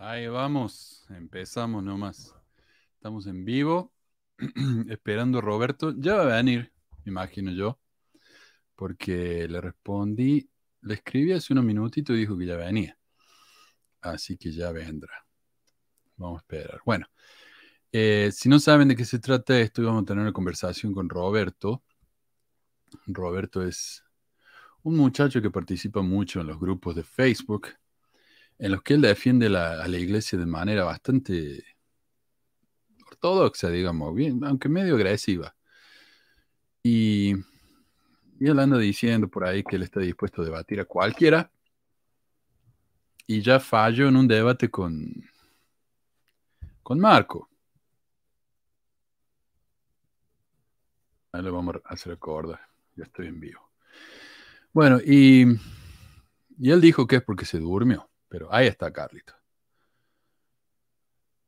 Ahí vamos, empezamos nomás. Estamos en vivo, esperando a Roberto. Ya va a venir, imagino yo, porque le respondí, le escribí hace unos minutitos y dijo que ya venía. Así que ya vendrá. Vamos a esperar. Bueno, eh, si no saben de qué se trata esto, vamos a tener una conversación con Roberto. Roberto es un muchacho que participa mucho en los grupos de Facebook en los que él defiende a la iglesia de manera bastante ortodoxa, digamos, bien, aunque medio agresiva. Y, él anda diciendo por ahí que él está dispuesto a debatir a cualquiera. Y ya falló en un debate con, con Marco. Ahí lo vamos a hacer acordar. Ya estoy en vivo. Bueno, y él dijo que es porque se durmió. Pero ahí está Carlito.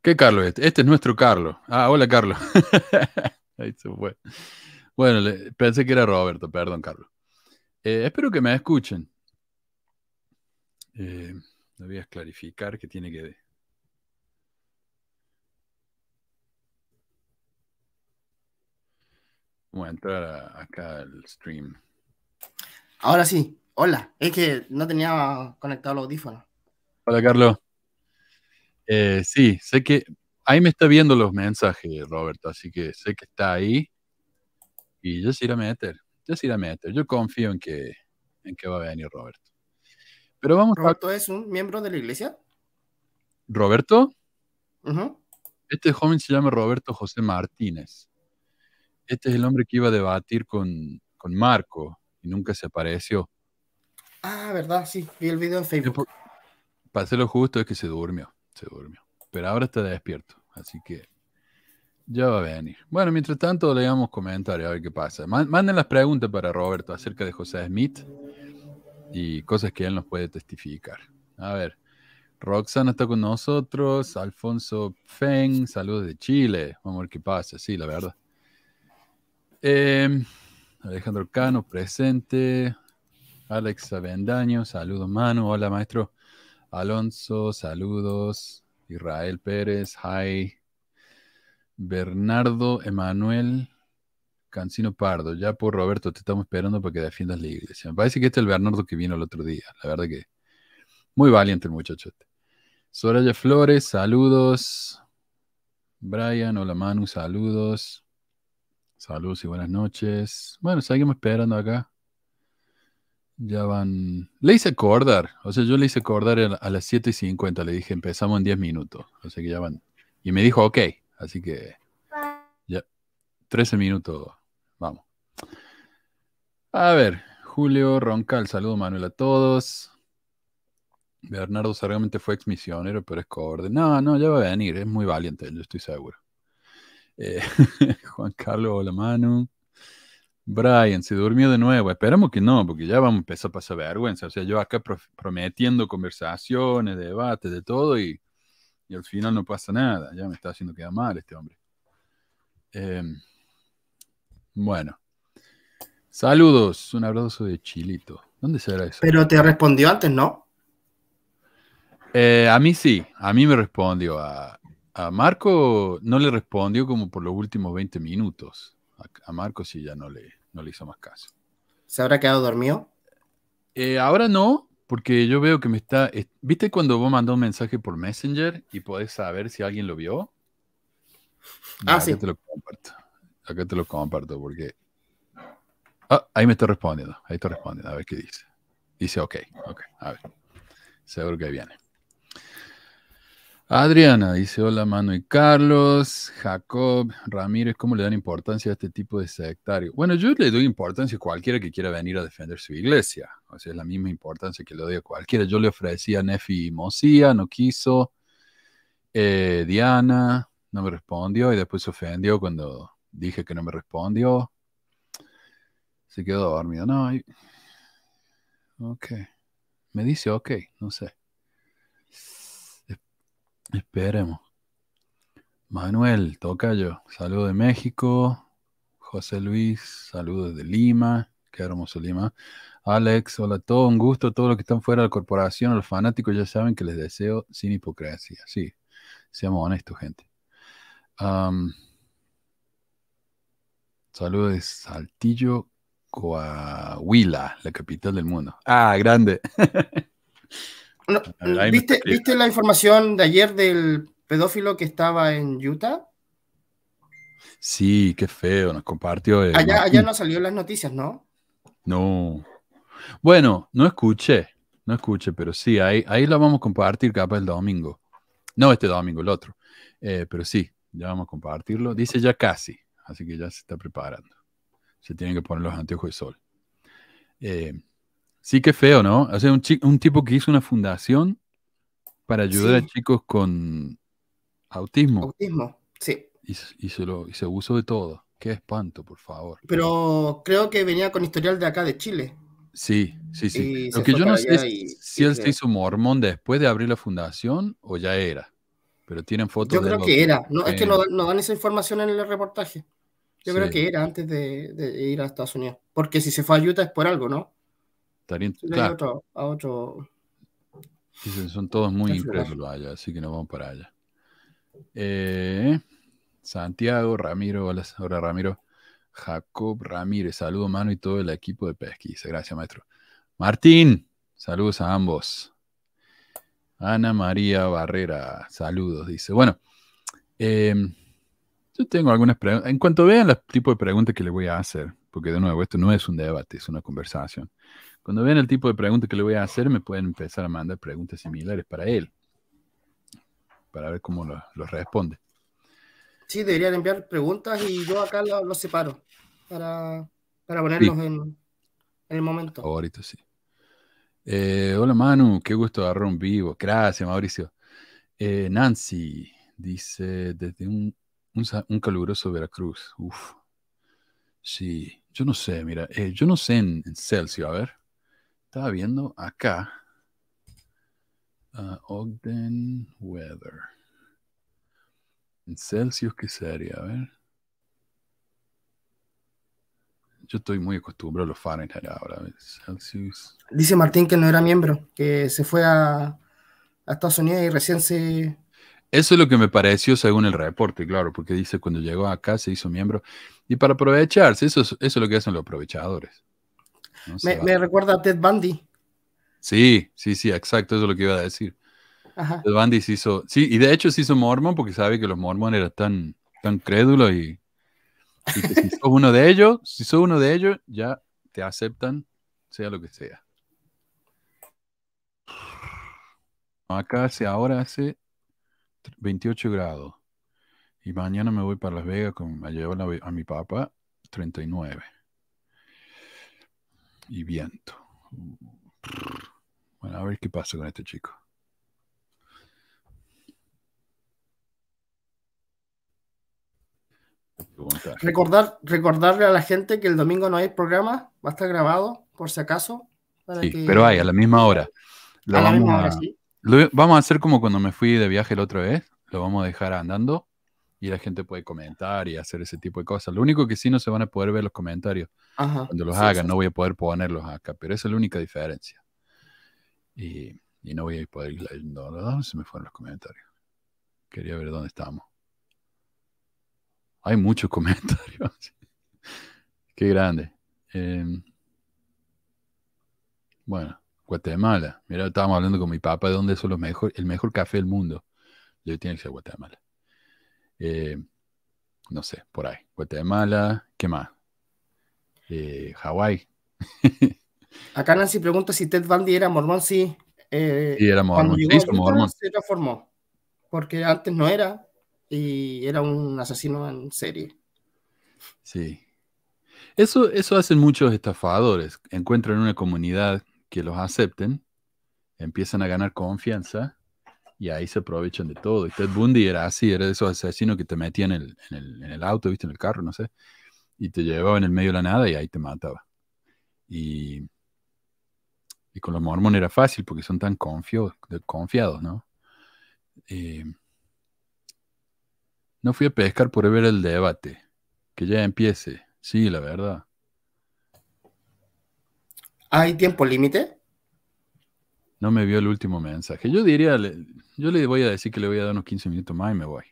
¿Qué Carlos este? Este es nuestro Carlos. Ah, hola Carlos. ahí se fue. Bueno, pensé que era Roberto, perdón Carlos. Eh, espero que me escuchen. Eh, voy a clarificar qué tiene que... Voy a entrar acá al stream. Ahora sí, hola. Es que no tenía conectado el audífono. Hola, Carlos. Eh, sí, sé que ahí me está viendo los mensajes, Roberto, así que sé que está ahí. Y yo sí irá a meter, yo sí la a meter. Yo confío en que, en que va a venir Roberto. Pero vamos. ¿Roberto es un miembro de la iglesia? ¿Roberto? Este joven se llama Roberto José Martínez. Este es el hombre que iba a debatir con, con Marco y nunca se apareció. Ah, verdad, sí, vi el video en Facebook para lo justo es que se durmió, se durmió. Pero ahora está despierto, así que ya va a venir. Bueno, mientras tanto damos comentarios a ver qué pasa. Manden las preguntas para Roberto acerca de José Smith y cosas que él nos puede testificar. A ver, Roxana está con nosotros, Alfonso Feng, saludos de Chile. Vamos a ver qué pasa, sí, la verdad. Em, Alejandro Cano, presente. Alex Avendaño, saludos Manu, hola maestro. Alonso, saludos. Israel Pérez, hi. Bernardo Emanuel Cancino Pardo, ya por pues, Roberto, te estamos esperando para que defiendas la iglesia. Me parece que este es el Bernardo que vino el otro día, la verdad que muy valiente el muchacho. Soraya Flores, saludos. Brian, hola Manu, saludos. Saludos y buenas noches. Bueno, seguimos esperando acá. Ya van. Le hice acordar. O sea, yo le hice acordar a las 7.50. Le dije, empezamos en 10 minutos. O sea que ya van. Y me dijo, ok. Así que. Ya. 13 minutos. Vamos. A ver. Julio Roncal. Saludo, Manuel, a todos. Bernardo Sargamente fue ex misionero, pero es cobarde. No, no, ya va a venir. Es muy valiente, yo estoy seguro. Eh, Juan Carlos, hola, Manu. Brian, se durmió de nuevo. Esperamos que no, porque ya vamos a empezar a pasar vergüenza. O sea, yo acá prometiendo conversaciones, debates, de todo, y, al final no pasa nada. Ya me está haciendo quedar mal este hombre. Em, bueno. Saludos, un abrazo de Chilito. ¿Dónde será eso? Pero te respondió antes, ¿no? Eh, a mí sí, a mí me respondió. A, a Marco no le respondió como por los últimos 20 minutos a Marco sí ya no le, no le hizo más caso. ¿Se habrá quedado dormido? Eh, ahora no, porque yo veo que me está. ¿Viste cuando vos mandás un mensaje por Messenger y podés saber si alguien lo vio? Ah, Acá Te lo comparto. Acá te lo comparto porque. Ah, ahí me está respondiendo. Ahí está respondiendo. A ver qué dice. Dice ok, ok. A ver. Seguro que viene. Adriana dice: Hola, Manu y Carlos, Jacob, Ramírez, ¿cómo le dan importancia a este tipo de sectario? Bueno, yo le doy importancia a cualquiera que quiera venir a defender su iglesia. O sea, es la misma importancia que le doy a cualquiera. Yo le ofrecí a Nefi Mosía, no quiso. Eh, Diana no me respondió y después se ofendió cuando dije que no me respondió. Se quedó dormido. No, ok. Me dice ok, no sé. Esperemos. Manuel, toca yo saludos de México. José Luis, saludos de Lima. Qué hermoso Lima. Alex, hola a todos, un gusto. Todos los que están fuera de la corporación, los fanáticos ya saben que les deseo sin hipocresía. Sí, seamos honestos, gente. saludos de Saltillo, Coahuila, la capital del mundo. Ah, grande. ¿viste, la información de ayer del pedófilo que estaba en Utah? Sí, qué feo, nos compartió. Allá, no salió las noticias, ¿no? No. Bueno, no escuché, no escuché, pero sí, ahí, ahí la vamos a compartir capaz el domingo. No este domingo, el otro. Eh, pero sí, ya vamos a compartirlo. Dice ya casi, así que ya se está preparando. Se tienen que poner los anteojos de sol. Eh, Sí, qué feo, ¿no? O un, tipo que hizo una fundación para ayudar a chicos con autismo. Autismo, sí. Y, se lo, y de todo. Qué espanto, por favor. Pero creo que venía con historial de acá, de Chile. Sí, sí, sí. lo que yo no sé si él se... hizo mormón después de abrir la fundación o ya era. Pero tienen fotos. Yo creo que era. es que no, dan esa información en el reportaje. Yo creo que era antes de, de, ir a Estados Unidos. Porque si se fue a Utah es por algo, ¿no? claro. a otro. Dicen, son todos muy impresos así que nos vamos para allá. Eh, Santiago, Ramiro, hola, Ramiro. Jacob Ramírez, saludo mano y todo el equipo de pesquisa. Gracias, maestro. Martín, saludos a ambos. Ana María Barrera, saludos, dice. Bueno, em, yo tengo algunas preguntas. En cuanto vean los tipo de preguntas que les voy a hacer, porque de nuevo, esto no es un debate, es una conversación. Cuando vean el tipo de preguntas que le voy a hacer, me pueden empezar a mandar preguntas similares para él, para ver cómo lo responde. Sí, deberían enviar preguntas y yo acá los separo para, para ponerlos en, el momento. Ahorita sí. Eh, hola Manu, qué gusto agarrar un vivo. Gracias Mauricio. Eh, Nancy dice desde un, caluroso Veracruz. Uf. Sí, yo no sé, mira, eh, yo no sé en Celsius, a ver. Estaba viendo acá. Ah, Ogden Weather. En Celsius, ¿qué sería? A ver. Yo estoy muy acostumbrado a los Fahrenheit ahora. Celsius. Dice Martín que no era miembro, que se fue a, Estados Unidos y recién se... Eso es lo que me pareció según el reporte, claro, porque dice cuando llegó acá se hizo miembro. Y para aprovecharse, eso es lo que hacen los aprovechadores me, recuerda a Ted Bundy. Sí, sí, sí, exacto, eso es lo que iba a decir. Ted Bundy se hizo, sí, y de hecho se hizo mormon porque sabe que los mormones eran tan, tan crédulos y, si sos uno de ellos, si sos uno de ellos, ya te aceptan, sea lo que sea. Acá hace, ahora hace 28 grados. Y mañana me voy para Las Vegas con, a llevar a mi papá 39 y viento. Bueno, a ver qué pasa con este chico. Recordar, recordarle a la gente que el domingo no hay programa, va a estar grabado, por si acaso. sí, pero hay, a la misma hora. a la misma hora, vamos a hacer como cuando me fui de viaje la otra vez, lo vamos a dejar andando y la gente puede comentar y hacer ese tipo de cosas. Lo único que sí no se van a poder ver los comentarios cuando los hagan, no voy a poder ponerlos acá, pero esa es la única diferencia. Y, no voy a poder... No, se me fueron los comentarios. Quería ver dónde estamos. Hay muchos comentarios. Qué grande. Em, bueno, Guatemala. Mira, estábamos hablando con mi papá de dónde son los mejor, el mejor café del mundo. Yo tiene que ser Guatemala. Eh, no sé, por ahí. Guatemala, ¿qué más? Eh, Hawái. Acá Nancy pregunta si Ted Bundy era mormón, sí. Eh, era mormón, sí, como mormón. Se porque antes no era, y era un asesino en serie. Sí. Eso, eso hacen muchos estafadores. Encuentran una comunidad que los acepten, empiezan a ganar confianza y ahí se aprovechan de todo. Y Bundy era así, era de esos asesinos que te metían en el, auto, viste, en el carro, no sé, y te llevaba en el medio de la nada y ahí te mataba. Y, con los mormones era fácil porque son tan confiados, ¿no? Eh, no fui a pescar por ver el debate. Que ya empiece. Sí, la verdad. ¿Hay tiempo límite? No me vio el último mensaje. Yo diría, yo le voy a decir que le voy a dar unos 15 minutos más y me voy.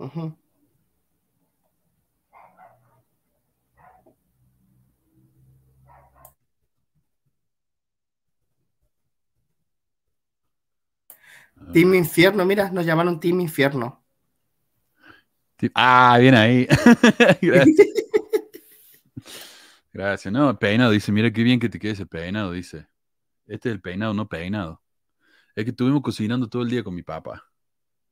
Ah. Team Infierno, mira, nos llamaron Team Infierno. Ah, bien ahí. Gracias. Gracias. No, peinado dice, mira qué bien que te quede ese peinado, dice. Este es el peinado, no peinado. Es que estuvimos cocinando todo el día con mi papá.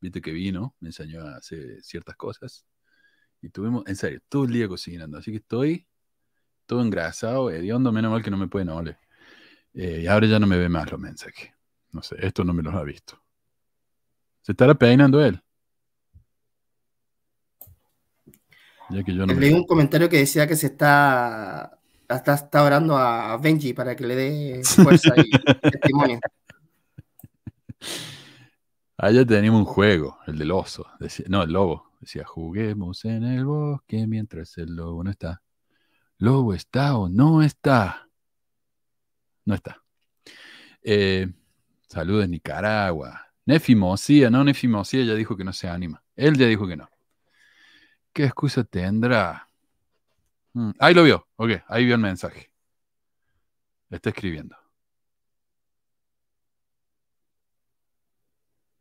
Viste que vino, me enseñó a hacer ciertas cosas. Y estuvimos, en serio, todo el día cocinando. Así que estoy todo engrasado, hediondo, menos mal que no me pueden oler. Eh, y ahora ya no me ve más los mensajes. No sé, esto no me los ha visto. ¿Se estará peinando él? Ya que yo eh, leí un comentario que decía que se está está orando a Benji para que le dé fuerza y testimonio. Allá ah, tenemos un juego, el del oso, no, el lobo. Decía, juguemos en el bosque mientras el lobo no está. ¿Lobo está o no está? No está. Eh, saludos Nicaragua. Nefimosía, no, Nefimosía ya dijo que no se anima. Él ya dijo que no. ¿Qué excusa tendrá? Mm, ahí lo vio, ok, ahí vio el mensaje. está escribiendo.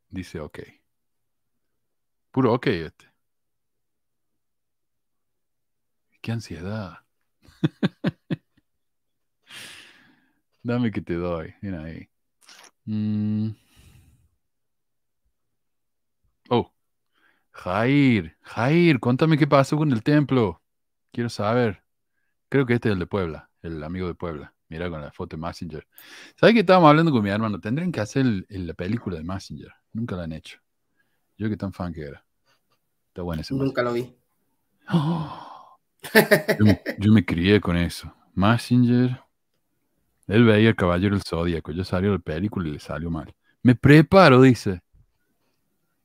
Dice ok. Puro ok este. Qué ansiedad. Dame que te doy. Mira ahí. Mm. Oh. Jair, Jair, cuéntame qué pasó con el templo. Quiero saber. Creo que este es el de Puebla, el amigo de Puebla. Mira con la foto de Messenger. ¿Sabes que estábamos hablando con mi hermano? Tendrían que hacer la película de Messenger. Nunca la han hecho. Yo que tan fan que era. Está bueno ese. Nunca lo vi. yo, me crié con eso. Messenger. Él veía el Caballero del Zodíaco. Yo salió de la película y le salió mal. Me preparo, dice.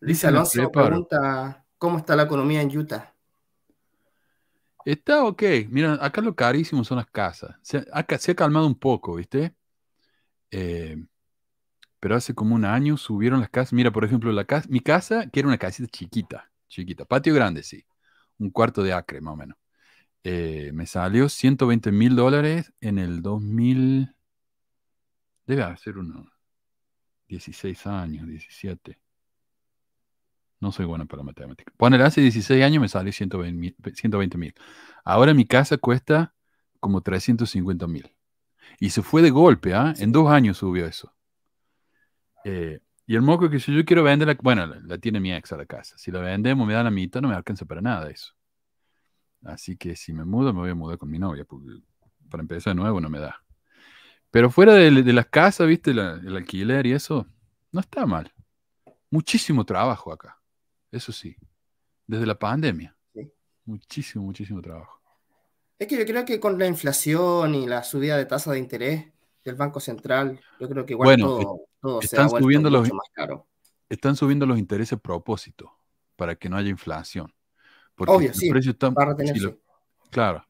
Dice Alonso pregunta: ¿Cómo está la economía en Utah? Está ok. Mira, acá lo carísimo son las casas. Se ha, se ha calmado un poco, ¿viste? Eh, pero hace como un año subieron las casas. Mira, por ejemplo, la casa, mi casa, que era una casita chiquita, chiquita. Patio grande, sí. Un cuarto de acre, más o menos. Eh, me salió 120 mil dólares en el 2000. Debe hacer unos 16 años, 17. No soy bueno para matemáticas. Poner hace 16 años me salió 120 mil. Ahora mi casa cuesta como 350 mil. Y se fue de golpe, ¿ah? En dos años subió eso. Eh, y el moco que si yo quiero vender, bueno, la, tiene mi ex a la casa. Si la vendemos, me da la mitad, no me alcanza para nada eso. Así que si me mudo, me voy a mudar con mi novia, para empezar de nuevo no me da. Pero fuera de, las casas, viste, el alquiler y eso, no está mal. Muchísimo trabajo acá eso sí, desde la pandemia. Muchísimo, muchísimo trabajo. Es que yo creo que con la inflación y la subida de tasa de interés del Banco Central, yo creo que igual todo, están se subiendo mucho los, más caro. Están subiendo los intereses a propósito para que no haya inflación. Porque Obvio, el sí, claro.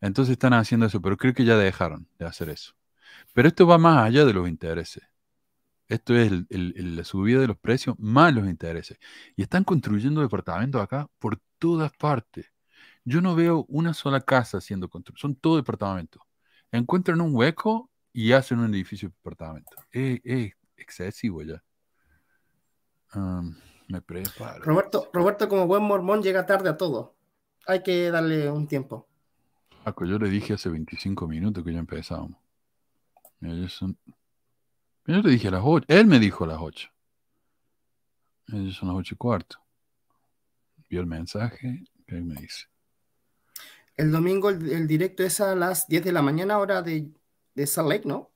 Entonces están haciendo eso, pero creo que ya dejaron de hacer eso. Pero esto va más allá de los intereses. Esto es la subida de los precios más los intereses. Y están construyendo departamentos acá por todas partes. Yo no veo una sola casa siendo construida, son todos departamentos. Encuentran un hueco y hacen un edificio de departamento. Es, excesivo ya. Roberto, Roberto, como buen mormón, llega tarde a todo. Hay que darle un tiempo. Paco, yo le dije hace 25 minutos que ya empezábamos. Ellos son yo le dije a las 8. Él me dijo a las 8. Son las 8 y cuarto. Vio el mensaje me dice. El domingo el, directo es a las 10 de la mañana, hora de, de ¿no?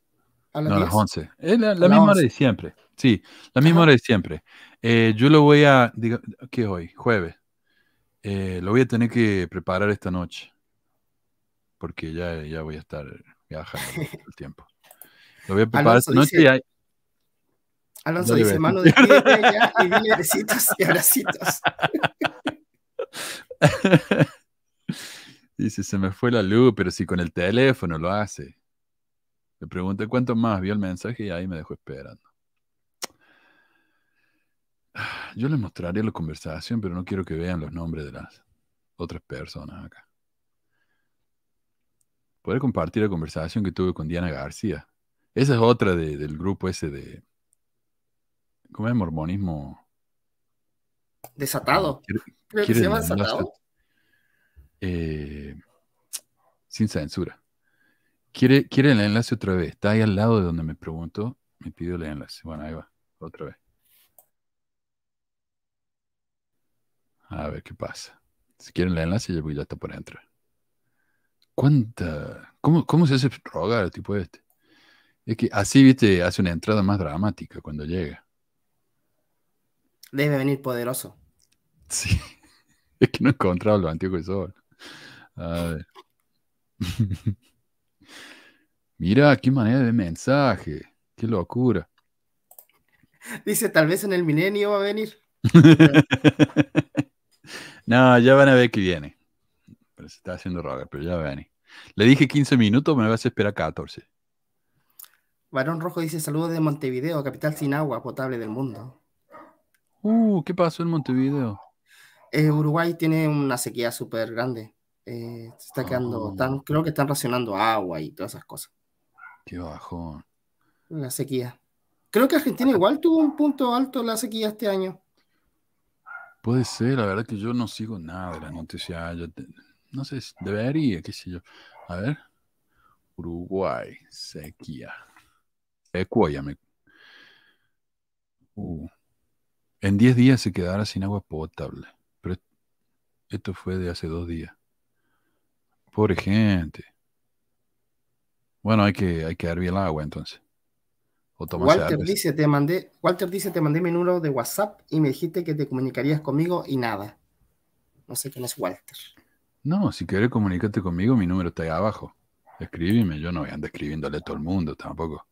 A las, no, las 11. Es la, misma hora de siempre. Sí, la misma hora de siempre. Eh, yo lo voy a. Diga, ¿Qué hoy? Jueves. Eh, lo voy a tener que preparar esta noche. Porque ya, ya voy a estar viajando el tiempo. Lo voy a preparar esta noche y Alonso dice, de de ya y dile besitos y abracitos. Dice, se me fue la luz, pero si con el teléfono lo hace. Le pregunté cuánto más, vio el mensaje y ahí me dejó esperando. Yo les mostraría la conversación, pero no quiero que vean los nombres de las otras personas acá. Podré compartir la conversación que tuve con Diana García, esa es otra del grupo ese de. ¿Cómo es mormonismo? Desatado. Ah, se llama desatado. Eh, sin censura. ¿Quiere, ¿Quiere el enlace otra vez? Está ahí al lado de donde me preguntó. Me pidió el enlace. Bueno, ahí va. Otra vez. A ver qué pasa. Si quieren el enlace, ya, ya está por entrar. ¿Cuánta? ¿Cómo, cómo se hace rogar el tipo este? Es que así, viste, hace una entrada más dramática cuando llega. Debe venir poderoso. Sí. Es que no he encontrado lo antiguo sol. A ver. Mira, qué manera de mensaje. Qué locura. Dice, tal vez en el milenio va a venir. no, ya van a ver que viene. Pero se está haciendo rogar, pero ya va Le dije 15 minutos, me vas a esperar 14. Varón Rojo dice saludos de Montevideo, capital sin agua potable del mundo. Uh, ¿qué pasó en Montevideo? Eh, Uruguay tiene una sequía súper grande. Eh, se está quedando, ah. creo que están racionando agua y todas esas cosas. Qué bajón. La sequía. Creo que Argentina ah. igual tuvo un punto alto la sequía este año. Puede ser, la verdad que yo no sigo nada de la noticia. Ah, no sé, debería, qué sé yo. A ver. Uruguay, sequía ecuaya uh. En 10 días se quedará sin agua potable. Pero esto fue de hace dos días. Pobre gente. Bueno, hay que, hay que hervir el agua entonces. Walter dice, te mandé, Walter dice, te mandé mi número de WhatsApp y me dijiste que te comunicarías conmigo y nada. No sé quién es Walter. No, si quieres comunicarte conmigo, mi número está ahí abajo. Escríbeme, yo no voy a andar escribiéndole a todo el mundo tampoco.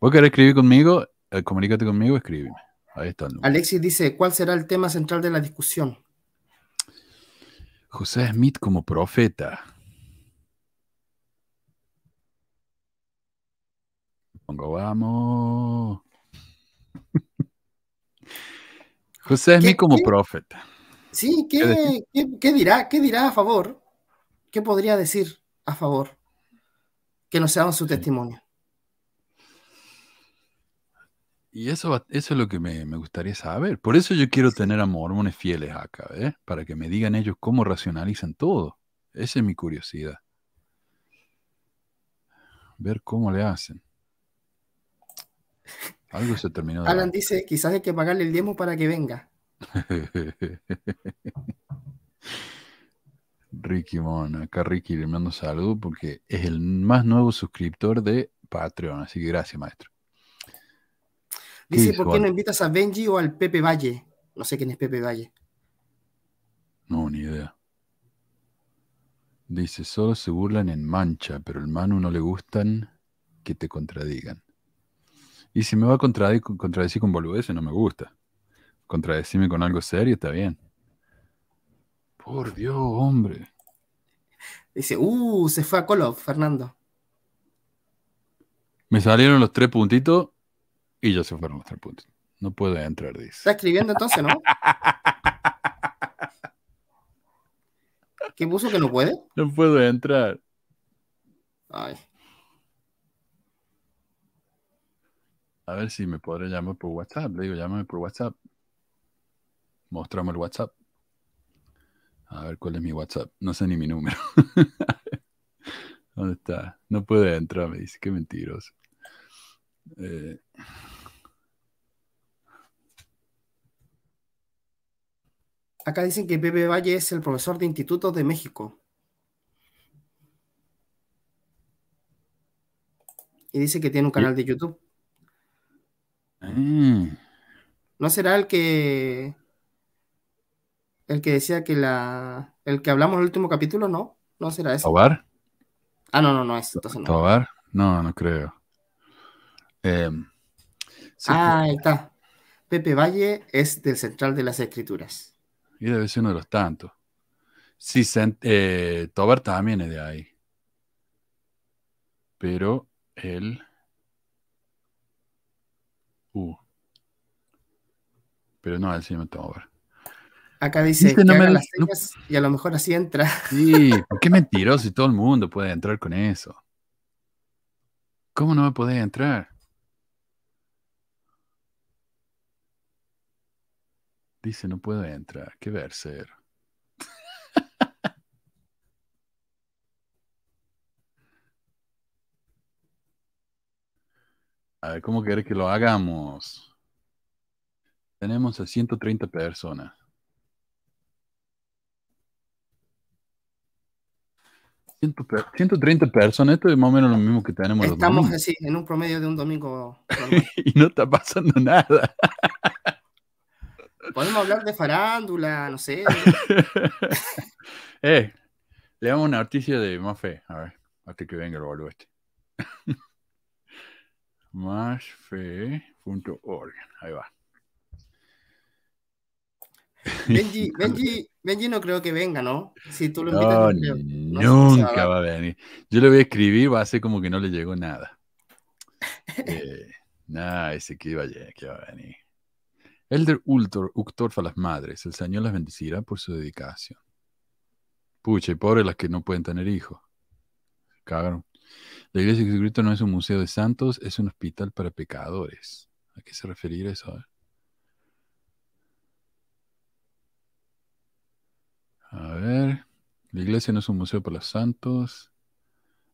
¿Vos querés escribir conmigo? Eh, comunícate conmigo, escríbeme. Ahí está. Alexis dice, ¿cuál será el tema central de la discusión? José Smith como profeta. Pongo, vamos. José Smith como profeta. Sí, ¿qué, dirá, ¿qué dirá a favor? ¿Qué podría decir a favor? Que no sea su testimonio. Y eso, eso es lo que me, gustaría saber. Por eso yo quiero tener a mormones fieles acá, ¿eh? para que me digan ellos cómo racionalizan todo. Esa es mi curiosidad. Ver cómo le hacen. Algo se terminó. De Alan dice, quizás hay que pagarle el demo para que venga. Ricky Mona, acá Ricky le mando saludo porque es el más nuevo suscriptor de Patreon. Así que gracias, maestro. Dice, ¿por qué no invitas a Benji o al Pepe Valle? No sé quién es Pepe Valle. No, ni idea. Dice, solo se burlan en mancha, pero al Manu no le gustan que te contradigan. Y si me va a contradecir, con boludeces, no me gusta. Contradecirme con algo serio está bien. Por Dios, hombre. Dice, uh, se fue a Colo Fernando. Me salieron los tres puntitos y ya se fueron los tres puntos. No puede entrar, dice. Está escribiendo entonces, ¿no? ¿Qué puso que no puede? No puedo entrar. Ay. A ver si me podré llamar por WhatsApp. Le digo, llámame por WhatsApp. Mostramos el WhatsApp. A ver cuál es mi WhatsApp. No sé ni mi número. ¿Dónde está? No puede entrar, me dice. Qué mentiroso. Eh, Acá dicen que Pepe Valle es el profesor de instituto de México. Y dice que tiene un canal de YouTube. Mm. ¿No será el que el que decía que la el que hablamos en el último capítulo, no? ¿No será ese? ¿Tobar? Ah, no, no, no es. ¿Tobar? No, no creo. Em, pues. ah, está. Pepe Valle es del Central de las Escrituras. Y debe ser uno de los tantos. Sí, eh, Tobar también es de ahí. Pero él. Uh. Pero no, el se Tobar. Acá dice, que no las y a lo mejor así entra. Sí, qué mentiroso si todo el mundo puede entrar con eso. ¿Cómo no me puede entrar? Dice, no puedo entrar. Qué ser A ver, ¿cómo querés que lo hagamos? Tenemos a 130 personas. 130 personas, esto es más o menos lo mismo que tenemos. Estamos así, en un promedio de un domingo. y no está pasando nada podemos hablar de farándula, no sé. eh, le damos una noticia de más fe. A ver, hasta que venga el boludo este. Másfe.org. Ahí va. Benji, Benji, Benji, no creo que venga, ¿no? Si tú lo invitas, no, nunca va a, venir. Yo le voy a escribir, va a ser como que no le llegó nada. eh, nada, ese que, iba a, que va a venir. Elder Ultor, a las madres, el Señor las bendecirá por su dedicación. Pucha, y pobre las que no pueden tener hijos. Cagaron. La iglesia de Jesucristo no es un museo de santos, es un hospital para pecadores. ¿A qué se referirá eso? Eh? A ver. La iglesia no es un museo para los santos,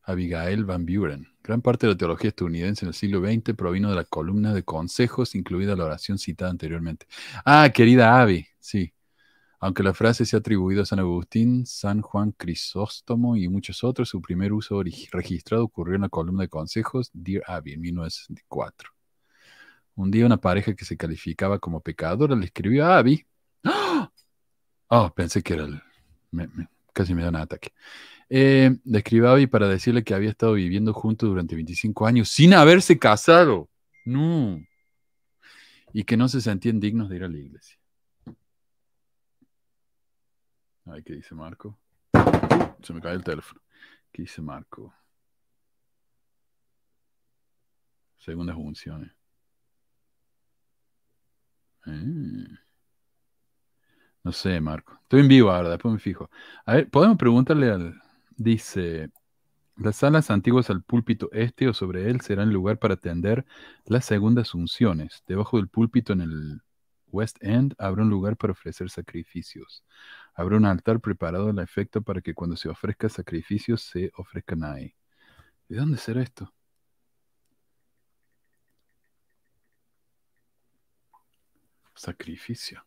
Abigail Van Buren. Gran parte de la teología estadounidense en el siglo XX provino de la columna de consejos, incluida la oración citada anteriormente. Ah, querida Abby, sí. Aunque la frase se ha atribuido a San Agustín, San Juan Crisóstomo y muchos otros, su primer uso registrado ocurrió en la columna de consejos Dear Abby en 1964. Un día una pareja que se calificaba como pecadora le escribió a Abby. ¡Ah! ¡Oh! pensé que era el... casi me da un ataque eh, y Abby para decirle que había estado viviendo juntos durante 25 años sin haberse casado. No. Y que no se sentían dignos de ir a la iglesia. Ay, ¿qué dice Marco? Se me cae el teléfono. ¿Qué dice Marco? Segundas función mm. No sé, Marco. Estoy en vivo ahora, después me fijo. A ver, podemos preguntarle al, Dice, las salas antiguas al púlpito este o sobre él serán lugar para atender las segundas unciones. Debajo del púlpito en el West End habrá un lugar para ofrecer sacrificios. Habrá un altar preparado al efecto para que cuando se ofrezca sacrificios se ofrezcan ahí. ¿De dónde será esto? Sacrificio.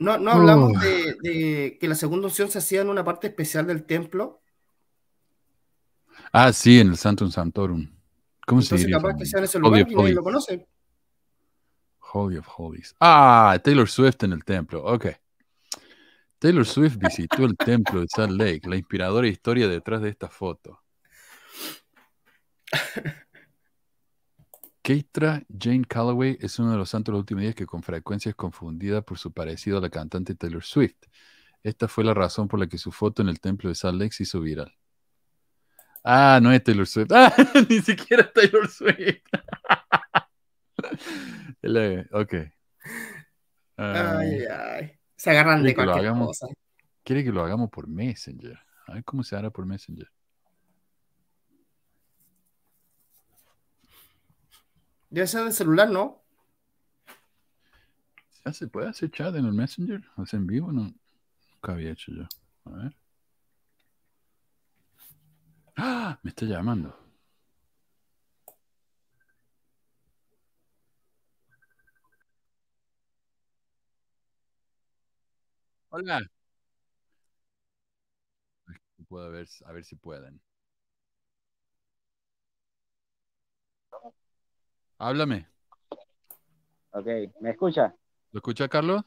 No, hablamos de, que la segunda unción se hacía en una parte especial del templo. Ah, sí, en el Santum Santorum. ¿Cómo se diría? capaz que sea en ese lugar y nadie lo conoce. Hobby of Hobbies. Ah, Taylor Swift en el templo. Ok. Taylor Swift visitó el templo de Salt Lake, la inspiradora historia detrás de esta foto. Keitra Jane Calloway es uno de los santos de los últimos días que con frecuencia es confundida por su parecido a la cantante Taylor Swift. Esta fue la razón por la que su foto en el templo de san Lex hizo viral. Ah, no es Taylor Swift. Ah, ni siquiera Taylor Swift. ok. ay, ay. Se agarran de cualquier cosa. Quiere que lo hagamos por Messenger. A ver cómo se hará por Messenger. Ya sea de celular, ¿no? ¿Ya se puede hacer chat en el Messenger? hacer en vivo? No, nunca había hecho yo. A ver. ¡Ah! Me está llamando. Hola. Puedo ver, a ver si pueden. Háblame. Ok, ¿me escucha? ¿Lo escucha Carlos?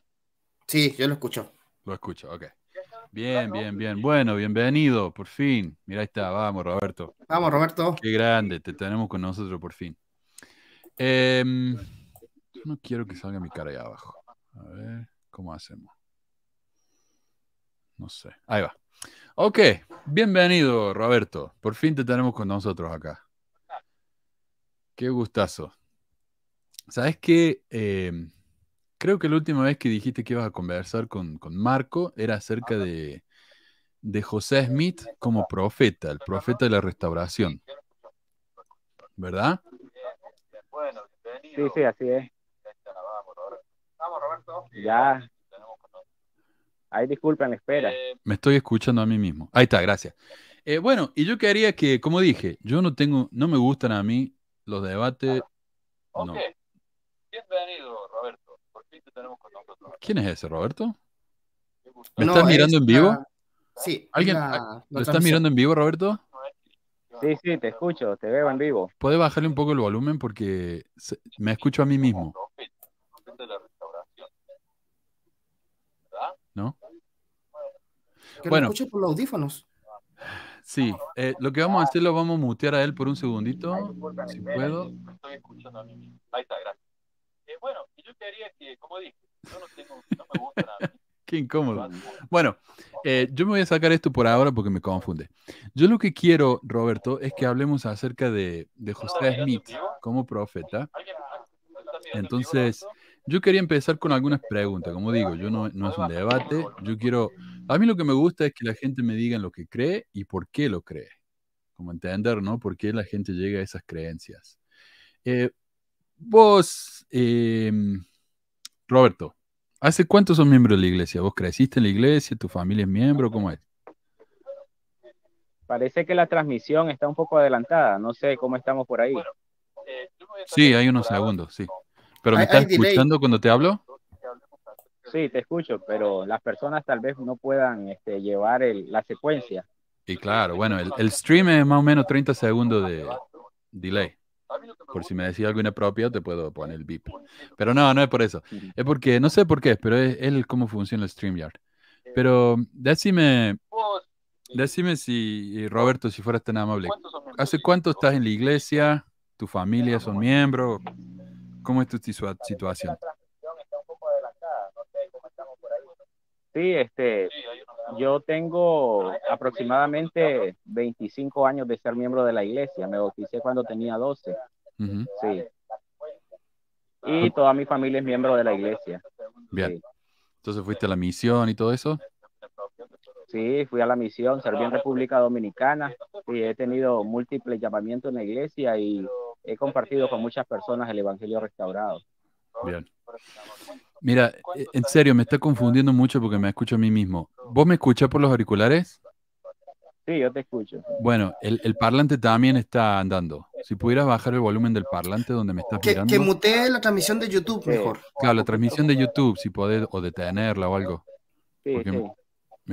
Sí, yo lo escucho. Lo escucho, ok. Bien, bien, bien. Bueno, bienvenido, por fin. Mira, ahí está, vamos, Roberto. Vamos, Roberto. Qué grande, te tenemos con nosotros por fin. Eh, no quiero que salga mi cara ahí abajo. A ver, ¿cómo hacemos? No sé. Ahí va. Ok, bienvenido, Roberto. Por fin te tenemos con nosotros acá. Qué gustazo. ¿Sabes qué? Em, creo que la última vez que dijiste que ibas a conversar con, Marco era acerca de, José Smith como profeta, el profeta de la restauración. ¿Verdad? Bueno, Sí, sí, así es. Vamos, Roberto. Ya. Ahí disculpen espera. Eh, me estoy escuchando a mí mismo. Ahí está, gracias. Eh, bueno, y yo quería que, como dije, yo no tengo, no me gustan a mí los debates. Ah, no. Roberto. ¿Quién es ese, Roberto? ¿Me estás mirando en vivo? Sí. ¿Alguien ah, estás mirando en vivo, Roberto? Sí, sí, te escucho, te veo en ah. vivo. ¿Puede bajarle un poco el volumen porque me escucho a mí mismo? ¿No? Que bueno. lo escucho por los audífonos. Sí, eh, lo que vamos a hacer lo vamos a mutear a él por un segundito, si puedo. Ahí está, gracias. Eh, bueno, yo como dije, no, me gusta Qué incómodo. Bueno, eh, yo me voy a sacar esto por ahora porque me confunde. Yo lo que quiero, Roberto, es que hablemos acerca de, de José Smith como profeta. Entonces, yo quería empezar con algunas preguntas. Como digo, yo no, no es un debate. Yo quiero. A mí lo que me gusta es que la gente me diga lo que cree y por qué lo cree. Como entender, ¿no? ¿Por qué la gente llega a esas creencias? Eh, Vos, em, Roberto, ¿hace cuánto sos miembro de la iglesia? ¿Vos creciste en la iglesia? ¿Tu familia es miembro? ¿Cómo es? Parece que la transmisión está un poco adelantada. No sé cómo estamos por ahí. Eh, sí, hay unos segundos, sí. ¿Pero me estás escuchando cuando te hablo? Sí, te escucho, pero las personas tal vez no puedan este, llevar la secuencia. Y claro, bueno, el, el, stream es más o menos 30 segundos de delay. Por si me decía algo inapropiado, te puedo poner el vip Pero no, no es por eso. Es porque, no sé por qué, pero es, cómo funciona el StreamYard. Eh, pero decime, eh, decime si, eh, Roberto, si fueras tan amable, ¿hace cuánto estás en la iglesia? ¿Tu familia son miembros? ¿Cómo es tu situación? Sí, este, yo tengo aproximadamente 25 años de ser miembro de la iglesia. Me bauticé cuando tenía 12. Sí. Y toda mi familia es miembro de la iglesia. Bien. Entonces fuiste a la misión y todo eso. Sí, fui a la misión, serví en República Dominicana y he tenido múltiples llamamientos en la iglesia y he compartido con muchas personas el Evangelio restaurado. Bien. Mira, eh, en serio, me está confundiendo mucho porque me escucho a mí mismo. ¿Vos me escuchas por los auriculares? Sí, yo te escucho. Bueno, el, parlante también está andando. Si pudieras bajar el volumen del parlante donde me estás que, mirando. Que mutee la transmisión de YouTube mejor. Claro, la transmisión de YouTube, si podés, o detenerla o algo. Sí, sí.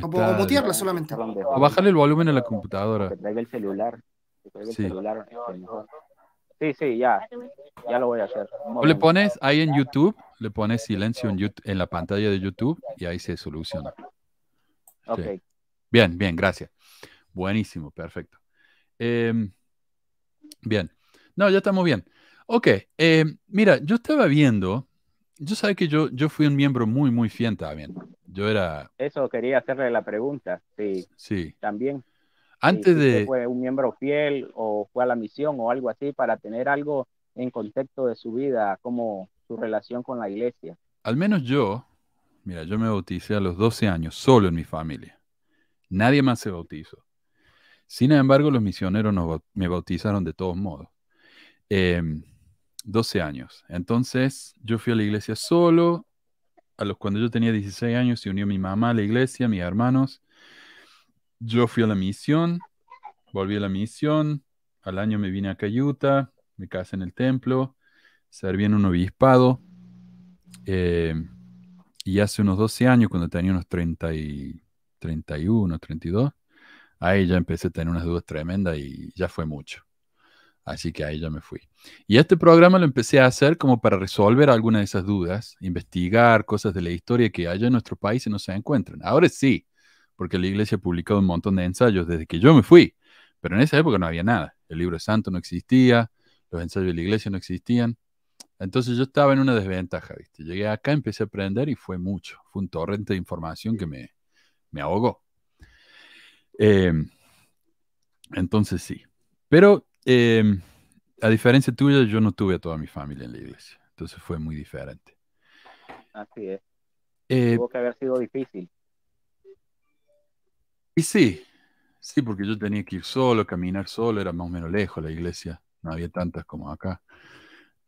o, mutearla solamente. O bajarle el volumen a la computadora. el celular. sí. Sí, sí, ya. Ya lo voy a hacer. ¿O le pones ahí en YouTube le pones silencio en, YouTube, en la pantalla de YouTube y ahí se soluciona. Ok. Bien, bien, gracias. Buenísimo, perfecto. Em, bien. No, ya estamos bien. Ok, em, mira, yo estaba viendo, yo sabía que yo, yo fui un miembro muy, muy fiel también. Yo era... Eso quería hacerle la pregunta, sí. Sí. También. Antes de... ¿Fue un miembro fiel o fue a la misión o algo así para tener algo en contexto de su vida, como su relación con la iglesia. Al menos yo, mira, yo me bauticé a los 12 años solo en mi familia. Nadie más se bautizó. Sin embargo, los misioneros me bautizaron de todos modos. 12 em, años. Entonces, yo fui a la iglesia solo. A los, cuando yo tenía 16 años, se unió mi mamá a la iglesia, mis hermanos. Yo fui a la misión, volví a la misión. Al año me vine a Cayuta, me casé en el templo ser en un obispado eh, y hace unos 12 años, cuando tenía unos 30 y, 31, 32, ahí ya empecé a tener unas dudas tremendas y ya fue mucho. Así que ahí ya me fui. Y este programa lo empecé a hacer como para resolver algunas de esas dudas, investigar cosas de la historia que hay en nuestro país y no se encuentran. Ahora sí, porque la iglesia ha publicado un montón de ensayos desde que yo me fui, pero en esa época no había nada. El libro santo no existía, los ensayos de la iglesia no existían. Entonces yo estaba en una desventaja, ¿viste? Llegué acá, empecé a aprender y fue mucho. Fue un torrente de información que me, ahogó. Em, entonces sí. Pero em, a diferencia tuya, yo no tuve a toda mi familia en la iglesia. Entonces fue muy diferente. Así es. Eh, Tuvo que haber sido difícil. Y sí, sí, porque yo tenía que ir solo, caminar solo, era más o menos lejos la iglesia. No había tantas como acá.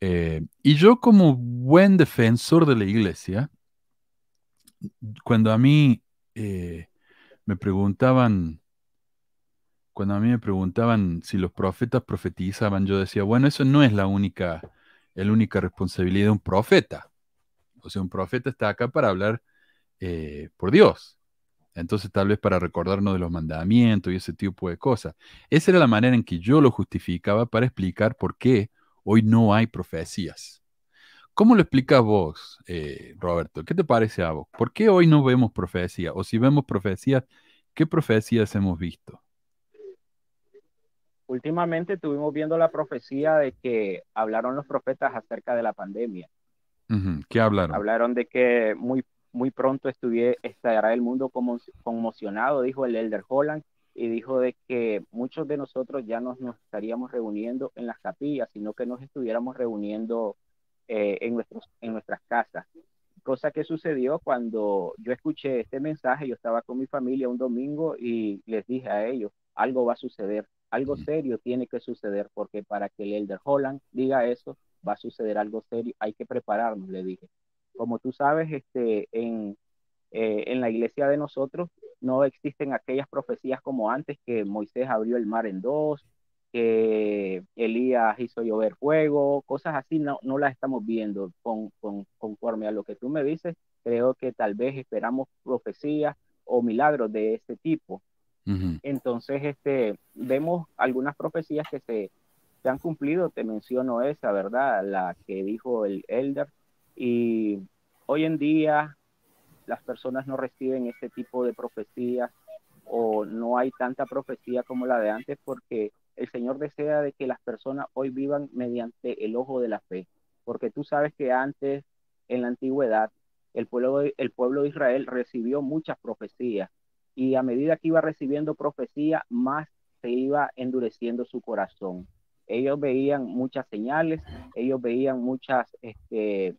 Eh, y yo como buen defensor de la iglesia, cuando a mí eh, me preguntaban, cuando a mí me preguntaban si los profetas profetizaban, yo decía, bueno, eso no es la única, única responsabilidad de un profeta. O sea, un profeta está acá para hablar eh, por Dios. Entonces, tal vez para recordarnos de los mandamientos y ese tipo de cosas. Esa era la manera en que yo lo justificaba para explicar por qué Hoy no hay profecías. ¿Cómo lo explicas vos, eh, Roberto? ¿Qué te parece a vos? ¿Por qué hoy no vemos profecía O si vemos profecías, ¿qué profecías hemos visto? Últimamente estuvimos viendo la profecía de que hablaron los profetas acerca de la pandemia. ¿Qué hablaron? Hablaron de que muy, muy pronto estuviera estará el mundo conmocionado, dijo el Elder Holland, y dijo de que muchos de nosotros ya no nos estaríamos reuniendo en las capillas, sino que nos estuviéramos reuniendo eh, en, nuestros, en nuestras casas. Cosa que sucedió cuando yo escuché este mensaje, yo estaba con mi familia un domingo y les dije a ellos, algo va a suceder, algo serio tiene que suceder, porque para que el Elder Holland diga eso, va a suceder algo serio, hay que prepararnos, le dije. Como tú sabes, este, en, eh, en la iglesia de nosotros no existen aquellas profecías como antes que Moisés abrió el mar en dos, que Elías hizo llover fuego, cosas así, no, no las estamos viendo con, conforme a lo que tú me dices. Creo que tal vez esperamos profecías o milagros de este tipo. Entonces, este, vemos algunas profecías que se, se, han cumplido, te menciono esa, ¿verdad? La que dijo el Elder. Y hoy en día las personas no reciben este tipo de profecías o no hay tanta profecía como la de antes porque el Señor desea de que las personas hoy vivan mediante el ojo de la fe, porque tú sabes que antes, en la antigüedad, el pueblo de, el pueblo de Israel recibió muchas profecías y a medida que iba recibiendo profecía, más se iba endureciendo su corazón. Ellos veían muchas señales, ellos veían muchas este,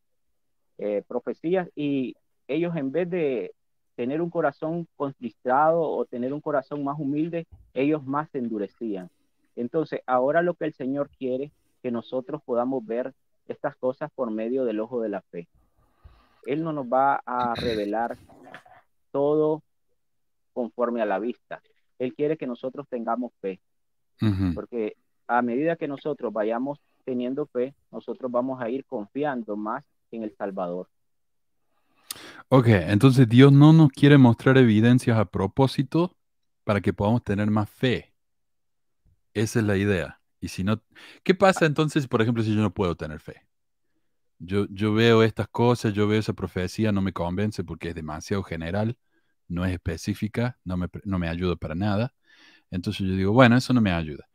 eh, profecías y ellos en vez de tener un corazón conquistado o tener un corazón más humilde, ellos más se endurecían. Entonces, ahora lo que el Señor quiere, que nosotros podamos ver estas cosas por medio del ojo de la fe. Él no nos va a revelar todo conforme a la vista. Él quiere que nosotros tengamos fe, porque a medida que nosotros vayamos teniendo fe, nosotros vamos a ir confiando más en el Salvador. Ok, entonces Dios no nos quiere mostrar evidencias a propósito para que podamos tener más fe. Esa es la idea. Y si no, ¿qué pasa entonces, por ejemplo, si yo no puedo tener fe? Yo, veo estas cosas, yo veo esa profecía, no me convence porque es demasiado general, no es específica, no me, no ayuda para nada. Entonces yo digo, bueno, eso no me ayuda.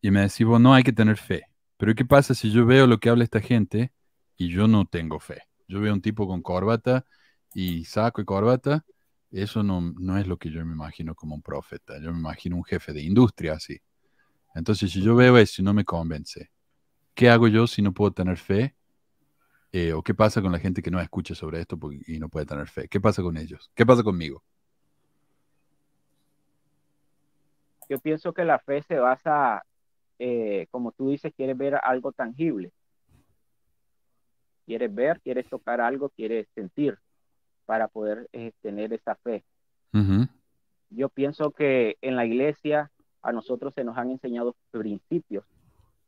Y me decís, no hay que tener fe. Pero ¿qué pasa si yo veo lo que habla esta gente y yo no tengo fe? Yo veo un tipo con corbata, y saco y corbata, eso no, es lo que yo me imagino como un profeta. Yo me imagino un jefe de industria así. Entonces, si yo veo eso y no me convence, ¿qué hago yo si no puedo tener fe? Eh, ¿O qué pasa con la gente que no escucha sobre esto y no puede tener fe? ¿Qué pasa con ellos? ¿Qué pasa conmigo? Yo pienso que la fe se basa, eh, como tú dices, quieres ver algo tangible. Quieres ver, quieres tocar algo, quieres sentir para poder eh, tener esa fe. Yo pienso que en la iglesia a nosotros se nos han enseñado principios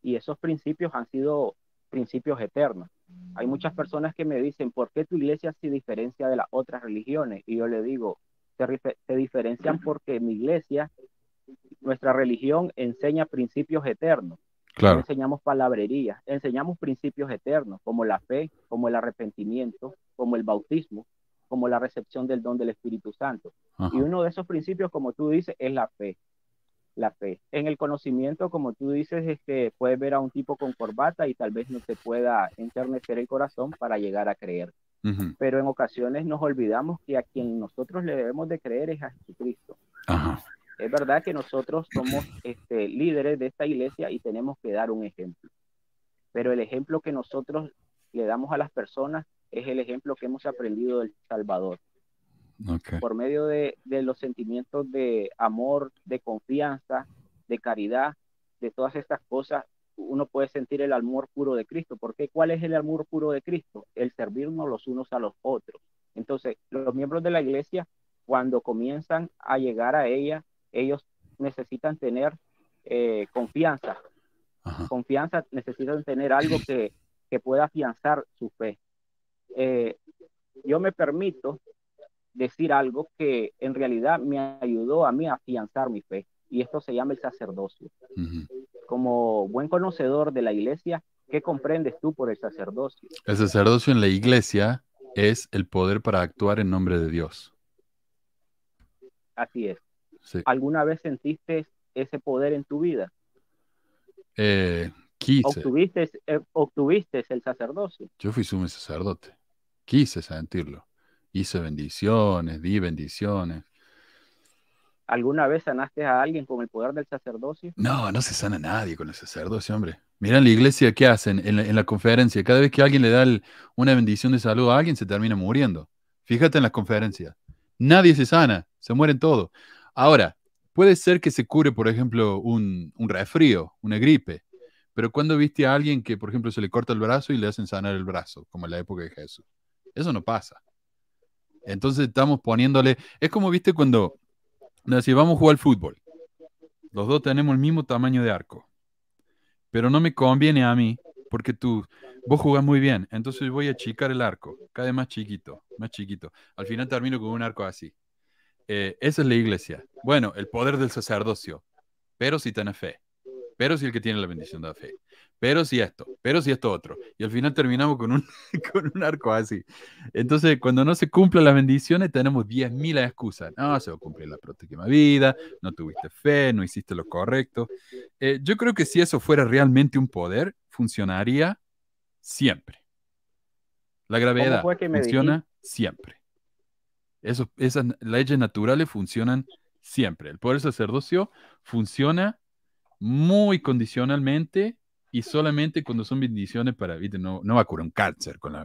y esos principios han sido principios eternos. Hay muchas personas que me dicen, ¿por qué tu iglesia se diferencia de las otras religiones? Y yo le digo, se, diferencian porque mi iglesia, nuestra religión enseña principios eternos. No enseñamos palabrería, enseñamos principios eternos como la fe, como el arrepentimiento, como el bautismo, como la recepción del don del Espíritu Santo. Y uno de esos principios, como tú dices, es la fe. La fe. En el conocimiento, como tú dices, que este, puedes ver a un tipo con corbata y tal vez no te pueda enternecer el corazón para llegar a creer. Pero en ocasiones nos olvidamos que a quien nosotros le debemos de creer es a Jesucristo. Es verdad que nosotros somos este, líderes de esta iglesia y tenemos que dar un ejemplo. Pero el ejemplo que nosotros le damos a las personas es el ejemplo que hemos aprendido del Salvador. Por medio de, los sentimientos de amor, de confianza, de caridad, de todas estas cosas, uno puede sentir el amor puro de Cristo. ¿Por qué? ¿cuál es el amor puro de Cristo? El servirnos los unos a los otros. Entonces, los miembros de la iglesia, cuando comienzan a llegar a ella, ellos necesitan tener eh, confianza. Confianza, necesitan tener algo que pueda afianzar su fe. Eh, yo me permito decir algo que en realidad me ayudó a mí a afianzar mi fe, y esto se llama el sacerdocio. Como buen conocedor de la iglesia, ¿qué comprendes tú por el sacerdocio? El sacerdocio en la iglesia es el poder para actuar en nombre de Dios. Así es. ¿Alguna vez sentiste ese poder en tu vida? Eh, ¿Obtuviste, eh, obtuviste el sacerdocio. Yo fui sumo sacerdote quise sentirlo. Hice bendiciones, di bendiciones. ¿Alguna vez sanaste a alguien con el poder del sacerdocio? No, no se sana nadie con el sacerdocio, hombre. Mira la iglesia qué hacen en la, conferencia. Cada vez que alguien le da una bendición de salud a alguien, se termina muriendo. Fíjate en las conferencias. Nadie se sana, se mueren todos. Ahora, puede ser que se cure, por ejemplo, un, un resfrío, una gripe. Pero cuando viste a alguien que, por ejemplo, se le corta el brazo y le hacen sanar el brazo, como en la época de Jesús? Eso no pasa. Entonces estamos poniéndole, es como viste cuando nos vamos a jugar al fútbol. Los dos tenemos el mismo tamaño de arco. Pero no me conviene a mí, porque tú, vos jugás muy bien, entonces voy a achicar el arco, cada vez más chiquito, más chiquito. Al final termino con un arco así. Eh, esa es la iglesia. Bueno, el poder del sacerdocio, pero si tiene fe, pero si el que tiene la bendición de la fe pero si esto, pero si esto otro. Y al final terminamos con un, con un arco así. Entonces, cuando no se cumplen las bendiciones, tenemos 10.000 excusas. No, se va a cumplir la próxima vida, no tuviste fe, no hiciste lo correcto. Eh, yo creo que si eso fuera realmente un poder, funcionaría siempre. La gravedad funciona siempre. Eso, esas leyes naturales funcionan siempre. El poder sacerdocio funciona muy condicionalmente y solamente cuando son bendiciones para, No, va a curar un cáncer con,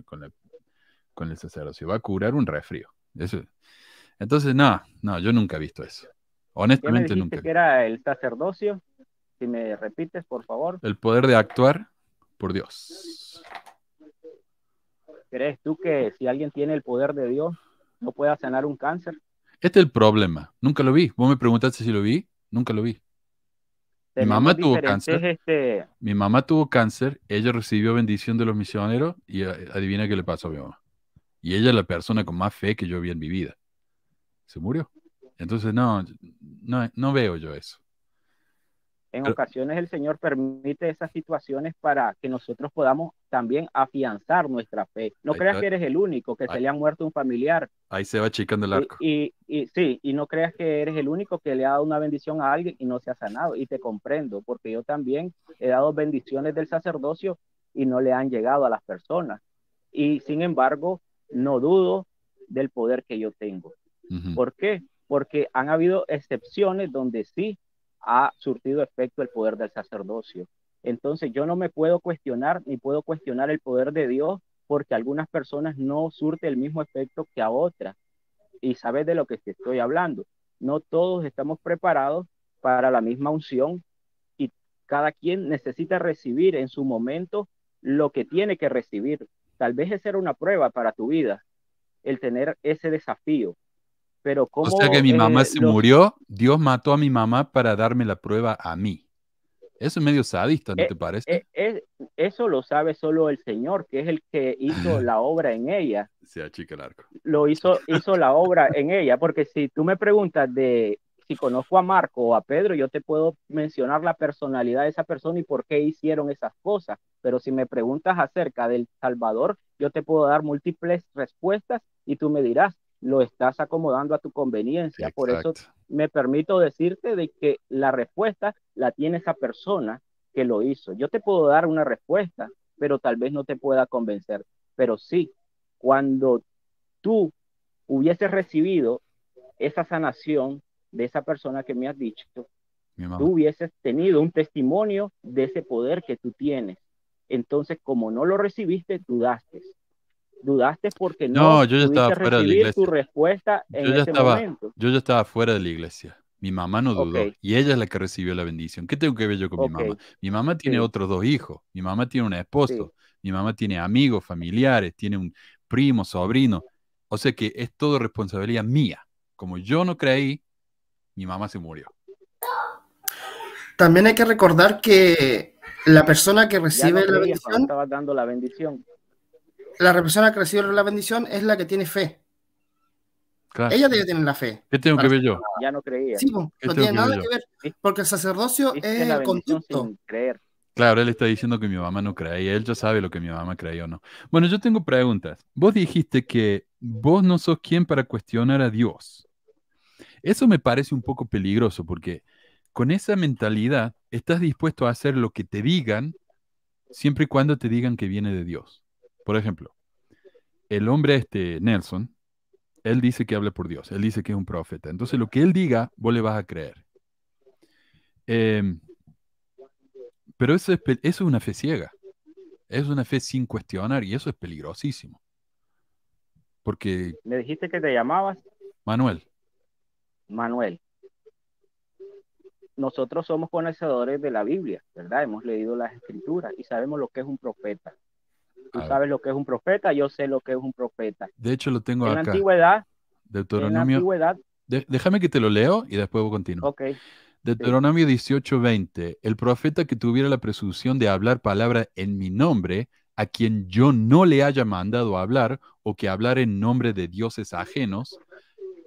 el sacerdocio, va a curar un resfrío. Entonces, no, no, yo nunca he visto eso. Honestamente, nunca. que era el sacerdocio? Si me repites, por favor. El poder de actuar por Dios. ¿Crees tú que si alguien tiene el poder de Dios, no pueda sanar un cáncer? Este es el problema. Nunca lo vi. Vos me preguntaste si lo vi. Nunca lo vi. Mi mamá, tuvo cáncer, este, mi mamá tuvo cáncer, ella recibió bendición de los misioneros y eh, adivina qué le pasó a mi mamá. Y ella es la persona con más fe que yo había en mi vida. Se murió. Entonces, no, no veo yo eso. En ocasiones el Señor permite esas situaciones para que nosotros podamos también afianzar nuestra fe. No creas que eres el único, que se le ha muerto un familiar. Ahí se va chicando el arco. Y, sí, y no creas que eres el único que le ha dado una bendición a alguien y no se ha sanado. Y te comprendo, porque yo también he dado bendiciones del sacerdocio y no le han llegado a las personas. Y sin embargo, no dudo del poder que yo tengo. ¿Por qué? Porque han habido excepciones donde sí ha surtido efecto el poder del sacerdocio. Entonces yo no me puedo cuestionar ni puedo cuestionar el poder de Dios porque algunas personas no surte el mismo efecto que a otras. Y sabes de lo que te estoy hablando. No todos estamos preparados para la misma unción y cada quien necesita recibir en su momento lo que tiene que recibir. Tal vez es ser una prueba para tu vida, el tener ese desafío, pero ¿cómo, o sea que mi mamá eh, se murió, Dios mató a mi mamá para darme la prueba a mí. Eso es medio sadista, ¿no eh, te parece? Eh, eso lo sabe solo el Señor, que es el que hizo la obra en ella. Se achica el arco. Lo hizo, hizo la obra en ella, porque si tú me preguntas de si conozco a Marco o a Pedro, yo te puedo mencionar la personalidad de esa persona y por qué hicieron esas cosas. Pero si me preguntas acerca del Salvador, yo te puedo dar múltiples respuestas y tú me dirás, lo estás acomodando a tu conveniencia. Por eso me permito decirte de que la respuesta la tiene esa persona que lo hizo. Yo te puedo dar una respuesta, pero tal vez no te pueda convencer. Pero sí, cuando tú hubieses recibido esa sanación de esa persona que me has dicho, tú hubieses tenido un testimonio de ese poder que tú tienes. Entonces, como no lo recibiste, dudaste dudaste porque no, no yo ya estaba fuera de la iglesia. yo ya estaba, Yo ya estaba fuera de la iglesia. Mi mamá no dudó y ella es la que recibió la bendición. ¿Qué tengo que ver yo con mi mamá? Mi mamá tiene otros dos hijos, mi mamá tiene un esposo, mi mamá tiene amigos, familiares, tiene un primo, sobrino. O sea que es todo responsabilidad mía. Como yo no creí, mi mamá se murió. También hay que recordar que la persona que recibe la bendición... Estaba dando la bendición la persona que recibe la bendición es la que tiene fe. Ella debe tener la fe. ¿Qué tengo que ver yo? Ya no creía. Sí, no tiene nada que, ver, porque el sacerdocio es, el conducto. creer. Claro, él está diciendo que mi mamá no cree él ya sabe lo que mi mamá creía o no. Bueno, yo tengo preguntas. Vos dijiste que vos no sos quien para cuestionar a Dios. Eso me parece un poco peligroso porque con esa mentalidad estás dispuesto a hacer lo que te digan siempre y cuando te digan que viene de Dios. Por ejemplo, el hombre este, Nelson, él dice que habla por Dios, él dice que es un profeta. Entonces lo que él diga, vos le vas a creer. Eh, pero eso es, eso es una fe ciega, es una fe sin cuestionar y eso es peligrosísimo. Porque... ¿Me dijiste que te llamabas? Manuel. Manuel. Nosotros somos conocedores de la Biblia, ¿verdad? Hemos leído las escrituras y sabemos lo que es un profeta. Tú sabes lo que es un profeta, yo sé lo que es un profeta. De hecho, lo tengo acá. antigüedad, Deuteronomio, la déjame que te lo leo y después voy Deuteronomio 18:20, el profeta que tuviera la presunción de hablar palabra en mi nombre, a quien yo no le haya mandado hablar, o que hablar en nombre de dioses ajenos,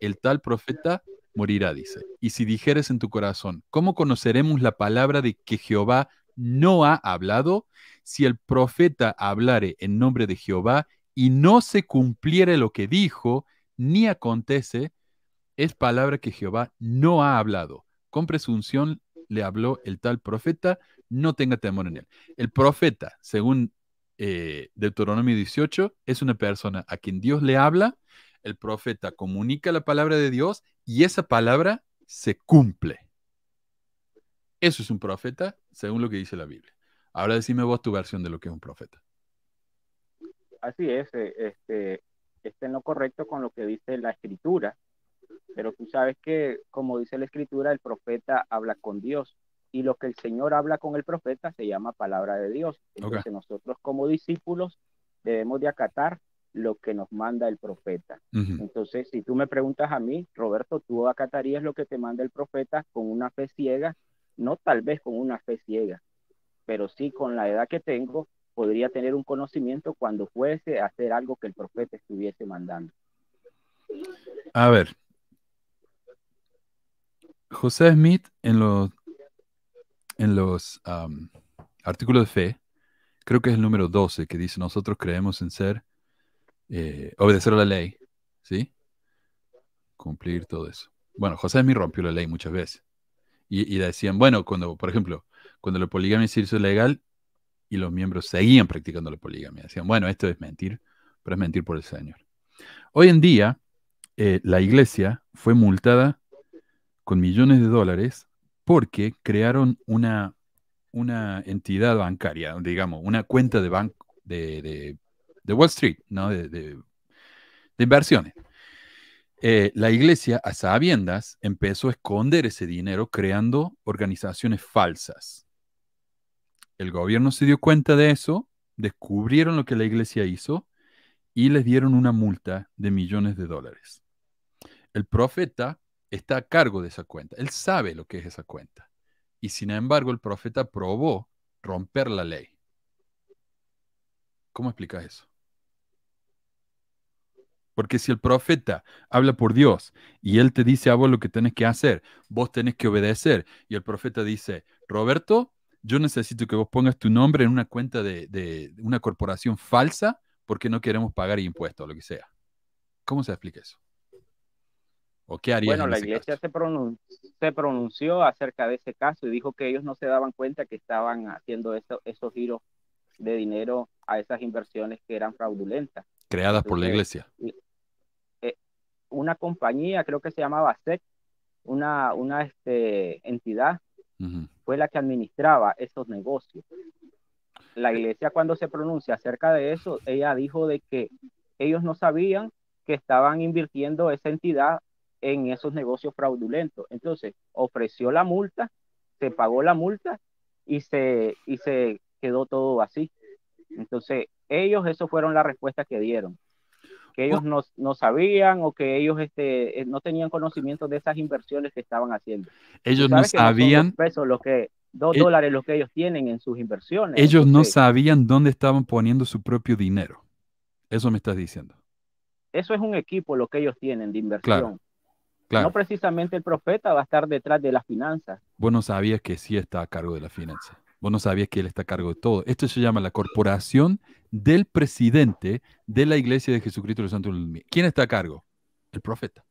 el tal profeta morirá, dice. Y si dijeres en tu corazón, ¿cómo conoceremos la palabra de que Jehová no ha hablado? Si el profeta hablare en nombre de Jehová y no se cumpliere lo que dijo, ni acontece, es palabra que Jehová no ha hablado. Con presunción le habló el tal profeta, no tenga temor en él. El profeta, según eh, Deuteronomio 18, es una persona a quien Dios le habla, el profeta comunica la palabra de Dios y esa palabra se cumple. Eso es un profeta, según lo que dice la Biblia. Ahora decime vos tu versión de lo que es un profeta. Así es, eh, este, está en lo correcto con lo que dice la escritura, pero tú sabes que, como dice la escritura, el profeta habla con Dios y lo que el Señor habla con el profeta se llama palabra de Dios. Entonces nosotros como discípulos debemos de acatar lo que nos manda el profeta. Entonces, si tú me preguntas a mí, Roberto, tú acatarías lo que te manda el profeta con una fe ciega no tal vez con una fe ciega, pero sí con la edad que tengo, podría tener un conocimiento cuando fuese a hacer algo que el profeta estuviese mandando. A ver. José Smith en los, en los artículos de fe, creo que es el número 12, que dice, nosotros creemos en ser, eh, obedecer a la ley, ¿sí? Cumplir todo eso. Bueno, José Smith rompió la ley muchas veces. Y, decían, bueno, cuando, por ejemplo, cuando la poligamia se hizo legal y los miembros seguían practicando la poligamia, decían, bueno, esto es mentir, pero es mentir por el Señor. Hoy en día, eh, la iglesia fue multada con millones de dólares porque crearon una, una entidad bancaria, digamos, una cuenta de, banco de, Wall Street, ¿no? de inversiones. Eh, la iglesia, a sabiendas, empezó a esconder ese dinero creando organizaciones falsas. El gobierno se dio cuenta de eso, descubrieron lo que la iglesia hizo y les dieron una multa de millones de dólares. El profeta está a cargo de esa cuenta, él sabe lo que es esa cuenta. Y sin embargo, el profeta probó romper la ley. ¿Cómo explicas eso? Porque si el profeta habla por Dios y él te dice a vos lo que tenés que hacer, vos tenés que obedecer. Y el profeta dice, Roberto, yo necesito que vos pongas tu nombre en una cuenta de, una corporación falsa porque no queremos pagar impuestos, o lo que sea. ¿Cómo se explica eso? ¿O qué haría bueno, la iglesia se pronunció, acerca de ese caso y dijo que ellos no se daban cuenta que estaban haciendo esos giros de dinero a esas inversiones que eran fraudulentas. Creadas por la iglesia. Eh, eh, una compañía, creo que se llamaba SEC, una, una este, entidad, fue la que administraba esos negocios. La eh, iglesia cuando se pronuncia acerca de eso, ella dijo de que ellos no sabían que estaban invirtiendo esa entidad en esos negocios fraudulentos. Entonces, ofreció la multa, se pagó la multa y se, y se quedó todo así. Entonces, ellos, eso fueron las respuestas que dieron. Que ellos no, sabían o que ellos este, eh, no tenían conocimiento de esas inversiones que estaban haciendo. Ellos no sabían. pesos que, dos eh, dólares los que ellos tienen en sus inversiones. Ellos no sabían dónde estaban poniendo su propio dinero. Eso me estás diciendo. Eso es un equipo lo que ellos tienen de inversión. Claro, No precisamente el profeta va a estar detrás de las finanzas. bueno no sabías que sí está a cargo de las finanzas. Vos no sabías que él está a cargo de todo. Esto se llama la corporación del presidente de la iglesia de Jesucristo de los Santos. ¿Quién está a cargo? El profeta.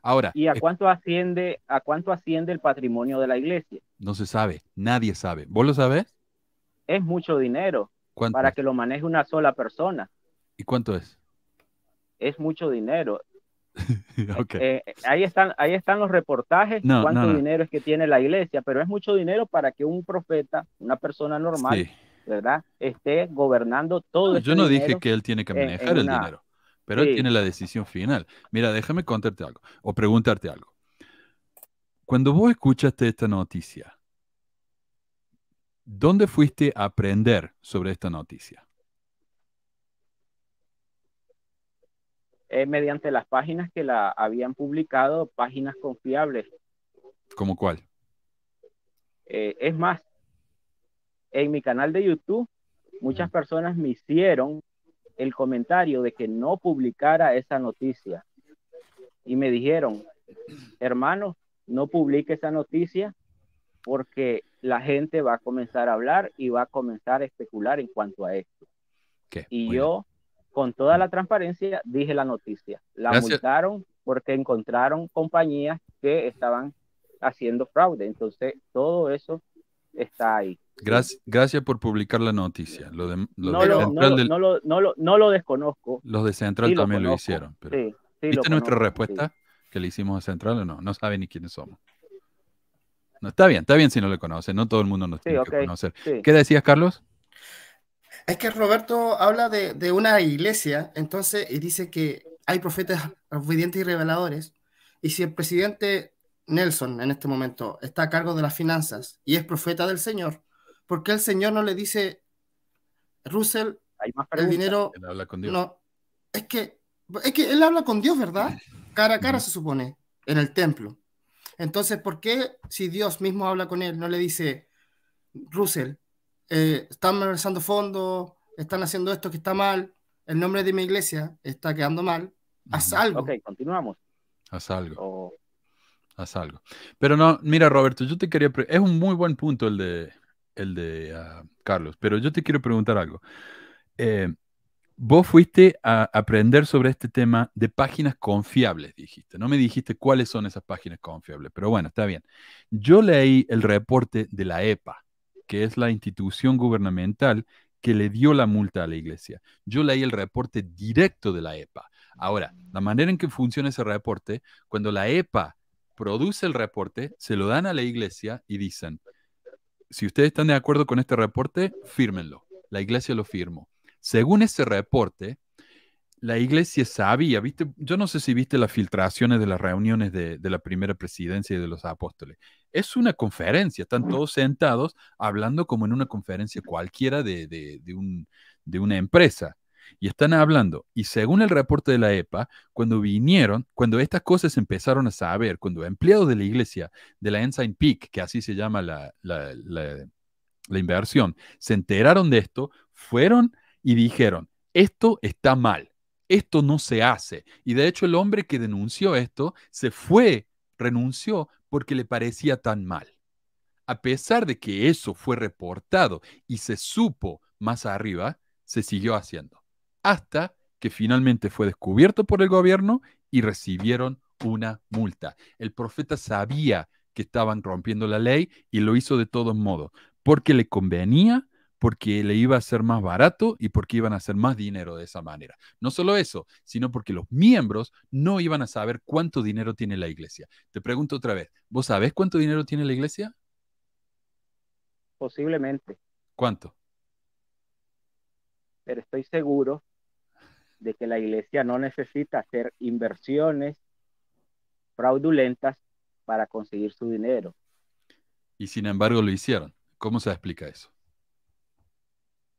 Ahora. ¿Y a cuánto asciende, a cuánto asciende el patrimonio de la iglesia? No se sabe, nadie sabe. ¿Vos lo sabés? Es mucho dinero para que lo maneje una sola persona. ¿Y cuánto es? Es mucho dinero. Eh, ahí, están, ahí están los reportajes, de cuánto dinero es que tiene la iglesia, pero es mucho dinero para que un profeta, una persona normal, ¿verdad?, esté gobernando todo este Yo no dije que él tiene que manejar el dinero, pero él tiene la decisión final. Mira, déjame contarte algo o preguntarte algo. Cuando vos escuchaste esta noticia, ¿dónde fuiste a aprender sobre esta noticia? eh, mediante las páginas que la habían publicado, páginas confiables. ¿Como cuál? Eh, es más, en mi canal de YouTube, muchas personas me hicieron el comentario de que no publicara esa noticia. Y me dijeron, hermano, no publique esa noticia porque la gente va a comenzar a hablar y va a comenzar a especular en cuanto a esto. ¿Qué? Y yo con toda la transparencia dije la noticia. La multaron porque encontraron compañías que estaban haciendo fraude. Entonces, todo eso está ahí. Gracias, gracias por publicar la noticia. no, lo, desconozco. Los de Central también lo, hicieron. Pero... es nuestra respuesta que le hicimos a Central o no? No sabe ni quiénes somos. No, está bien, está bien si no le conoce. No todo el mundo nos tiene que conocer. ¿Qué decías, Carlos? Es que Roberto habla de, una iglesia, entonces, y dice que hay profetas obedientes y reveladores, y si el presidente Nelson en este momento está a cargo de las finanzas y es profeta del Señor, ¿por qué el Señor no le dice, Russell, el dinero... habla con Dios. No, es que, es que él habla con Dios, ¿verdad? Cara a cara se supone, en el templo. Entonces, ¿por qué si Dios mismo habla con él, no le dice, Russell, eh, están regresando fondos, están haciendo esto que está mal, el nombre de mi iglesia está quedando mal, haz algo. Ok, continuamos. Haz algo. Haz algo. Pero no, mira Roberto, yo te quería, es un muy buen punto el de, el de ah, Carlos, pero yo te quiero preguntar algo. Eh, vos fuiste a aprender sobre este tema de páginas confiables, dijiste. No me dijiste cuáles son esas páginas confiables, pero bueno, está bien. Yo leí el reporte de la EPA, que es la institución gubernamental que le dio la multa a la iglesia. Yo leí el reporte directo de la EPA. Ahora, la manera en que funciona ese reporte, cuando la EPA produce el reporte, se lo dan a la iglesia y dicen, si ustedes están de acuerdo con este reporte, fírmenlo. La iglesia lo firmó. Según ese reporte, la iglesia sabía, ¿viste? Yo no sé si viste las filtraciones de las reuniones de, la primera presidencia y de los apóstoles. Es una conferencia, están todos sentados hablando como en una conferencia cualquiera de, una empresa. Y están hablando. Y según el reporte de la EPA, cuando vinieron, cuando estas cosas empezaron a saber, cuando empleados de la iglesia, de la Ensign Peak, que así se llama la inversión, se enteraron de esto, fueron y dijeron, esto está mal esto no se hace. Y de hecho el hombre que denunció esto se fue, renunció porque le parecía tan mal. A pesar de que eso fue reportado y se supo más arriba, se siguió haciendo. Hasta que finalmente fue descubierto por el gobierno y recibieron una multa. El profeta sabía que estaban rompiendo la ley y lo hizo de todos modos, porque le convenía porque le iba a ser más barato y porque iban a hacer más dinero de esa manera. No solo eso, sino porque los miembros no iban a saber cuánto dinero tiene la iglesia. Te pregunto otra vez, ¿vos sabés cuánto dinero tiene la iglesia? Posiblemente. ¿Cuánto? Pero estoy seguro de que la iglesia no necesita hacer inversiones fraudulentas para conseguir su dinero. Y sin embargo lo hicieron. ¿Cómo se explica eso?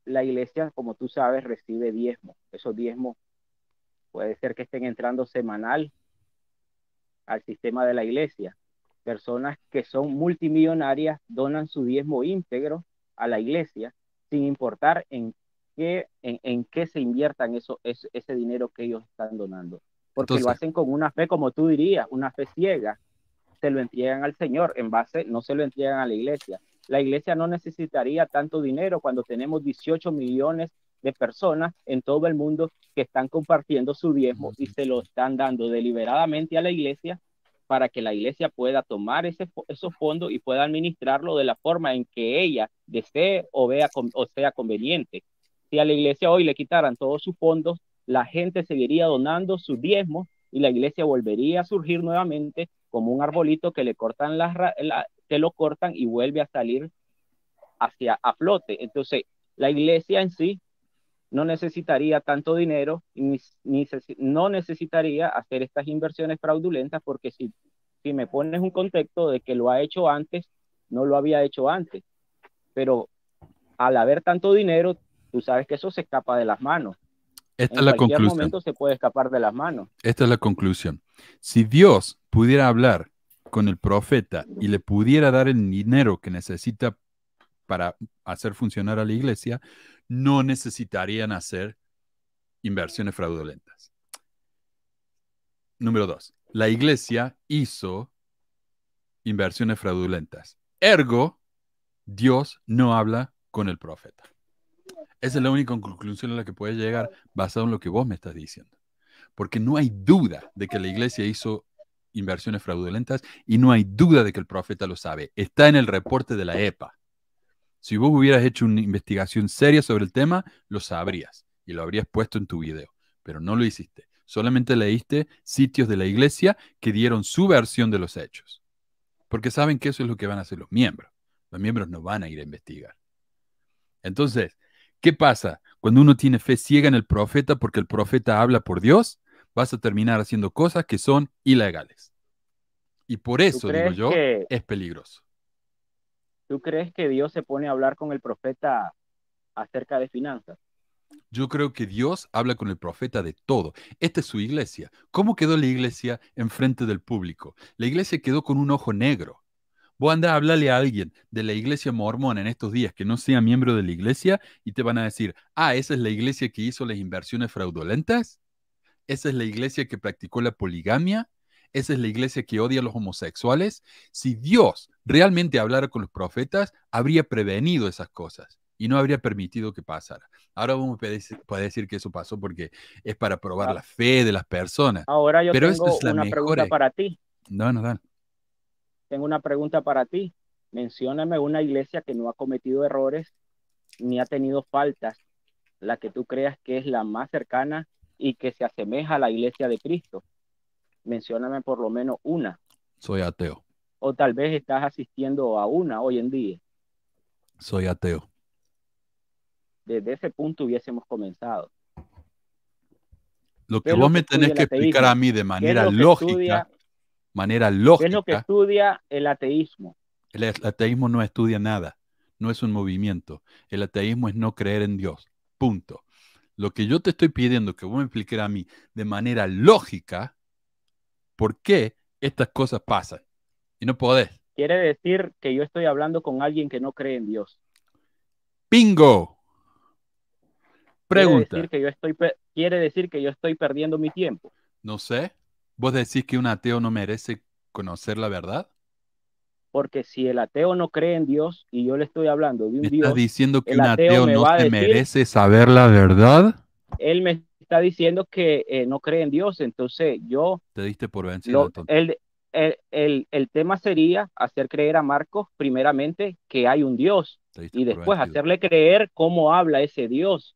la iglesia, como tú sabes, recibe diezmos. Esos diezmos puede ser que estén entrando semanal al sistema de la iglesia. Personas que son multimillonarias donan su diezmo íntegro a la iglesia, sin importar en qué, en, qué se inviertan eso, ese dinero que ellos están donando. Porque lo hacen con una fe, como tú dirías, una fe ciega. Se lo entregan al Señor en base, no se lo entregan a la iglesia la iglesia no necesitaría tanto dinero cuando tenemos 18 millones de personas en todo el mundo que están compartiendo su diezmo y se lo están dando deliberadamente a la iglesia para que la iglesia pueda tomar ese, esos fondos y pueda administrarlo de la forma en que ella desee o, sea conveniente. Si a la iglesia hoy le quitaran todos sus fondos, la gente seguiría donando su diezmo y la iglesia volvería a surgir nuevamente como un arbolito que le cortan las, te lo cortan y vuelve a salir hacia a flote. Entonces, la iglesia en sí no necesitaría tanto dinero, ni, no necesitaría hacer estas inversiones fraudulentas, porque si, si me pones un contexto de que lo ha hecho antes, no lo había hecho antes. Pero al haber tanto dinero, tú sabes que eso se escapa de las manos. Esta en es la cualquier momento se puede escapar de las manos. Esta es la conclusión. Si Dios pudiera hablar con el profeta y le pudiera dar el dinero que necesita para hacer funcionar a la iglesia, no necesitarían hacer inversiones fraudulentas. Número dos, la iglesia hizo inversiones fraudulentas. Ergo, Dios no habla con el profeta. Esa es la única conclusión a la que puedes llegar basado en lo que vos me estás diciendo. Porque no hay duda de que la iglesia hizo inversiones fraudulentas y no hay duda de que el profeta lo sabe. Está en el reporte de la EPA. Si vos hubieras hecho una investigación seria sobre el tema, lo sabrías y lo habrías puesto en tu video, pero no lo hiciste. Solamente leíste sitios de la iglesia que dieron su versión de los hechos, porque saben que eso es lo que van a hacer los miembros. Los miembros no van a ir a investigar. Entonces, ¿qué pasa cuando uno tiene fe ciega en el profeta porque el profeta habla por Dios? vas a terminar haciendo cosas que son ilegales. Y por eso, digo yo, es peligroso. ¿Tú crees que Dios se pone a hablar con el profeta acerca de finanzas? Yo creo que Dios habla con el profeta de todo. Esta es su iglesia. ¿Cómo quedó la iglesia enfrente del público? La iglesia quedó con un ojo negro. Vos andás a hablarle a alguien de la iglesia mormona en estos días que no sea miembro de la iglesia y te van a decir, ah, esa es la iglesia que hizo las inversiones fraudulentas. Esa es la iglesia que practicó la poligamia. Esa es la iglesia que odia a los homosexuales. Si Dios realmente hablara con los profetas, habría prevenido esas cosas y no habría permitido que pasara. Ahora vamos a poder decir que eso pasó porque es para probar la fe de las personas. Ahora yo Pero tengo es una pregunta e-, para ti. No, no, Tengo una pregunta para ti. Mencióname una iglesia que no ha cometido errores ni ha tenido faltas, la que tú creas que es la más cercana y que se asemeja a la iglesia de Cristo? Mencióname por lo menos una. Soy ateo. O tal vez estás asistiendo a una hoy en día. Soy ateo. Desde ese punto hubiésemos comenzado. Lo que vos me tenés que explicar a mí de manera lógica, manera lógica. es que estudia el ateísmo? El ateísmo no estudia nada, no es un movimiento. El ateísmo es no creer en Dios. Punto lo que yo te estoy pidiendo que vos me expliques a mí de manera lógica, ¿por qué estas cosas pasan? Y no podés. Quiere decir que yo estoy hablando con alguien que no cree en Dios. Pingo. Pregunta. Quiere decir que yo estoy, quiere decir que yo estoy perdiendo mi tiempo. No sé. ¿Vos decís que un ateo no merece conocer la verdad? porque si el ateo no cree en Dios y yo le estoy hablando de un Dios, ¿estás diciendo que un ateo, no merece saber la verdad? Él me está diciendo que eh, no cree en Dios, entonces yo te diste por vencido. el, el, tema sería hacer creer a Marcos primeramente que hay un Dios y después hacerle creer cómo habla ese Dios.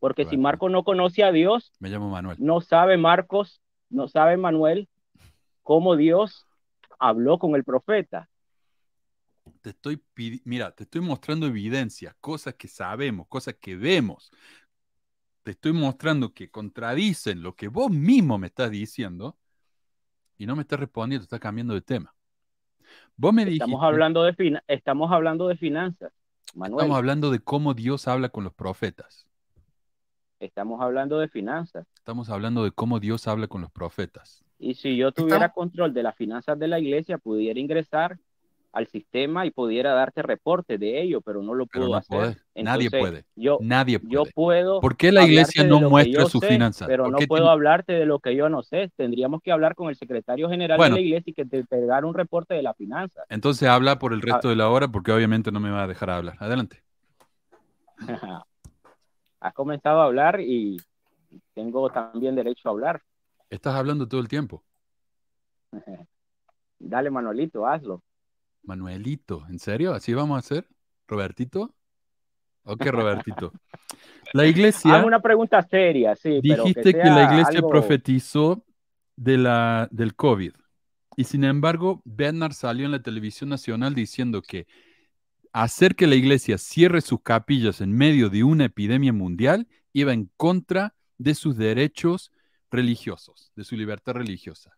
Porque si Marcos no conoce a Dios, me llamo Manuel. No sabe Marcos, no sabe Manuel cómo Dios habló con el profeta te estoy, mira, te estoy mostrando evidencia, cosas que sabemos, cosas que vemos. Te estoy mostrando que contradicen lo que vos mismo me estás diciendo y no me estás respondiendo, estás cambiando de tema. Vos me estamos hablando de estamos hablando de finanzas, Manuel. Estamos hablando de cómo Dios habla con los profetas. Estamos hablando de finanzas. Estamos hablando de cómo Dios habla con los profetas. Y si yo tuviera control de las finanzas de la iglesia, pudiera ingresar al sistema y pudiera darte reporte de ello, pero no lo pudo hacer. Nadie puede. Yo, Nadie Yo puedo. ¿Por qué la iglesia no muestra sus finanzas? Pero no puedo hablarte de lo que yo no sé. Tendríamos que hablar con el secretario general de la iglesia y que te entregara un reporte de la finanza. Entonces habla por el ah. resto de la hora porque obviamente no me va a dejar hablar. Adelante. Has comenzado a hablar y tengo también derecho a hablar. Estás hablando todo el tiempo. Dale, Manolito, hazlo. Manuelito, ¿en serio? ¿Así vamos a hacer? ¿Robertito? Ok, Robertito. La iglesia. una pregunta seria, sí. Dijiste que, la iglesia profetizó de la, del COVID. Y sin embargo, Bernard salió en la televisión nacional diciendo que hacer que la iglesia cierre sus capillas en medio de una epidemia mundial iba en contra de sus derechos religiosos, de su libertad religiosa.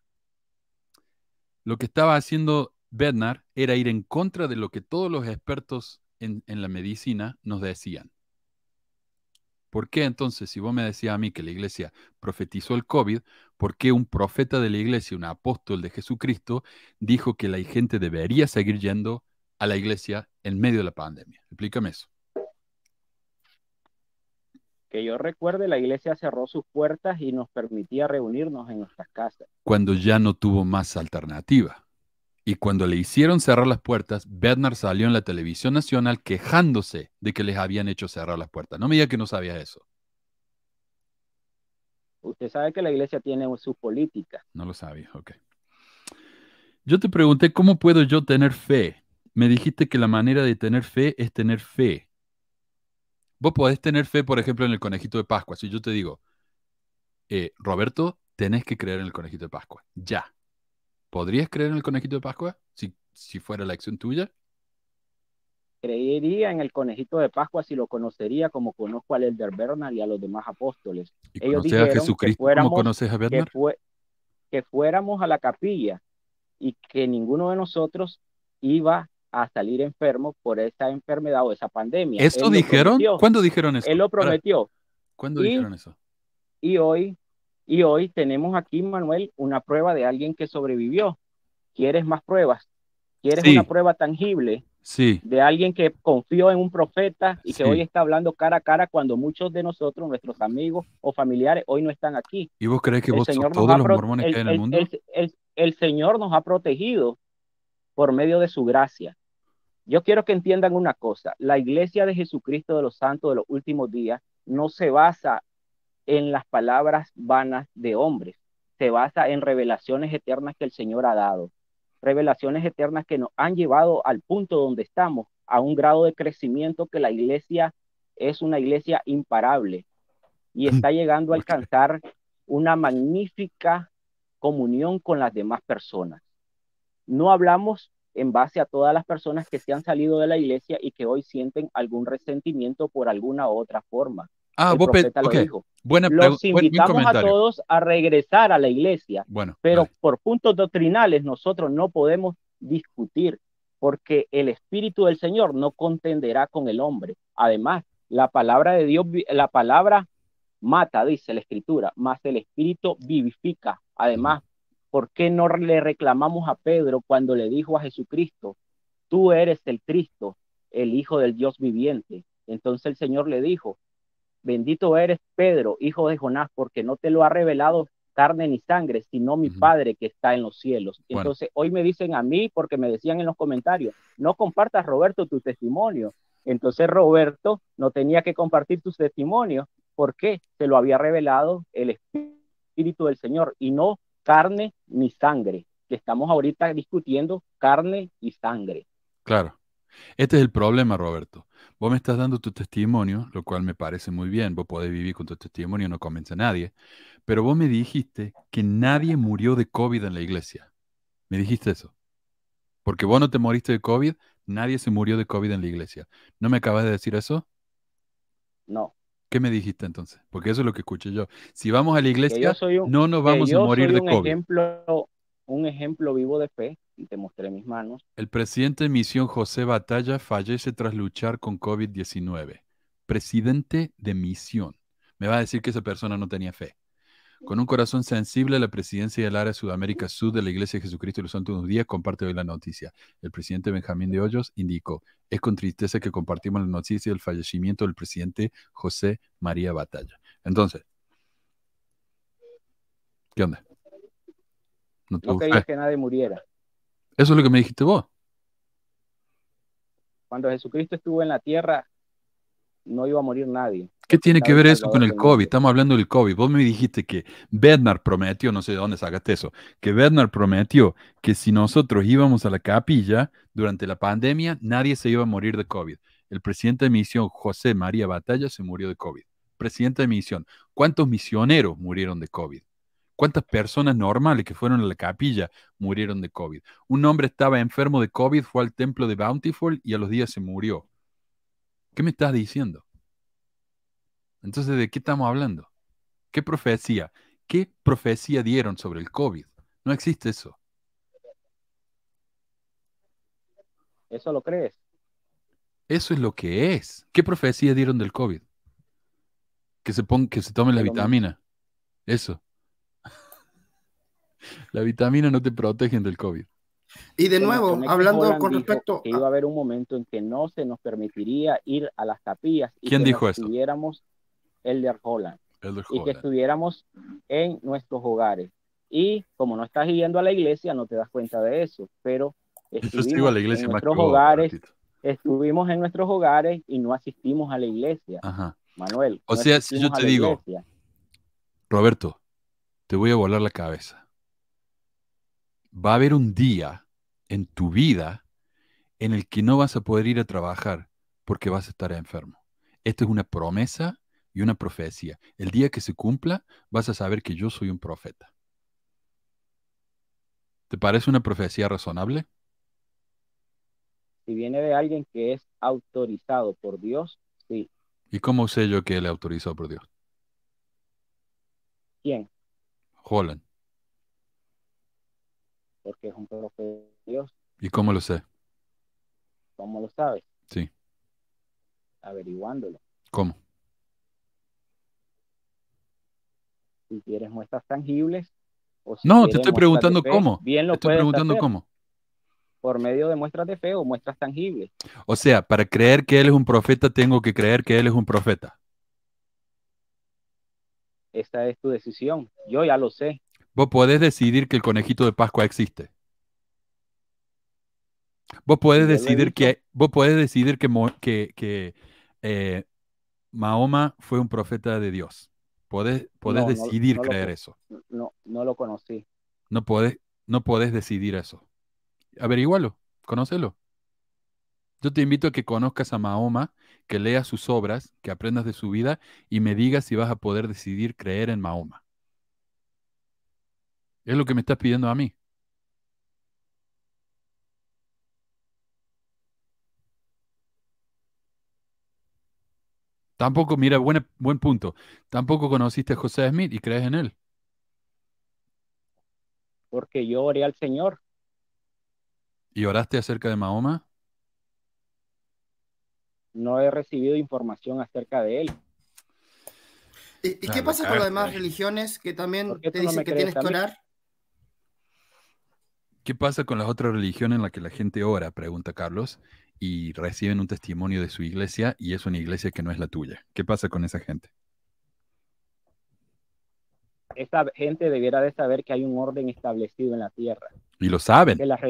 Lo que estaba haciendo Bednar era ir en contra de lo que todos los expertos en, la medicina nos decían. ¿Por qué entonces, si vos me decías a mí que la iglesia profetizó el COVID, por qué un profeta de la iglesia, un apóstol de Jesucristo, dijo que la gente debería seguir yendo a la iglesia en medio de la pandemia? Explícame eso. Que yo recuerde, la iglesia cerró sus puertas y nos permitía reunirnos en nuestras casas. Cuando ya no tuvo más alternativa y cuando le hicieron cerrar las puertas, Bernard salió en la televisión nacional quejándose de que les habían hecho cerrar las puertas. No me diga que no sabía eso. Usted sabe que la iglesia tiene su política. No lo sabía, ok. Yo te pregunté, ¿cómo puedo yo tener fe? Me dijiste que la manera de tener fe es tener fe. Vos podés tener fe, por ejemplo, en el conejito de Pascua. Si yo te digo, eh, Roberto, tenés que creer en el conejito de Pascua. Ya. ¿Podrías creer en el conejito de Pascua si, si fuera la acción tuya? creería en el conejito de Pascua si lo conocería como conozco al Elder Bernal y a los demás apóstoles. Ellos dijeron que fuéramos, a la capilla y que ninguno de nosotros iba a salir enfermo por esa enfermedad o esa pandemia. ¿Esto dijeron? ¿Cuándo dijeron eso? Él lo prometió. ¿Cuándo dijeron eso? Y hoy y hoy tenemos aquí, Manuel, una prueba de alguien que sobrevivió. ¿Quieres más pruebas? ¿Quieres una prueba tangible? Sí. De alguien que confió en un profeta y que hoy está hablando cara a cara cuando muchos de nosotros, nuestros amigos o familiares, hoy no están aquí. ¿Y vos crees que el vos Señor todos los mormones que hay en el mundo? el Señor nos ha protegido por medio de su gracia. Yo quiero que entiendan una cosa, la iglesia de Jesucristo de los Santos de los últimos días no se basa en las palabras vanas de hombres, se basa en revelaciones eternas que el Señor ha dado, revelaciones eternas que nos han llevado al punto donde estamos, a un grado de crecimiento que la iglesia es una iglesia imparable y está mm. llegando a alcanzar una magnífica comunión con las demás personas. No hablamos en base a todas las personas que se han salido de la iglesia y que hoy sienten algún resentimiento por alguna u otra forma. Ah, Los invitamos a todos a regresar a la iglesia, bueno, pero por puntos doctrinales nosotros no podemos discutir, porque el Espíritu del Señor no contenderá con el hombre. Además, la palabra de Dios, la palabra mata, dice la Escritura, más el Espíritu vivifica. Además, ¿por qué no le reclamamos a Pedro cuando le dijo a Jesucristo, tú eres el Cristo, el Hijo del Dios viviente? Entonces el Señor le dijo, bendito eres Pedro, hijo de Jonás, porque no te lo ha revelado carne ni sangre, sino mi Padre que está en los cielos. Entonces, hoy me dicen a mí, porque me decían en los comentarios, no compartas, Roberto, tu testimonio. Entonces, Roberto no tenía que compartir tu testimonio, porque se lo había revelado el Espíritu del Señor y no carne ni sangre, que estamos ahorita discutiendo carne y sangre. Claro. Este es el problema, Roberto. Vos me estás dando tu testimonio, lo cual me parece muy bien. Vos podés vivir con tu testimonio, no convence a nadie. Pero vos me dijiste que nadie murió de COVID en la iglesia. Me dijiste eso. Porque vos no te moriste de COVID, nadie se murió de COVID en la iglesia. ¿No me acabas de decir eso? No. ¿Qué me dijiste entonces? Porque eso es lo que escuché yo. Si vamos a la iglesia, no nos vamos a morir de COVID. Ejemplo, un ejemplo vivo de fe te mostré mis manos. El presidente de Misión José Batalla fallece tras luchar con COVID-19. Presidente de Misión. Me va a decir que esa persona no tenía fe. Con un corazón sensible, la presidencia del área Sudamérica Sur de la Iglesia de Jesucristo y los Santos Días comparte hoy la noticia. El presidente Benjamín de Hoyos indicó, es con tristeza que compartimos la noticia del fallecimiento del presidente José María Batalla. Entonces, ¿qué onda? No, quería que nadie muriera. Eso es lo que me dijiste vos. Cuando Jesucristo estuvo en la tierra, no iba a morir nadie. ¿Qué tiene que ver eso con el COVID? Estamos hablando del COVID. Vos me dijiste que Bernard prometió, no sé de dónde sacaste eso, que Bernard prometió que si nosotros íbamos a la capilla durante la pandemia, nadie se iba a morir de COVID. El presidente de misión, José María Batalla, se murió de COVID. Presidente de misión. ¿Cuántos misioneros murieron de COVID? ¿Cuántas personas normales que fueron a la capilla murieron de COVID? Un hombre estaba enfermo de COVID, fue al templo de Bountiful y a los días se murió. ¿Qué me estás diciendo? Entonces, ¿de qué estamos hablando? ¿Qué profecía? ¿Qué profecía dieron sobre el COVID? No existe eso. ¿Eso lo crees? Eso es lo que es. ¿Qué profecía dieron del COVID? Que se, ponga, que se tomen la vitamina. Eso. La vitamina no te protege del COVID. Y de nuevo, hablando con respecto. Que iba a haber un momento en que no se nos permitiría ir a las capillas. ¿Quién dijo eso? Y que estuviéramos en nuestros hogares. Y como no estás yendo a la iglesia, no te das cuenta de eso. Pero estuvimos en nuestros hogares. Estuvimos en nuestros hogares y no asistimos a la iglesia. Manuel. O sea, si yo te digo, Roberto, te voy a volar la cabeza va a haber un día en tu vida en el que no vas a poder ir a trabajar porque vas a estar enfermo. Esta es una promesa y una profecía. El día que se cumpla, vas a saber que yo soy un profeta. ¿Te parece una profecía razonable? Si viene de alguien que es autorizado por Dios, sí. ¿Y cómo sé yo que él es autorizado por Dios? ¿Quién? Holland porque es un profeta de Dios. ¿Y cómo lo sé? ¿Cómo lo sabes? Sí. Averiguándolo. ¿Cómo? Si quieres muestras tangibles. no, te estoy preguntando cómo. Bien lo te estoy preguntando cómo. Por medio de muestras de fe o muestras tangibles. O sea, para creer que él es un profeta, tengo que creer que él es un profeta. Esta es tu decisión. Yo ya lo sé. Vos podés decidir que el conejito de Pascua existe. Vos podés decidir que, vos decidir que, que, eh, Mahoma fue un profeta de Dios. Podés, decidir creer eso. No, no lo conocí. No podés, no podés decidir eso. Averígualo, conócelo. Yo te invito a que conozcas a Mahoma, que leas sus obras, que aprendas de su vida y me digas si vas a poder decidir creer en Mahoma. Es lo que me estás pidiendo a mí. Tampoco, mira, buen, buen punto. Tampoco conociste a José Smith y crees en él. Porque yo oré al Señor. ¿Y oraste acerca de Mahoma? No he recibido información acerca de él. ¿Y, qué pasa con las demás religiones que también te dicen que tienes que orar? ¿Qué pasa con las otras religiones en la que la gente ora? Pregunta Carlos. Y reciben un testimonio de su iglesia y es una iglesia que no es la tuya. ¿Qué pasa con esa gente? Esa gente debiera de saber que hay un orden establecido en la tierra. Y lo saben. las,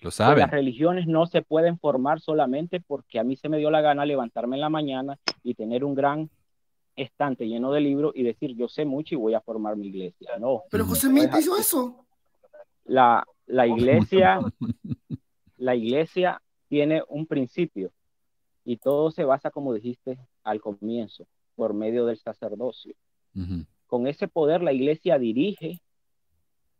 lo saben. las religiones no se pueden formar solamente porque a mí se me dio la gana levantarme en la mañana y tener un gran estante lleno de libros y decir yo sé mucho y voy a formar mi iglesia. No. Pero José Mita pues, hizo ah, eso. La, la iglesia, la iglesia tiene un principio y todo se basa, como dijiste al comienzo, por medio del sacerdocio. Con ese poder la iglesia dirige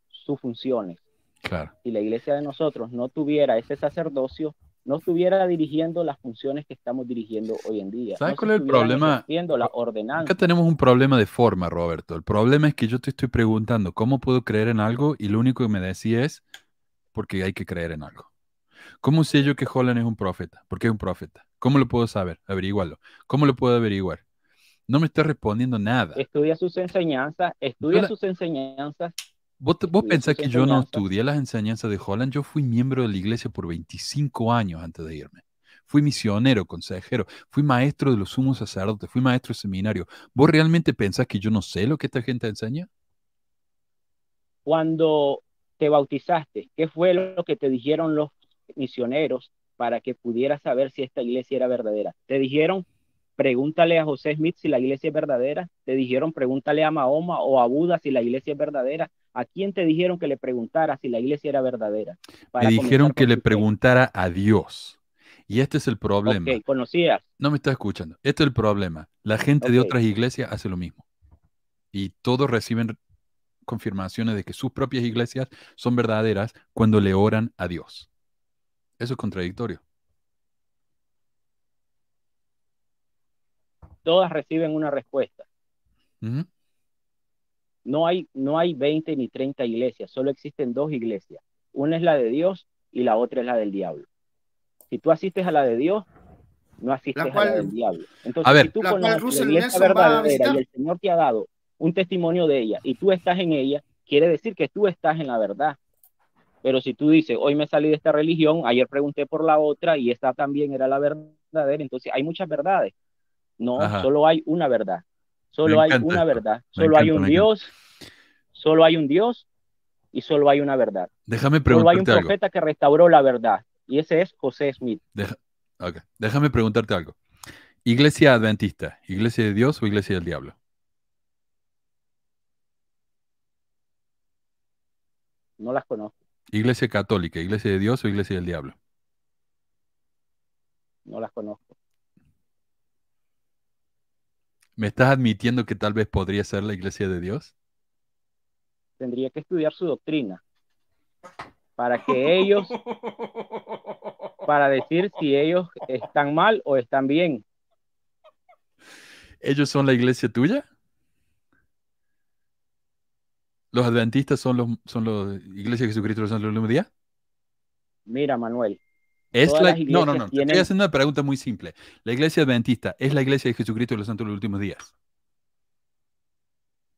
sus funciones. Claro. Si la iglesia de nosotros no tuviera ese sacerdocio, no estuviera dirigiendo las funciones que estamos dirigiendo hoy en día. ¿Sabes cuál es el problema? La Acá tenemos un problema de forma, Roberto. El problema es que yo te estoy preguntando cómo puedo creer en algo y lo único que me decís es porque hay que creer en algo. ¿Cómo sé yo que Holland es un profeta? ¿Por qué es un profeta? ¿Cómo lo puedo saber? Averígualo. ¿Cómo lo puedo averiguar? No me estás respondiendo nada. Estudia sus enseñanzas, estudia sus enseñanzas ¿Vos, vos pensás que yo no estudié las enseñanzas de Holland? Yo fui miembro de la iglesia por 25 años antes de irme. Fui misionero, consejero, fui maestro de los sumos sacerdotes, fui maestro de seminario. ¿Vos realmente pensás que yo no sé lo que esta gente enseña? Cuando te bautizaste, ¿qué fue lo que te dijeron los misioneros para que pudieras saber si esta iglesia era verdadera? ¿Te dijeron, pregúntale a José Smith si la iglesia es verdadera? ¿Te dijeron, pregúntale a Mahoma o a Buda si la iglesia es verdadera? ¿A quién te dijeron que le preguntara si la iglesia era verdadera? me dijeron que le preguntara a Dios. Y este es el problema. conocías. No me está escuchando. Este es el problema. La gente de otras iglesias hace lo mismo. Y todos reciben confirmaciones de que sus propias iglesias son verdaderas cuando le oran a Dios. Eso es contradictorio. Todas reciben una respuesta. No hay, no hay 20 ni 30 iglesias, solo existen dos iglesias. Una es la de Dios y la otra es la del diablo. Si tú asistes a la de Dios, no asistes a la del diablo. Entonces, si tú conoces la iglesia verdadera y el Señor te ha dado un testimonio de ella y tú estás en ella, quiere decir que tú estás en la verdad. Pero si tú dices, hoy me salí de esta religión, ayer pregunté por la otra y esta también era la verdadera, entonces hay muchas verdades. No, solo hay una verdad. Solo hay una verdad, solo hay un Dios, solo hay un Dios y solo hay una verdad. Déjame preguntarte Solo hay un profeta que restauró la verdad y ese es José Smith. Déjame preguntarte algo. Iglesia adventista, iglesia de Dios o iglesia del diablo? No las conozco. Iglesia católica, iglesia de Dios o iglesia del diablo? No las conozco. ¿Me estás admitiendo que tal vez podría ser la iglesia de Dios? Tendría que estudiar su doctrina para que ellos, para decir si ellos están mal o están bien. ¿Ellos son la iglesia tuya? ¿Los adventistas son los, son los iglesia de Jesucristo de los último día? Mira, Manuel, es la, no, no, no. Estoy haciendo una pregunta muy simple. ¿La iglesia adventista es la iglesia de Jesucristo y los santos de los últimos días?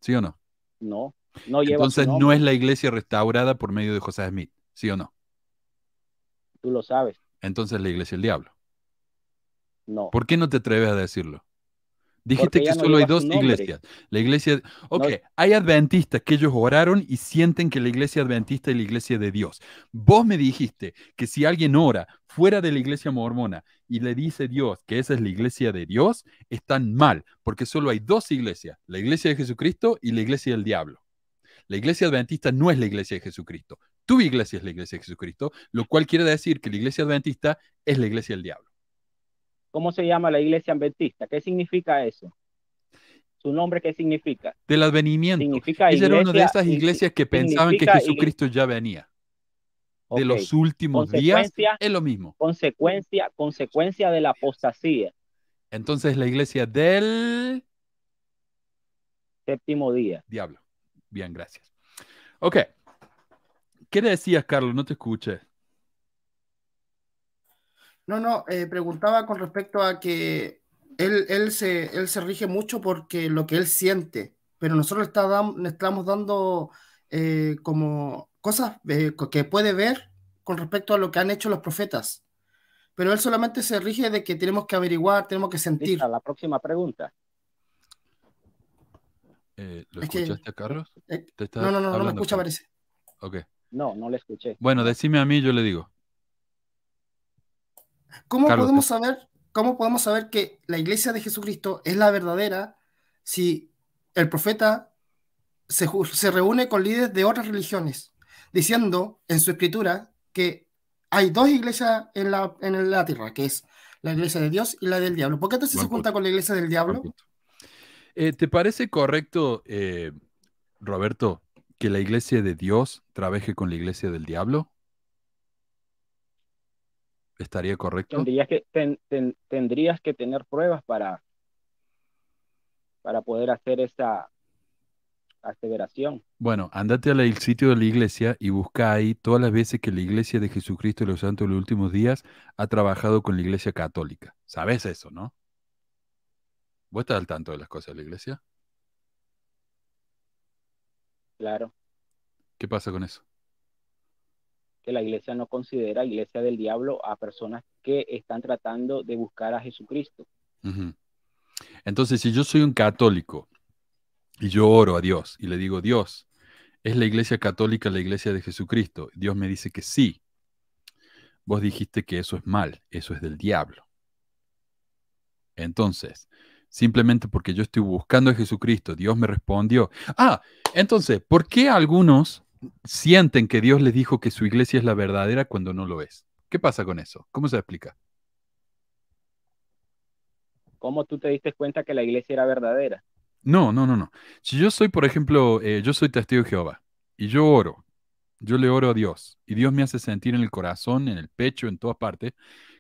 ¿Sí o no? No. no Entonces no es la iglesia restaurada por medio de José Smith, ¿sí o no? Tú lo sabes. Entonces la iglesia del diablo. No. ¿Por qué no te atreves a decirlo? Dijiste que solo hay dos iglesias. La iglesia. Ok, hay adventistas que ellos oraron y sienten que la iglesia adventista es la iglesia de Dios. Vos me dijiste que si alguien ora fuera de la iglesia mormona y le dice Dios que esa es la iglesia de Dios, están mal, porque solo hay dos iglesias: la iglesia de Jesucristo y la iglesia del diablo. La iglesia adventista no es la iglesia de Jesucristo. Tu iglesia es la iglesia de Jesucristo, lo cual quiere decir que la iglesia adventista es la iglesia del diablo. ¿Cómo se llama la iglesia adventista? ¿Qué significa eso? ¿Su nombre qué significa? Del advenimiento. Significa era una de esas iglesias que pensaban que Jesucristo ya venía. De los últimos días es lo mismo. Consecuencia, consecuencia de la apostasía. Entonces la iglesia del séptimo día. Diablo. Bien, gracias. Ok. ¿Qué decías, Carlos? No te escuché. No, no, eh, preguntaba con respecto a que él, él, se, él se rige mucho porque lo que él siente, pero nosotros le, estamos dando eh, como cosas eh, que puede ver con respecto a lo que han hecho los profetas. Pero él solamente se rige de que tenemos que averiguar, tenemos que sentir. la próxima pregunta. ¿Lo escuchaste, Carlos? no, no, no, no me escucha, parece. No, no le escuché. Bueno, decime a mí, yo le digo. ¿Cómo podemos saber, cómo podemos saber que la iglesia de Jesucristo es la verdadera si el profeta se, reúne con líderes de otras religiones, diciendo en su escritura que hay dos iglesias en la, tierra, que es la iglesia de Dios y la del diablo. ¿Por qué entonces se junta con la iglesia del diablo? Eh, ¿Te parece correcto, eh, Roberto, que la iglesia de Dios trabaje con la iglesia del diablo? ¿Estaría correcto? Tendrías que, tendrías que tener pruebas para, para poder hacer esa aseveración. Bueno, andate al sitio de la iglesia y busca ahí todas las veces que la iglesia de Jesucristo y los santos de los últimos días ha trabajado con la iglesia católica. ¿Sabes eso, no? ¿Vos estás al tanto de las cosas de la iglesia? Claro. ¿Qué pasa con eso? la iglesia no considera iglesia del diablo a personas que están tratando de buscar a Jesucristo. Entonces, si yo soy un católico y yo oro a Dios y le digo, Dios, ¿es la iglesia católica la iglesia de Jesucristo? Dios me dice que sí. Vos dijiste que eso es mal, eso es del diablo. Entonces, simplemente porque yo estoy buscando a Jesucristo, Dios me respondió. Ah, entonces, ¿por qué algunos sienten que Dios les dijo que su iglesia es la verdadera cuando no lo es. ¿Qué pasa con eso? ¿Cómo se explica? ¿Cómo tú te diste cuenta que la iglesia era verdadera? No, no, no, no. Si yo soy, por ejemplo, eh, yo soy testigo de Jehová y yo oro, yo le oro a Dios y Dios me hace sentir en el corazón, en el pecho, en todas partes,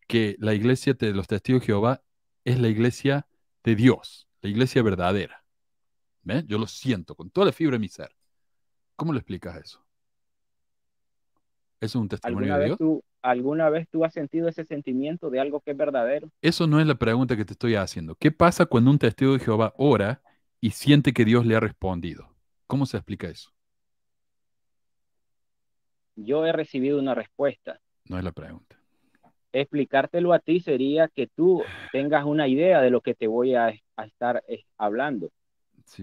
que la iglesia de los testigos de Jehová es la iglesia de Dios, la iglesia verdadera. Yo lo siento con toda la fibra de mi ser. ¿Cómo le explicas eso? ¿Es un testimonio de Dios? ¿Alguna vez tú has sentido ese sentimiento de algo que es verdadero? Eso no es la pregunta que te estoy haciendo. ¿Qué pasa cuando un testigo de Jehová ora y siente que Dios le ha respondido? ¿Cómo se explica eso? Yo he recibido una respuesta. No es la pregunta. Explicártelo a ti sería que tú tengas una idea de lo que te voy a estar eh, hablando.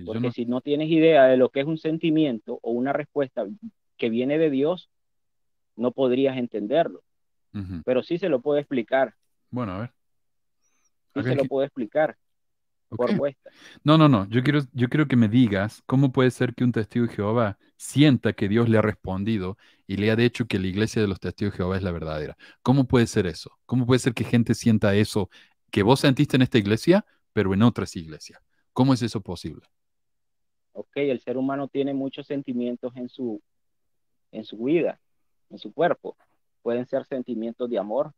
Porque si no tienes idea de lo que es un sentimiento o una respuesta que viene de Dios, no podrías entenderlo. Pero sí se lo puedo explicar. Bueno, a ver. Sí se lo puedo explicar. Por no, no, no. Yo quiero, yo quiero que me digas cómo puede ser que un testigo de Jehová sienta que Dios le ha respondido y le ha dicho que la iglesia de los testigos de Jehová es la verdadera. ¿Cómo puede ser eso? ¿Cómo puede ser que gente sienta eso que vos sentiste en esta iglesia, pero en otras iglesias? ¿Cómo es eso posible? el ser humano tiene muchos sentimientos en su, en su vida, en su cuerpo. Pueden ser sentimientos de amor,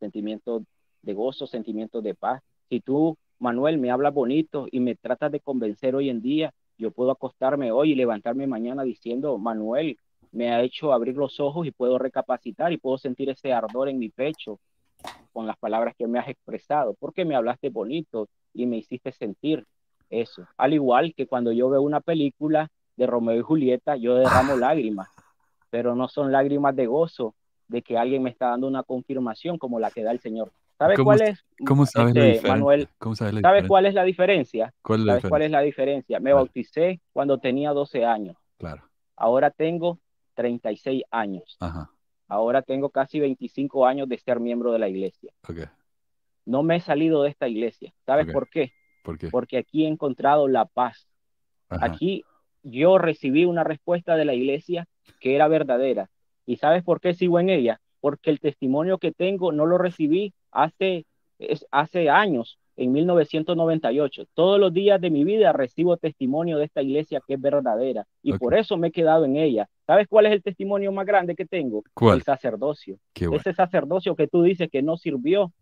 sentimientos de gozo, sentimientos de paz. Si tú, Manuel, me hablas bonito y me tratas de convencer hoy en día, yo puedo acostarme hoy y levantarme mañana diciendo, Manuel, me ha hecho abrir los ojos y puedo recapacitar y puedo sentir ese ardor en mi pecho con las palabras que me has expresado, porque me hablaste bonito y me hiciste sentir eso. Al igual que cuando yo veo una película de Romeo y Julieta, yo derramo lágrimas, pero no son lágrimas de gozo, de que alguien me está dando una confirmación como la que da el Señor. ¿Sabes cuál es? ¿Cómo Manuel, sabes, cuál es la diferencia? ¿Sabes cuál es la diferencia? Me bauticé cuando tenía 12 años. Claro. Ahora tengo 36 años. Ahora tengo casi 25 años de ser miembro de la iglesia. No me he salido de esta iglesia. ¿Sabes por qué? Porque aquí he encontrado la paz. Aquí yo recibí una respuesta de la iglesia que era verdadera. ¿Y sabes por qué sigo en ella? Porque el testimonio que tengo no lo recibí hace, hace años, en 1998. Todos los días de mi vida recibo testimonio de esta iglesia que es verdadera y por eso me he quedado en ella. ¿Sabes cuál es el testimonio más grande que tengo? ¿Cuál? El sacerdocio. Ese sacerdocio que tú dices que no sirvió,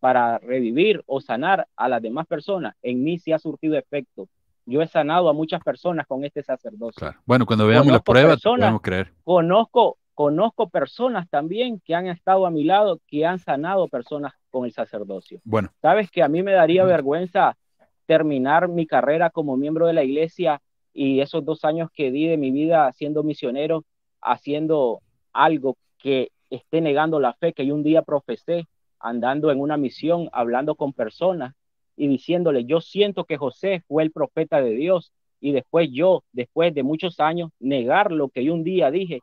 para revivir o sanar a las demás personas. En mí sí ha surtido efecto. Yo he sanado a muchas personas con este sacerdocio. Bueno, cuando veamos las pruebas, podemos creer. Conozco, conozco personas también que han estado a mi lado, que han sanado personas con el sacerdocio. Bueno. Sabes que a mí me daría vergüenza terminar mi carrera como miembro de la iglesia y esos dos años que di de mi vida siendo misionero, haciendo algo que esté negando la fe que yo un día profesé andando en una misión, hablando con personas y diciéndole, yo siento que José fue el profeta de Dios y después yo, después de muchos años, negar lo que yo un día dije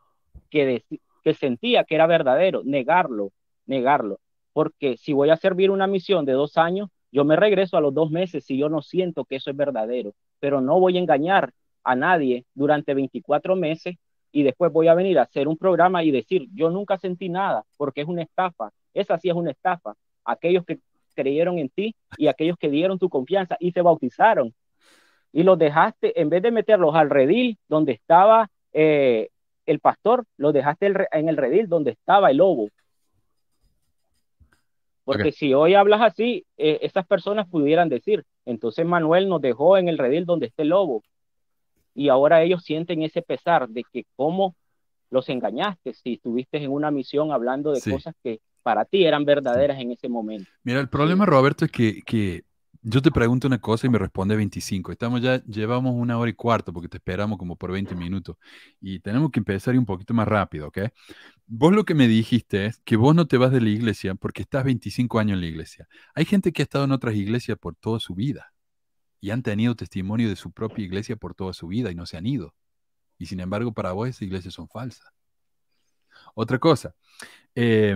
que, que sentía que era verdadero, negarlo, negarlo. Porque si voy a servir una misión de dos años, yo me regreso a los dos meses si yo no siento que eso es verdadero, pero no voy a engañar a nadie durante 24 meses y después voy a venir a hacer un programa y decir, yo nunca sentí nada, porque es una estafa, esa sí es una estafa. Aquellos que creyeron en ti y aquellos que dieron tu confianza y se bautizaron y los dejaste, en vez de meterlos al redil donde estaba eh, el pastor, los dejaste en el redil donde estaba el lobo. Porque si hoy hablas así, eh, esas personas pudieran decir, entonces Manuel nos dejó en el redil donde está el lobo. Y ahora ellos sienten ese pesar de que cómo los engañaste si estuviste en una misión hablando de cosas que para ti eran verdaderas en ese momento. Mira, el problema, Roberto, es que, que yo te pregunto una cosa y me responde 25. Estamos ya, llevamos una hora y cuarto porque te esperamos como por 20 minutos y tenemos que empezar un poquito más rápido, ¿ok? Vos lo que me dijiste es que vos no te vas de la iglesia porque estás 25 años en la iglesia. Hay gente que ha estado en otras iglesias por toda su vida y han tenido testimonio de su propia iglesia por toda su vida y no se han ido. Y sin embargo, para vos esas iglesias son falsas. Otra cosa, eh,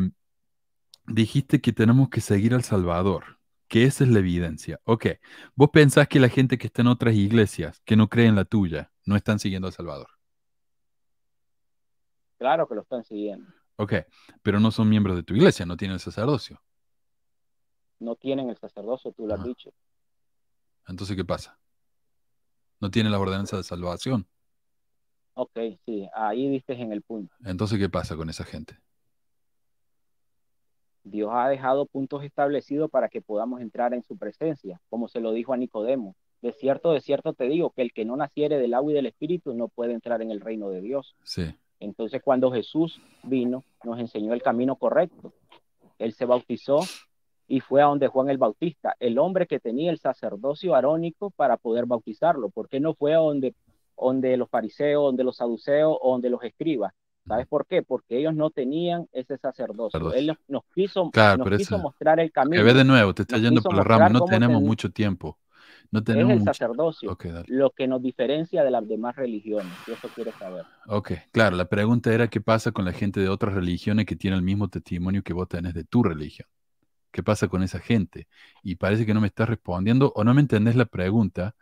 dijiste que tenemos que seguir al Salvador, que esa es la evidencia. Ok, vos pensás que la gente que está en otras iglesias, que no cree en la tuya, no están siguiendo al Salvador. Claro que lo están siguiendo. Ok, pero no son miembros de tu iglesia, no tienen el sacerdocio. No tienen el sacerdocio, tú lo has dicho. Entonces, ¿qué pasa? No tienen la ordenanza de salvación. Ok, sí, ahí viste en el punto. Entonces, ¿qué pasa con esa gente? Dios ha dejado puntos establecidos para que podamos entrar en su presencia, como se lo dijo a Nicodemo. De cierto, de cierto te digo que el que no naciere del agua y del espíritu no puede entrar en el reino de Dios. Sí. Entonces cuando Jesús vino, nos enseñó el camino correcto. Él se bautizó y fue a donde Juan el Bautista, el hombre que tenía el sacerdocio arónico para poder bautizarlo. ¿Por qué no fue a donde, donde los fariseos, donde los saduceos, donde los escribas? ¿Sabes por qué? Porque ellos no tenían ese sacerdocio. Él nos, quiso, mostrar el camino. Que ve de nuevo, te está yendo por la rama, no tenemos mucho tiempo. No tenemos es el sacerdocio lo que nos diferencia de las demás religiones. eso quiero saber. Ok, claro. La pregunta era qué pasa con la gente de otras religiones que tiene el mismo testimonio que vos tenés de tu religión. ¿Qué pasa con esa gente? Y parece que no me estás respondiendo o no me entendés la pregunta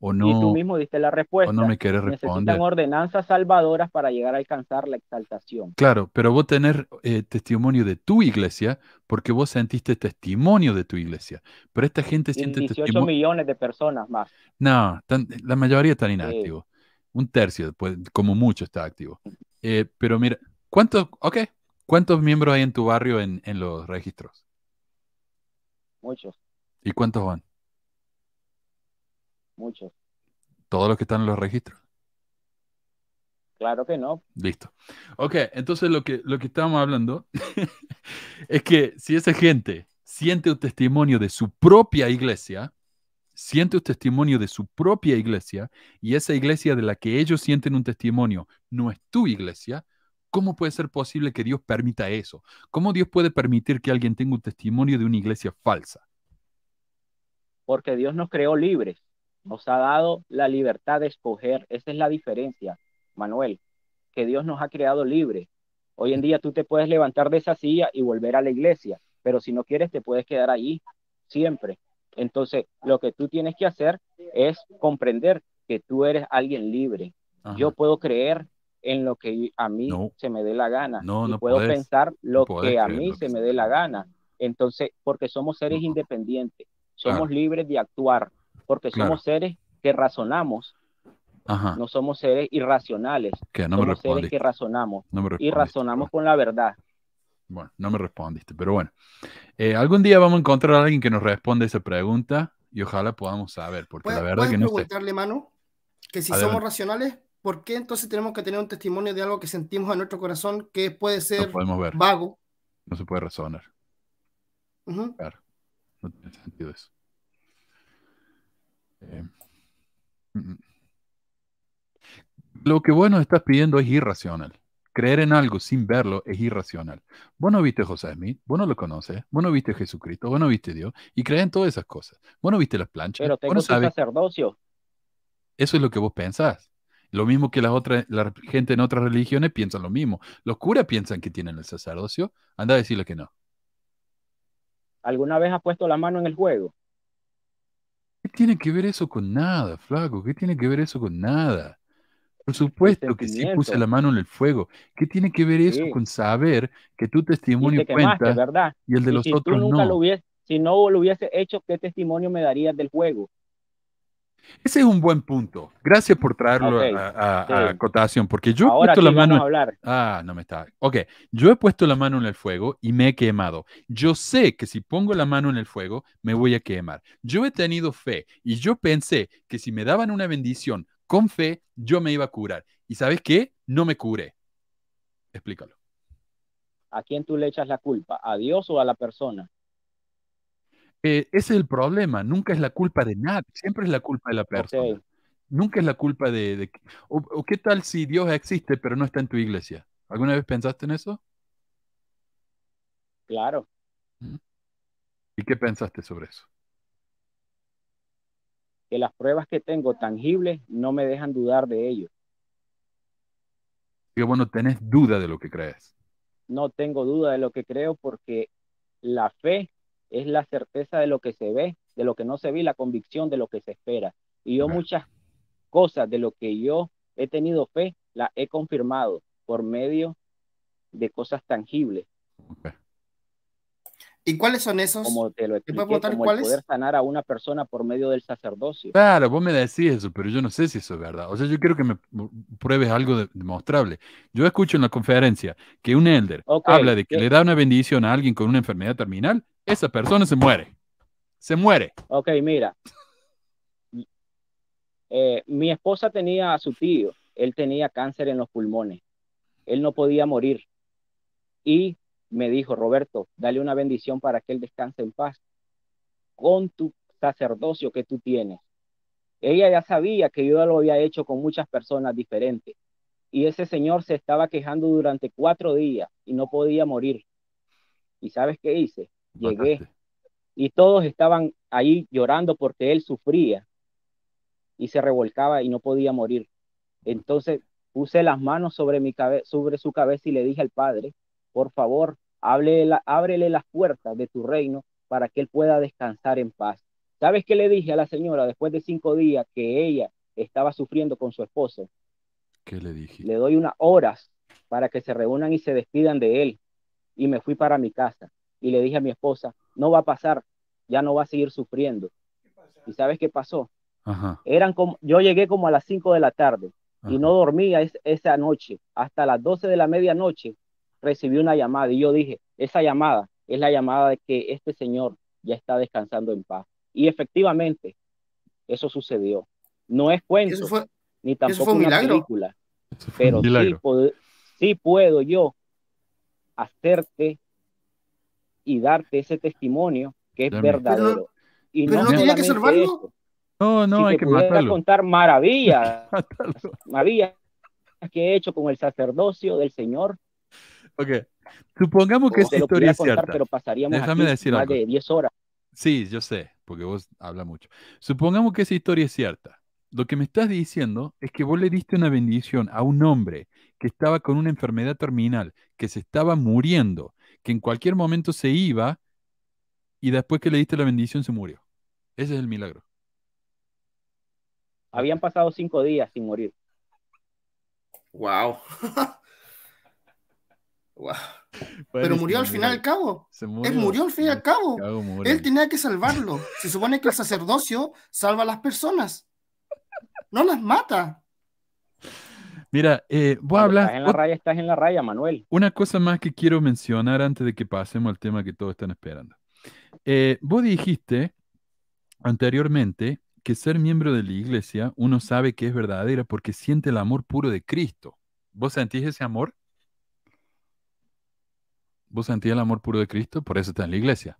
no. Y tú mismo diste la respuesta. O no me quieres responder. Necesitan ordenanzas salvadoras para llegar a alcanzar la exaltación. Claro, pero vos tener eh, testimonio de tu iglesia porque vos sentiste testimonio de tu iglesia. Pero esta gente siente testimonio. 18 millones de personas más. No, la mayoría están inactivos. Un tercio, pues, como mucho, está activo. Mm. Eh, pero mira, ¿cuántos, okay, ¿cuántos miembros hay en tu barrio en, en los registros? Muchos. ¿Y cuántos van? muchos. Todos los que están en los registros. Claro que no. Listo. Ok, entonces lo que, lo que estábamos hablando es que si esa gente siente un testimonio de su propia iglesia, siente un testimonio de su propia iglesia y esa iglesia de la que ellos sienten un testimonio no es tu iglesia, ¿cómo puede ser posible que Dios permita eso? ¿Cómo Dios puede permitir que alguien tenga un testimonio de una iglesia falsa? Porque Dios nos creó libres. Nos ha dado la libertad de escoger. Esa es la diferencia, Manuel, que Dios nos ha creado libre. Hoy en día tú te puedes levantar de esa silla y volver a la iglesia, pero si no quieres te puedes quedar allí siempre. Entonces, lo que tú tienes que hacer es comprender que tú eres alguien libre. Yo puedo creer en lo que a mí se me dé la gana. No, y no puedo pensar lo que a mí se me dé la gana. Entonces, porque somos seres independientes, somos libres de actuar, porque somos seres que razonamos. Ajá. No somos seres irracionales. Que no somos seres que razonamos. y razonamos pues. con la verdad. Bueno, no me respondiste, pero bueno. Eh, algún día vamos a encontrar a alguien que nos responda esa pregunta y ojalá podamos saber, porque la verdad que no. preguntarle, sé. mano, que si somos racionales, ¿por qué entonces tenemos que tener un testimonio de algo que sentimos en nuestro corazón que puede ser vago? No se puede razonar. Claro, no tiene sentido eso. Eh, mm, mm. lo que bueno estás pidiendo es irracional. Creer en algo sin verlo es irracional. Vos no viste a José Smith, vos no lo conoces, vos no viste a Jesucristo, vos no viste a Dios, y crees en todas esas cosas. Vos no viste las planchas. Pero tengo sacerdocio. Eso es lo que vos pensás. Lo mismo que las la gente en otras religiones piensan lo mismo. Los curas piensan que tienen el sacerdocio. Anda a decirle que no. ¿Alguna vez has puesto la mano en el juego? ¿Qué tiene que ver eso con nada, flaco? ¿Qué tiene que ver eso con nada? Por supuesto que sí puse la mano en el fuego. ¿Qué tiene que ver eso con saber que tu testimonio cuenta y el de los otros nunca no? Lo si no lo hubiese hecho, ¿qué testimonio me darías del fuego? Ese es un buen punto. Gracias por traerlo a, la acotación, porque yo he puesto la mano. Ah, no me está. yo he puesto la mano en el fuego y me he quemado. Yo sé que si pongo la mano en el fuego, me voy a quemar. Yo he tenido fe y yo pensé que si me daban una bendición con fe, yo me iba a curar. ¿Y sabes qué? No me curé. Explícalo. ¿A quién tú le echas la culpa? ¿A Dios o a la persona? ese eh, es el problema, nunca es la culpa de nadie, siempre es la culpa de la persona. Nunca es la culpa de... o, qué tal si Dios existe pero no está en tu iglesia? ¿Alguna vez pensaste en eso? Claro. Mm. ¿Y qué pensaste sobre eso? Que las pruebas que tengo tangibles no me dejan dudar de ello. Que bueno, tenés duda de lo que crees. No tengo duda de lo que creo porque la fe es la certeza de lo que se ve, de lo que no se ve, y la convicción de lo que se espera. Y yo muchas cosas de lo que yo he tenido fe, las he confirmado por medio de cosas tangibles. ¿Y cuáles son esos? Como el poder sanar a una persona por medio del sacerdocio. Claro, vos me decís eso, pero yo no sé si eso es verdad. O sea, yo quiero que me pruebes algo demostrable. Yo escucho en la conferencia que un elder habla de que le da una bendición a alguien con una enfermedad terminal esa persona se muere. Se muere. Ok, mira. Eh, mi esposa tenía a su tío, él tenía cáncer en los pulmones, él no podía morir. Y me dijo, Roberto, dale una bendición para que él descanse en paz con tu sacerdocio que tú tienes. Ella ya sabía que yo lo había hecho con muchas personas diferentes. Y ese señor se estaba quejando durante cuatro días y no podía morir. ¿Y sabes qué hice? Llegué y todos estaban ahí llorando porque él sufría y se revolcaba y no podía morir. Entonces puse las manos sobre, mi sobre su cabeza y le dije al Padre, por favor, la ábrele las puertas de tu reino para que él pueda descansar en paz. ¿Sabes qué le dije a la señora después de cinco días que ella estaba sufriendo con su esposo? ¿Qué le dije? Le doy unas horas para que se reúnan y se despidan de él. Y me fui para mi casa y le dije a mi esposa, no va a pasar, ya no va a seguir sufriendo. ¿Y sabes qué pasó? Eran como, yo llegué como a las 5 de la tarde y no dormía esa noche. Hasta las 12 de la medianoche recibí una llamada y yo dije, esa llamada es la llamada de que este señor ya está descansando en paz. Y efectivamente, eso sucedió. No es cuento, ni tampoco una película, pero sí puedo yo hacerte y darte ese testimonio que es verdadero. y no, tiene tenía que ser Esto. No, no, hay que matarlo. contar maravillas, maravillas que he hecho con el sacerdocio del Señor. Ok, supongamos que esa historia es cierta. Pero pasaríamos Déjame decir 10 horas. Sí, yo sé, porque vos habla mucho. Supongamos que esa historia es cierta. Lo que me estás diciendo es que vos le diste una bendición a un hombre que estaba con una enfermedad terminal, que se estaba muriendo, que en cualquier momento se iba y después que le diste la bendición se murió. Ese es el milagro. Habían pasado cinco días sin morir. Wow. Pero murió al final al cabo. Él murió al fin y al cabo. cabo Él tenía que salvarlo. Se supone que el sacerdocio salva a las personas. No las mata. Mira, eh, vos voy a hablar. Estás en la raya, estás en la raya, Manuel. Una cosa más que quiero mencionar antes de que pasemos al tema que todos están esperando. Eh, vos dijiste anteriormente que ser miembro de la iglesia uno sabe que es verdadera porque siente el amor puro de Cristo. ¿Vos sentís ese amor? ¿Vos sentís el amor puro de Cristo? Por eso está en la iglesia.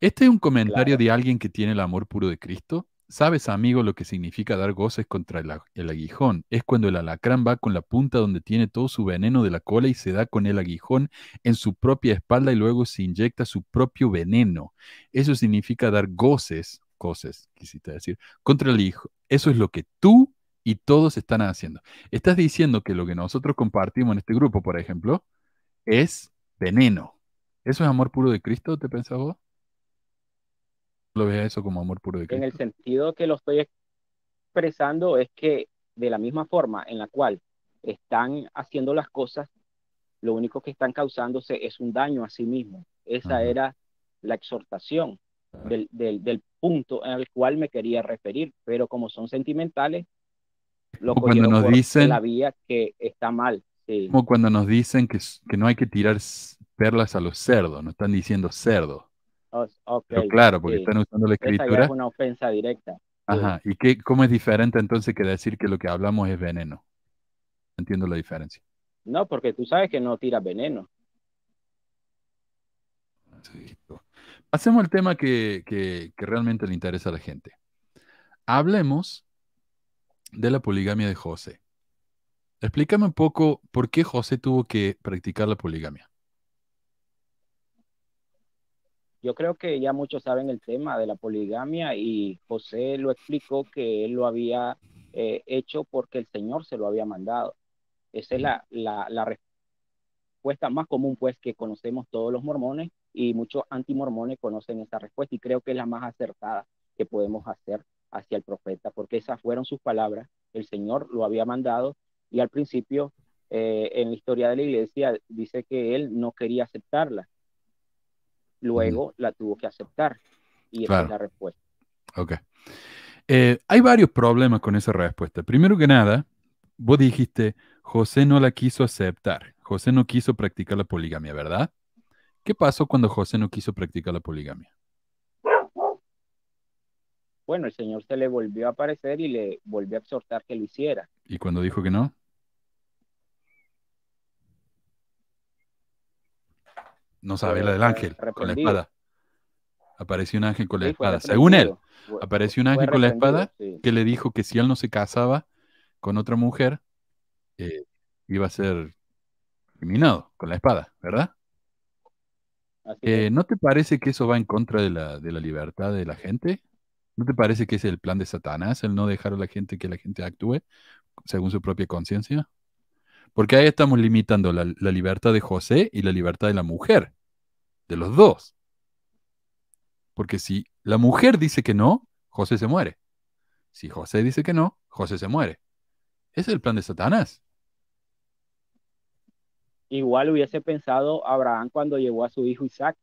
Este es un comentario de alguien que tiene el amor puro de Cristo. Sabes, amigo, lo que significa dar goces contra el, aguijón. Es cuando el alacrán va con la punta donde tiene todo su veneno de la cola y se da con el aguijón en su propia espalda y luego se inyecta su propio veneno. Eso significa dar goces, goces, quisiste decir, contra el hijo. Eso es lo que tú y todos están haciendo. Estás diciendo que lo que nosotros compartimos en este grupo, por ejemplo, es veneno. ¿Eso es amor puro de Cristo, te pensabas? lo vea eso como amor puro de Cristo? En el sentido que lo estoy expresando es que de la misma forma en la cual están haciendo las cosas, lo único que están causándose es un daño a sí mismo. Esa era la exhortación del, del, del, punto al cual me quería referir, pero como son sentimentales, lo como cuando nos dicen la vía que está mal. Sí. Como cuando nos dicen que, que no hay que tirar perlas a los cerdos, no están diciendo cerdo. Pero claro, porque están usando la escritura. es una ofensa directa. Ajá. ¿Y qué, cómo es diferente entonces que decir que lo que hablamos es veneno? Entiendo la diferencia. No, porque tú sabes que no tira veneno. Sí. Pasemos al tema que, que realmente le interesa a la gente. Hablemos de la poligamia de José. Explícame un poco por qué José tuvo que practicar la poligamia. Yo creo que ya muchos saben el tema de la poligamia y José lo explicó que él lo había eh, hecho porque el Señor se lo había mandado. Esa es la, respuesta más común, pues, que conocemos todos los mormones y muchos antimormones conocen esa respuesta y creo que es la más acertada que podemos hacer hacia el profeta, porque esas fueron sus palabras, el Señor lo había mandado y al principio eh, en la historia de la iglesia dice que él no quería aceptarla luego la tuvo que aceptar. Y esa es la respuesta. Ok. Eh, hay varios problemas con esa respuesta. Primero que nada, vos dijiste, José no la quiso aceptar. José no quiso practicar la poligamia, ¿verdad? ¿Qué pasó cuando José no quiso practicar la poligamia? Bueno, el Señor se le volvió a aparecer y le volvió a exhortar que lo hiciera. ¿Y cuando dijo que no? No sabe, la del ángel, con la espada. Apareció un ángel con la espada. Según él, apareció un ángel con la espada que le dijo que si él no se casaba con otra mujer, eh, iba a ser eliminado con la espada, ¿verdad? Eh, ¿No te parece que eso va en contra de la, de la libertad de la gente? ¿No te parece que es el plan de Satanás el no dejar a la gente que la gente actúe según su propia conciencia? Porque ahí estamos limitando la, libertad de José y la libertad de la mujer de los dos. Porque si la mujer dice que no, José se muere. Si José dice que no, José se muere. Ese es el plan de Satanás. Igual hubiese pensado Abraham cuando llevó a su hijo Isaac.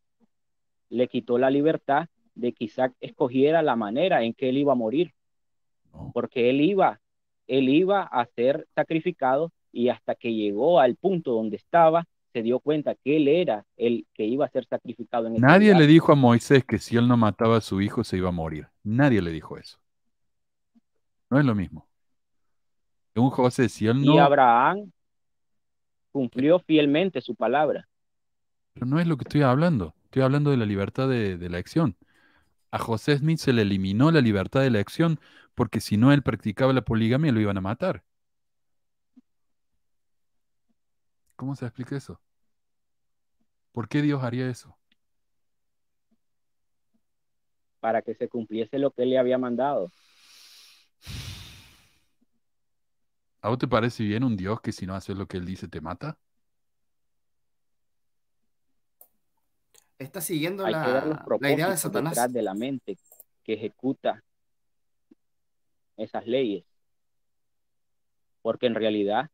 Le quitó la libertad de que Isaac escogiera la manera en que él iba a morir. Porque él iba, él iba a ser sacrificado y hasta que llegó al punto donde estaba, se dio cuenta que él era el que iba a ser sacrificado. Este Nadie le dijo a Moisés que si él no mataba a su hijo se iba a morir. Nadie le dijo eso. No es lo mismo. Según José, si él no... Y Abraham cumplió fielmente su palabra. Pero no es lo que estoy hablando. Estoy hablando de la libertad de, de la acción. A José Smith se le eliminó la libertad de la acción porque si no él practicaba la poligamia lo iban a matar. ¿Cómo se explica eso? ¿Por qué Dios haría eso? Para que se cumpliese lo que él le había mandado. ¿A vos te parece bien un Dios que si no haces lo que él dice te mata? Está siguiendo la, idea de Satanás. de la mente que ejecuta esas leyes. Porque en realidad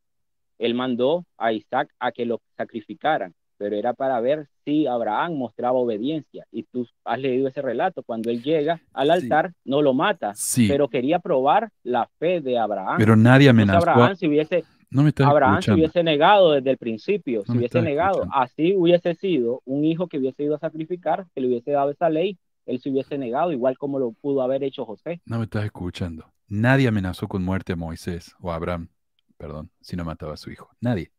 él mandó a Isaac a que lo sacrificaran pero era para ver si Abraham mostraba obediencia. Y tú has leído ese relato, cuando él llega al altar, no lo mata, pero quería probar la fe de Abraham. Pero nadie amenazó. Abraham, si hubiese, no Abraham se hubiese negado desde el principio, si hubiese negado, así hubiese sido un hijo que hubiese ido a sacrificar, que le hubiese dado esa ley, él se hubiese negado, igual como lo pudo haber hecho José. No me estás escuchando. Nadie amenazó con muerte a Moisés o a Abraham, perdón, si no mataba a su hijo. Nadie.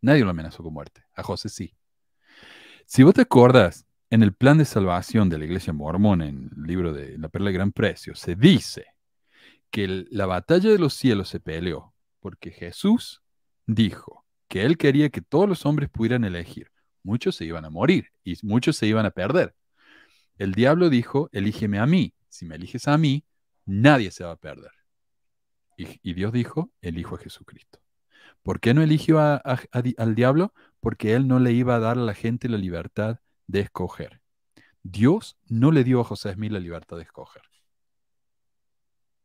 Nadie lo amenazó con muerte. A José sí. Si vos te acordas, en el plan de salvación de la iglesia mormón, en el libro de La Perla de Gran Precio, se dice que la batalla de los cielos se peleó porque Jesús dijo que él quería que todos los hombres pudieran elegir. Muchos se iban a morir y muchos se iban a perder. El diablo dijo, elígeme a mí. Si me eliges a mí, nadie se va a perder. Y, Dios dijo, elijo a Jesucristo. ¿Por qué no eligió al diablo? porque él no le iba a dar a la gente la libertad de escoger. Dios no le dio a José Smith la libertad de escoger.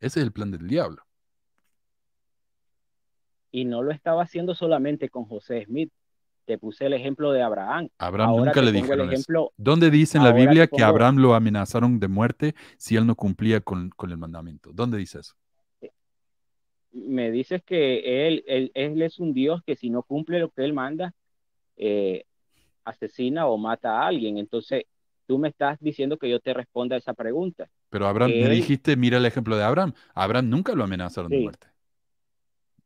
Ese es el plan del diablo. Y no lo estaba haciendo solamente con José Smith. Te puse el ejemplo de Abraham. Abraham nunca le dijeron eso. ¿Dónde dice en la Biblia que Abraham lo amenazaron de muerte si él no cumplía con, el mandamiento? ¿Dónde dice eso? Me dices que él es un Dios que si no cumple lo que él manda, eh, asesina o mata a alguien. Entonces, tú me estás diciendo que yo te responda a esa pregunta. Pero Abraham, me dijiste, mira el ejemplo de Abraham. Abraham nunca lo amenazaron de muerte.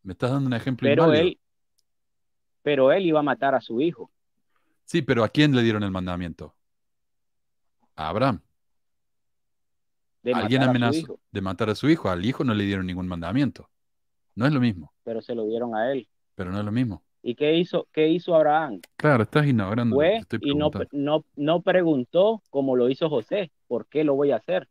Me estás dando un ejemplo pero él Pero él iba a matar a su hijo. Sí, pero ¿a quién le dieron el mandamiento? A Abraham. Alguien amenazó de matar a su hijo. Al hijo no le dieron ningún mandamiento. No es lo mismo. Pero se lo dieron a él. Pero no es lo mismo. ¿Y qué hizo, qué hizo Abraham? Claro, estás ignorando. Fue y no, no, preguntó como lo hizo José, ¿por qué lo voy a hacer?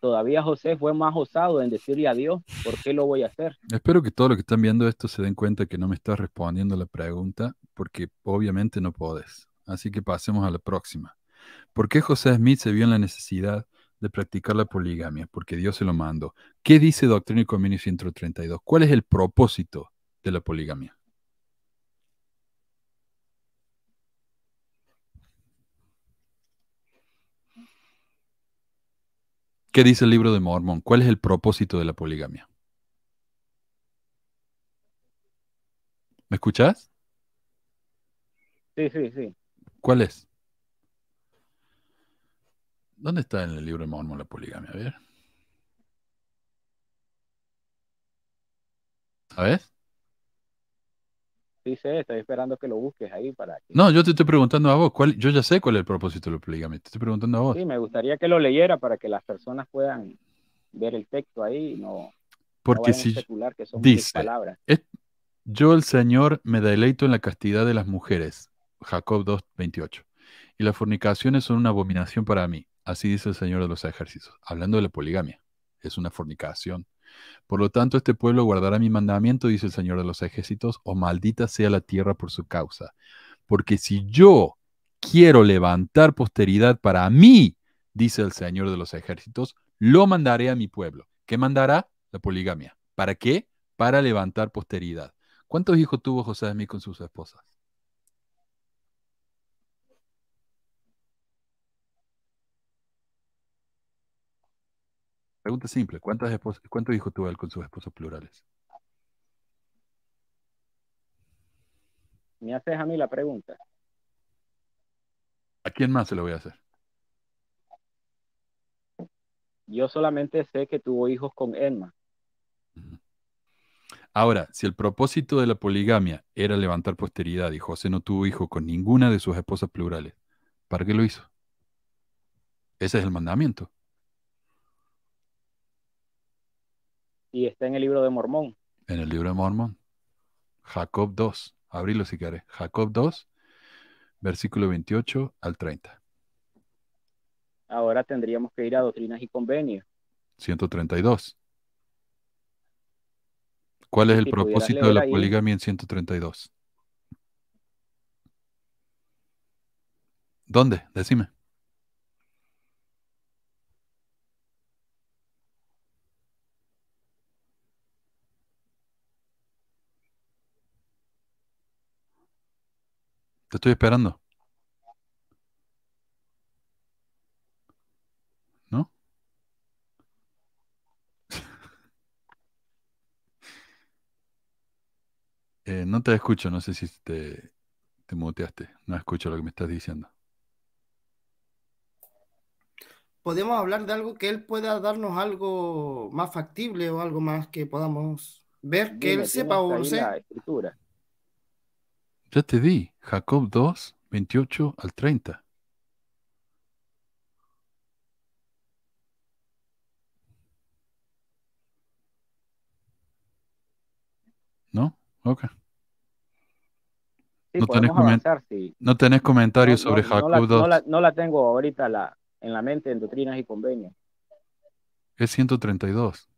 Todavía José fue más osado en decirle a Dios, ¿por qué lo voy a hacer? Espero que todos los que están viendo esto se den cuenta que no me estás respondiendo la pregunta, porque obviamente no podés. Así que pasemos a la próxima. ¿Por qué José Smith se vio en la necesidad de practicar la poligamia? Porque Dios se lo mandó. ¿Qué dice Doctrina y Comunio 132? ¿Cuál es el propósito de la poligamia? ¿Qué dice el libro de Mormón? ¿Cuál es el propósito de la poligamia? ¿Me escuchas? Sí, sí, sí. ¿Cuál es? ¿Dónde está en el libro de Mormón la poligamia? A ver. ¿Sabes? dice, estoy esperando que lo busques ahí para... Que... No, yo te estoy preguntando a vos, ¿cuál, yo ya sé cuál es el propósito del poligamia, te estoy preguntando a vos. Sí, me gustaría que lo leyera para que las personas puedan ver el texto ahí y no... Porque si dice, yo el Señor me deleito en la castidad de las mujeres, Jacob 28, y las fornicaciones son una abominación para mí, así dice el Señor de los ejércitos, hablando de la poligamia, es una fornicación por lo tanto, este pueblo guardará mi mandamiento, dice el Señor de los ejércitos, o maldita sea la tierra por su causa. Porque si yo quiero levantar posteridad para mí, dice el Señor de los ejércitos, lo mandaré a mi pueblo. ¿Qué mandará? La poligamia. ¿Para qué? Para levantar posteridad. ¿Cuántos hijos tuvo José mí con sus esposas? Pregunta simple, ¿cuántos hijos tuvo él con sus esposas plurales? ¿Me haces a mí la pregunta? ¿A quién más se lo voy a hacer? Yo solamente sé que tuvo hijos con Emma. Ahora, si el propósito de la poligamia era levantar posteridad y José no tuvo hijos con ninguna de sus esposas plurales, ¿para qué lo hizo? Ese es el mandamiento. y está en el libro de Mormón. En el libro de Mormón. Jacob 2. Abrilo si querés. Jacob 2, versículo 28 al 30. Ahora tendríamos que ir a doctrinas y convenios. 132. ¿Cuál es el propósito de la poligamia en 132? ¿Dónde? Decime. Te estoy esperando. ¿No? Eh, no te escucho, no sé si te, te muteaste. No escucho lo que me estás diciendo. Podemos hablar de algo que él pueda darnos algo más factible o algo más que podamos ver, que él sepa o no sé. La escritura. Ya te di, Jacob 2, 28 al 30. ¿No? Ok. no, tenés no, tenés comentarios sobre Jacob 2. no la, tengo ahorita la, en la mente en doctrinas y convenios. Es 132.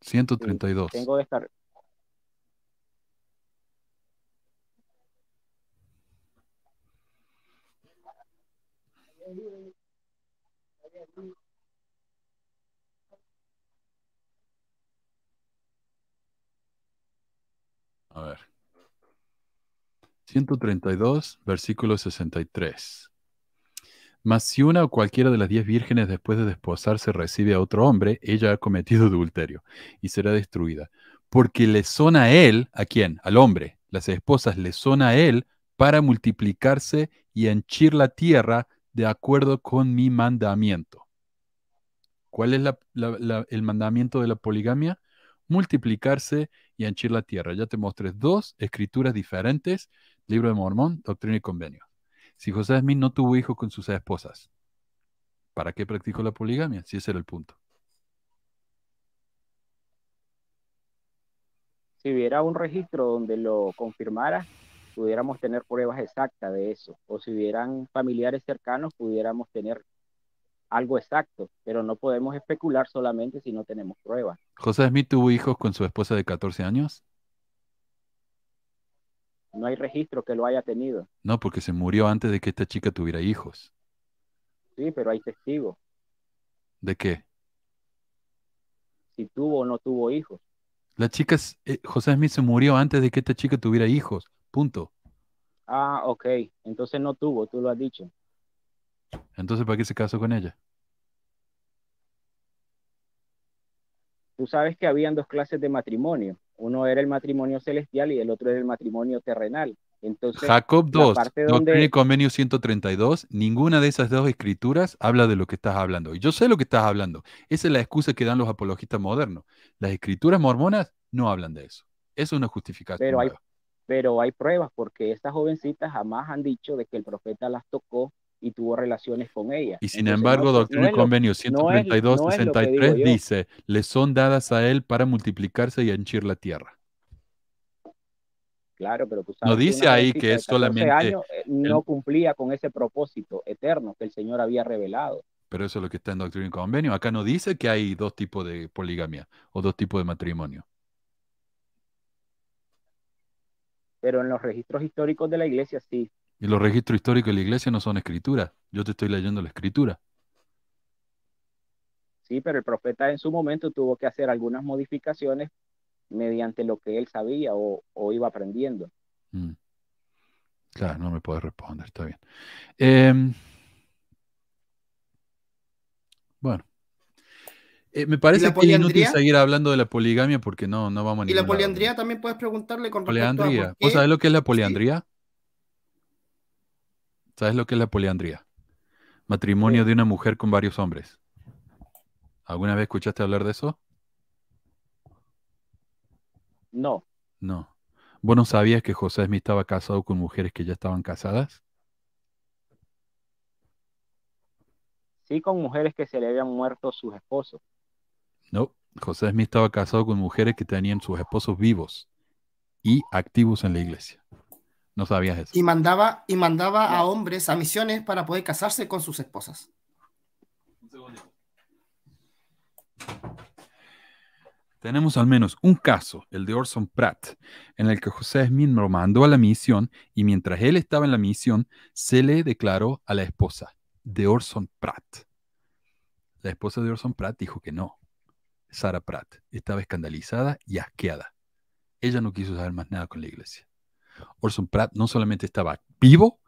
132. Tengo tengo estar... A ver. 132, versículo 63. Mas si una o cualquiera de las diez vírgenes después de desposarse recibe a otro hombre, ella ha cometido adulterio y será destruida. Porque le son a él, ¿a quién? Al hombre. Las esposas le son a él para multiplicarse y henchir la tierra de acuerdo con mi mandamiento. ¿Cuál es el mandamiento de la poligamia? Multiplicarse y henchir la tierra. Ya te mostré dos escrituras diferentes, Libro de Mormón, Doctrina y Convenio. Si José Smith no tuvo hijos con sus esposas, ¿para qué practicó la poligamia? Si ese era el punto. Si hubiera un registro donde lo confirmara, pudiéramos tener pruebas exactas de eso. O si hubieran familiares cercanos, pudiéramos tener algo exacto, pero no podemos especular solamente si no tenemos pruebas. ¿José Smith tuvo hijos con su esposa de 14 años? No hay registro que lo haya tenido. No, porque se murió antes de que esta chica tuviera hijos. Sí, pero hay testigos. ¿De qué? Si tuvo o no tuvo hijos. La chica, eh, José Smith se murió antes de que esta chica tuviera hijos. Punto. Ah, ok. Entonces no tuvo, tú lo has dicho. Entonces, ¿para qué se casó con ella? Tú sabes que habían dos clases de matrimonio. Uno era el matrimonio celestial y el otro era el matrimonio terrenal. Entonces, Jacob 2, Doctrina y Convenio 132, ninguna de esas dos escrituras habla de lo que estás hablando. Y yo sé lo que estás hablando. Esa es la excusa que dan los apologistas modernos. Las escrituras mormonas no hablan de eso. Eso una una Pero pero hay pruebas porque estas jovencitas jamás han dicho de que el profeta las tocó y tuvo relaciones con ella. Y sin embargo, Doctrina y Convenio 132, 63 dice, le son dadas a él para multiplicarse y henchir la tierra. Claro, pero tú sabes. No dice ahí que es solamente. Eh, no cumplía con ese propósito eterno que el Señor había revelado. Pero eso es lo que está en Doctrina y Convenio. Acá no dice que hay dos tipos de poligamia o dos tipos de matrimonio. Pero en los registros históricos de la iglesia sí y los registros históricos de la iglesia no son escritura. Yo te estoy leyendo la escritura. Sí, pero el profeta en su momento tuvo que hacer algunas modificaciones mediante lo que él sabía o, iba aprendiendo. Mm. Claro, no me puedes responder, está bien. Em, bueno. Eh, me parece que es inútil seguir hablando de la poligamia porque no, no vamos a Y la poliandría también puedes preguntarle con respecto a a. Poliandría. ¿Vos sabés lo que es la poliandría? ¿Sabes lo que es la poliandría? Matrimonio de una mujer con varios hombres. ¿Alguna vez escuchaste hablar de eso? No. No. ¿Vos no sabías que José Smith estaba casado con mujeres que ya estaban casadas? Sí, con mujeres que se le habían muerto sus esposos. No, José Smith estaba casado con mujeres que tenían sus esposos vivos y activos en la iglesia. No sabías eso. Y mandaba, y mandaba a hombres a misiones para poder casarse con sus esposas. Tenemos al menos un caso, el de Orson Pratt, en el que José Smith lo mandó a la misión y mientras él estaba en la misión, se le declaró a la esposa de Orson Pratt. La esposa de Orson Pratt dijo que no. Sara Pratt estaba escandalizada y asqueada. Ella no quiso saber más nada con la iglesia. Orson Pratt no solamente estaba vivo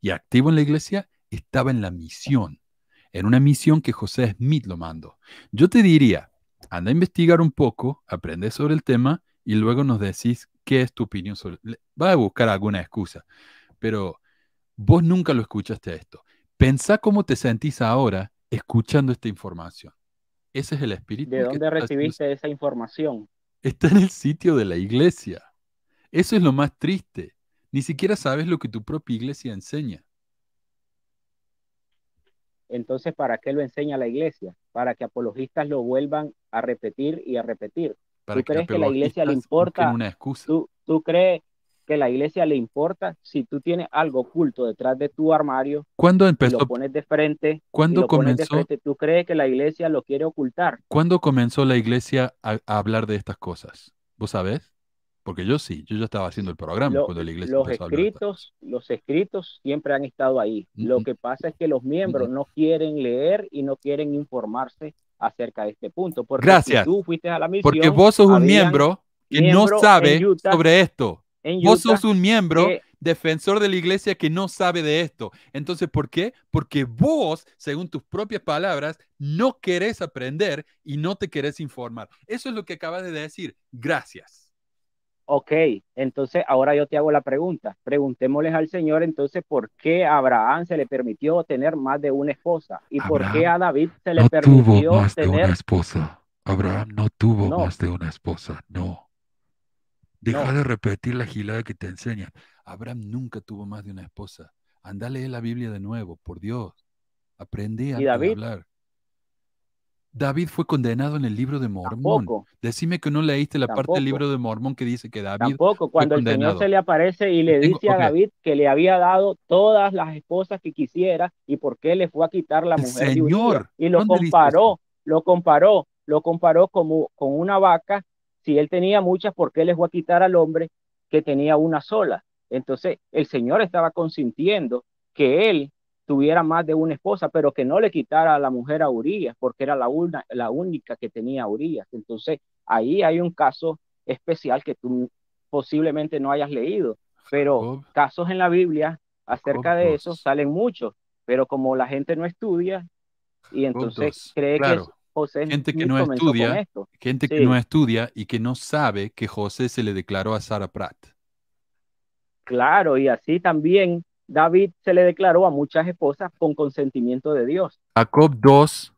y activo en la iglesia, estaba en la misión, en una misión que José Smith lo mandó. Yo te diría, anda a investigar un poco, aprende sobre el tema y luego nos decís qué es tu opinión sobre... Va a buscar alguna excusa, pero vos nunca lo escuchaste esto. Pensá cómo te sentís ahora escuchando esta información. Ese es el espíritu. ¿De dónde recibiste esa información? Está en el sitio de la iglesia. Eso es lo más triste. Ni siquiera sabes lo que tu propia iglesia enseña. Entonces, ¿para qué lo enseña la iglesia? Para que apologistas lo vuelvan a repetir y a repetir. ¿Tú crees que la iglesia le importa? ¿Tú, crees que la iglesia le importa si tú tienes algo oculto detrás de tu armario? ¿Cuándo empezó? Y lo de frente. ¿Cuándo comenzó? ¿Tú crees que la iglesia lo quiere ocultar? ¿Cuándo comenzó la iglesia a, hablar de estas cosas? ¿Vos sabés? Porque yo sí, yo ya estaba haciendo el programa cuando la iglesia los escritos, Los escritos siempre han estado ahí. Lo que pasa es que los miembros no quieren leer y no quieren informarse acerca de este punto. Porque Gracias. tú fuiste a la porque vos sos un miembro que no sabe sobre esto. vos sos un miembro defensor de la iglesia que no sabe de esto. Entonces, ¿por qué? Porque vos, según tus propias palabras, no querés aprender y no te querés informar. Eso es lo que acabas de decir. Gracias. Ok, entonces ahora yo te hago la pregunta. Preguntémosles al Señor entonces por qué a Abraham se le permitió tener más de una esposa y por qué a David se le permitió tuvo más de una esposa. Abraham no tuvo más de una esposa, no. Deja de repetir la gilada que te enseña. Abraham nunca tuvo más de una esposa. Anda a leer la Biblia de nuevo, por Dios. Aprendí a hablar. David fue condenado en el libro de Mormón. Decime que no leíste la parte del libro de Mormón que dice que David. Tampoco, cuando el Señor se le aparece y le dice a David que le había dado todas las esposas que quisiera y por qué le fue a quitar la mujer. Señor, y lo comparó, lo comparó, lo comparó como con una vaca. Si él tenía muchas, ¿por qué le fue a quitar al hombre que tenía una sola? Entonces, el Señor estaba consintiendo que él tuviera más de una esposa, pero que no le quitara a la mujer a Urias, porque era la, única que tenía Urias. Entonces, ahí hay un caso especial que tú posiblemente no hayas leído, pero casos en la Biblia acerca de eso salen muchos, pero como la gente no estudia y entonces cree que José gente que no estudia, gente que no estudia y que no sabe que José se le declaró a Sara Pratt. Claro, y así también David se le declaró a muchas esposas con consentimiento de Dios. Jacob 2,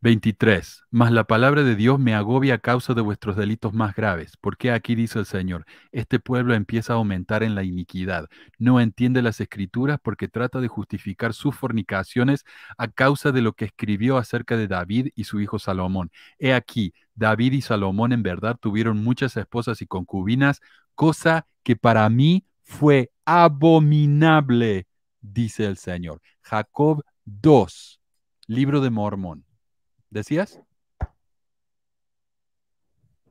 23. Mas la palabra de Dios me agobia a causa de vuestros delitos más graves, porque aquí dice el Señor, este pueblo empieza a aumentar en la iniquidad, no entiende las escrituras porque trata de justificar sus fornicaciones a causa de lo que escribió acerca de David y su hijo Salomón. He aquí, David y Salomón en verdad tuvieron muchas esposas y concubinas, cosa que para mí fue abominable, dice el Señor. Jacob 2, libro de Mormón. ¿Decías?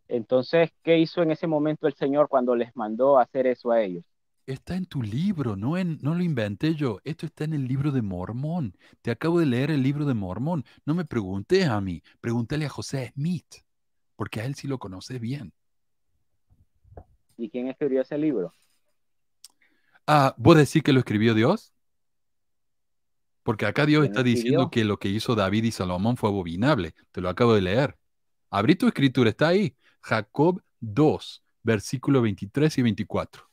Entonces, ¿qué hizo en ese momento el Señor cuando les mandó hacer eso a ellos? Está en tu libro, no, no lo inventé yo. Esto está en el libro de Mormón. Te acabo de leer el libro de Mormón. No me preguntes a mí, pregúntale a José Smith, porque a él sí lo conoce bien. ¿Y quién escribió ese libro? Ah, ¿vos decís que lo escribió Dios? Porque acá Dios está diciendo que lo que hizo David y Salomón fue abominable. Te lo acabo de leer. Abrí tu escritura, está ahí. Jacob 2, versículos 23 y 24.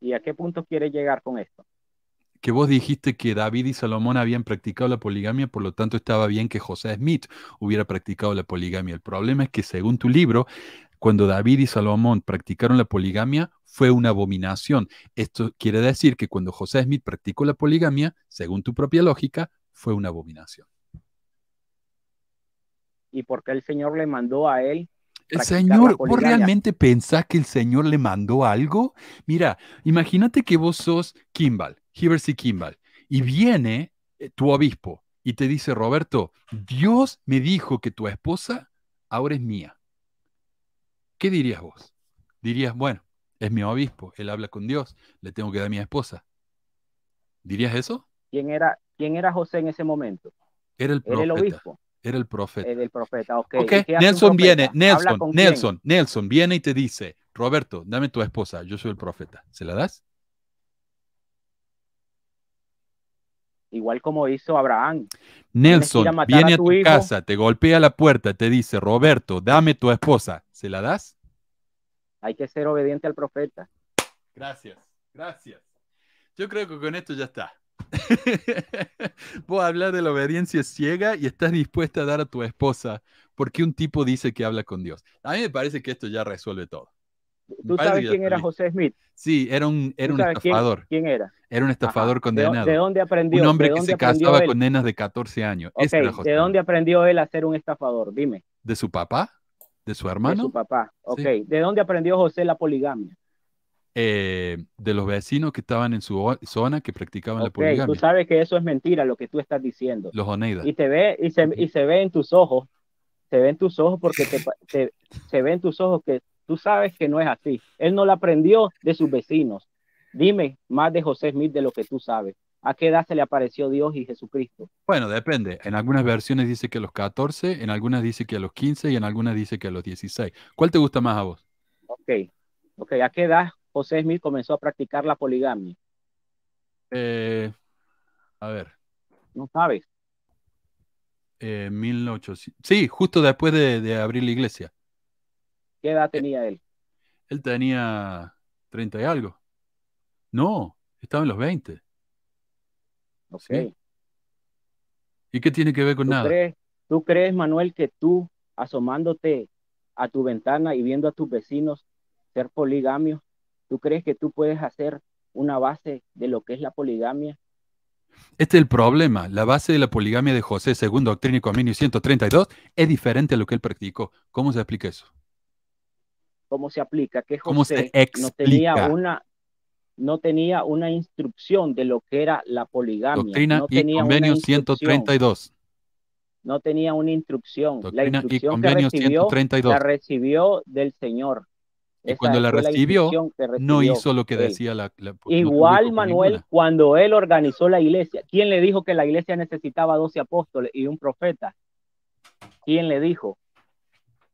¿Y a qué punto quiere llegar con esto? Que vos dijiste que David y Salomón habían practicado la poligamia, por lo tanto estaba bien que José Smith hubiera practicado la poligamia. El problema es que según tu libro, cuando David y Salomón practicaron la poligamia, fue una abominación. Esto quiere decir que cuando José Smith practicó la poligamia, según tu propia lógica, fue una abominación. ¿Y por qué el Señor le mandó a él? El Señor, ¿vos realmente pensás que el Señor le mandó algo? Mira, imagínate que vos sos Kimball, Heber y Kimball, y viene eh, tu obispo y te dice, Roberto, Dios me dijo que tu esposa ahora es mía. ¿Qué dirías vos? Dirías, bueno, es mi obispo, él habla con Dios, le tengo que dar a mi esposa. ¿Dirías eso? ¿Quién era, quién era José en ese momento? Era el profeta. Era el obispo. Era el profeta. Era el profeta, ok. Nelson viene, Nelson, Nelson, Nelson viene y te dice, Roberto, dame tu esposa, yo soy el profeta. ¿Se la das? igual como hizo Abraham. Nelson viene a tu, casa, te golpea la puerta, te dice, Roberto, dame tu esposa, ¿se la das? Hay que ser obediente al profeta. Gracias, gracias. Yo creo que con esto ya está. Voy a hablar de la obediencia ciega y estás dispuesta a dar a tu esposa porque un tipo dice que habla con Dios. A mí me parece que esto ya resuelve todo. ¿Tú sabes quién era José Smith? Sí, era un, era un estafador. Quién, era? Era un estafador condenado. ¿De, dónde aprendió? Un hombre que se casaba con nenas de 14 años. ¿De dónde aprendió él a ser un estafador? Dime. ¿De su papá? ¿De su hermano? De su papá, ok. ¿De dónde aprendió José la poligamia? Eh, de los vecinos que estaban en su zona que practicaban la poligamia. Tú sabes que eso es mentira lo que tú estás diciendo. Los Oneida. Y te ve y se, y se ve en tus ojos, se ve en tus ojos porque se ve en tus ojos que Tú sabes que no es así. Él no la aprendió de sus vecinos. Dime más de José Smith de lo que tú sabes. ¿A qué edad se le apareció Dios y Jesucristo? Bueno, depende. En algunas versiones dice que a los 14, en algunas dice que a los 15 y en algunas dice que a los 16. ¿Cuál te gusta más a vos? Ok. Ok, ¿a qué edad José Smith comenzó a practicar la poligamia? Eh, a ver. No sabes. Eh, 1800. Sí, justo después de, de abrir la iglesia. ¿Qué edad tenía él? Él tenía 30 y algo. No, estaba en los 20. Ok. ¿Y qué tiene que ver con nada? ¿Tú crees, Manuel, que tú, asomándote a tu ventana y viendo a tus vecinos ser poligamio, tú crees que tú puedes hacer una base de lo que es la poligamia? Este es el problema. La base de la poligamia de José, según Doctrínico y 132, es diferente a lo que él practicó. ¿Cómo se explica eso? cómo se aplica, que José no tenía una no tenía una instrucción de lo que era la poligamia. Doctrina y tenía convenio 132. No tenía una instrucción. Doctrina la instrucción recibió, la recibió del Señor. Y cuando la recibió, no hizo lo que decía la... Igual, Manuel, cuando él organizó la iglesia, ¿quién le dijo que la iglesia necesitaba 12 apóstoles y un profeta? ¿Quién le dijo?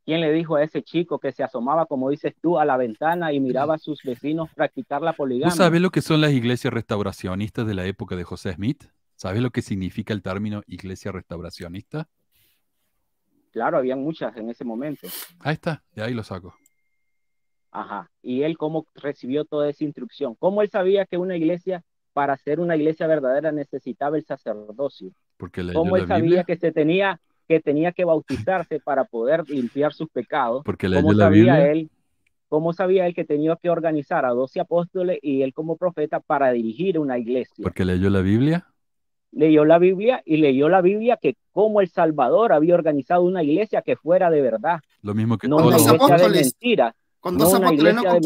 ¿Quién le dijo a ese chico que se asomaba, como dices tú, a la ventana y miraba a sus vecinos practicar la poligamia? ¿Tú sabes lo que son las iglesias restauracionistas de la época de José Smith? ¿Sabes lo que significa el término iglesia restauracionista? Claro, había muchas en ese momento. Ahí está, de ahí lo saco. Ajá. ¿Y él cómo recibió toda esa instrucción? ¿Cómo él sabía que una iglesia, para ser una iglesia verdadera, necesitaba el sacerdocio? Porque ¿Cómo él sabía que se tenía que tenía que bautizarse para poder limpiar sus pecados. Porque le ¿Cómo la sabía él? ¿Cómo sabía él que tenía que organizar a doce apóstoles y él como profeta para dirigir una iglesia? Porque leyó la Biblia. Leyó la Biblia y leyó la Biblia que como el Salvador había organizado una iglesia que fuera de verdad. Lo mismo que no con apóstoles. Con dos apóstoles, no con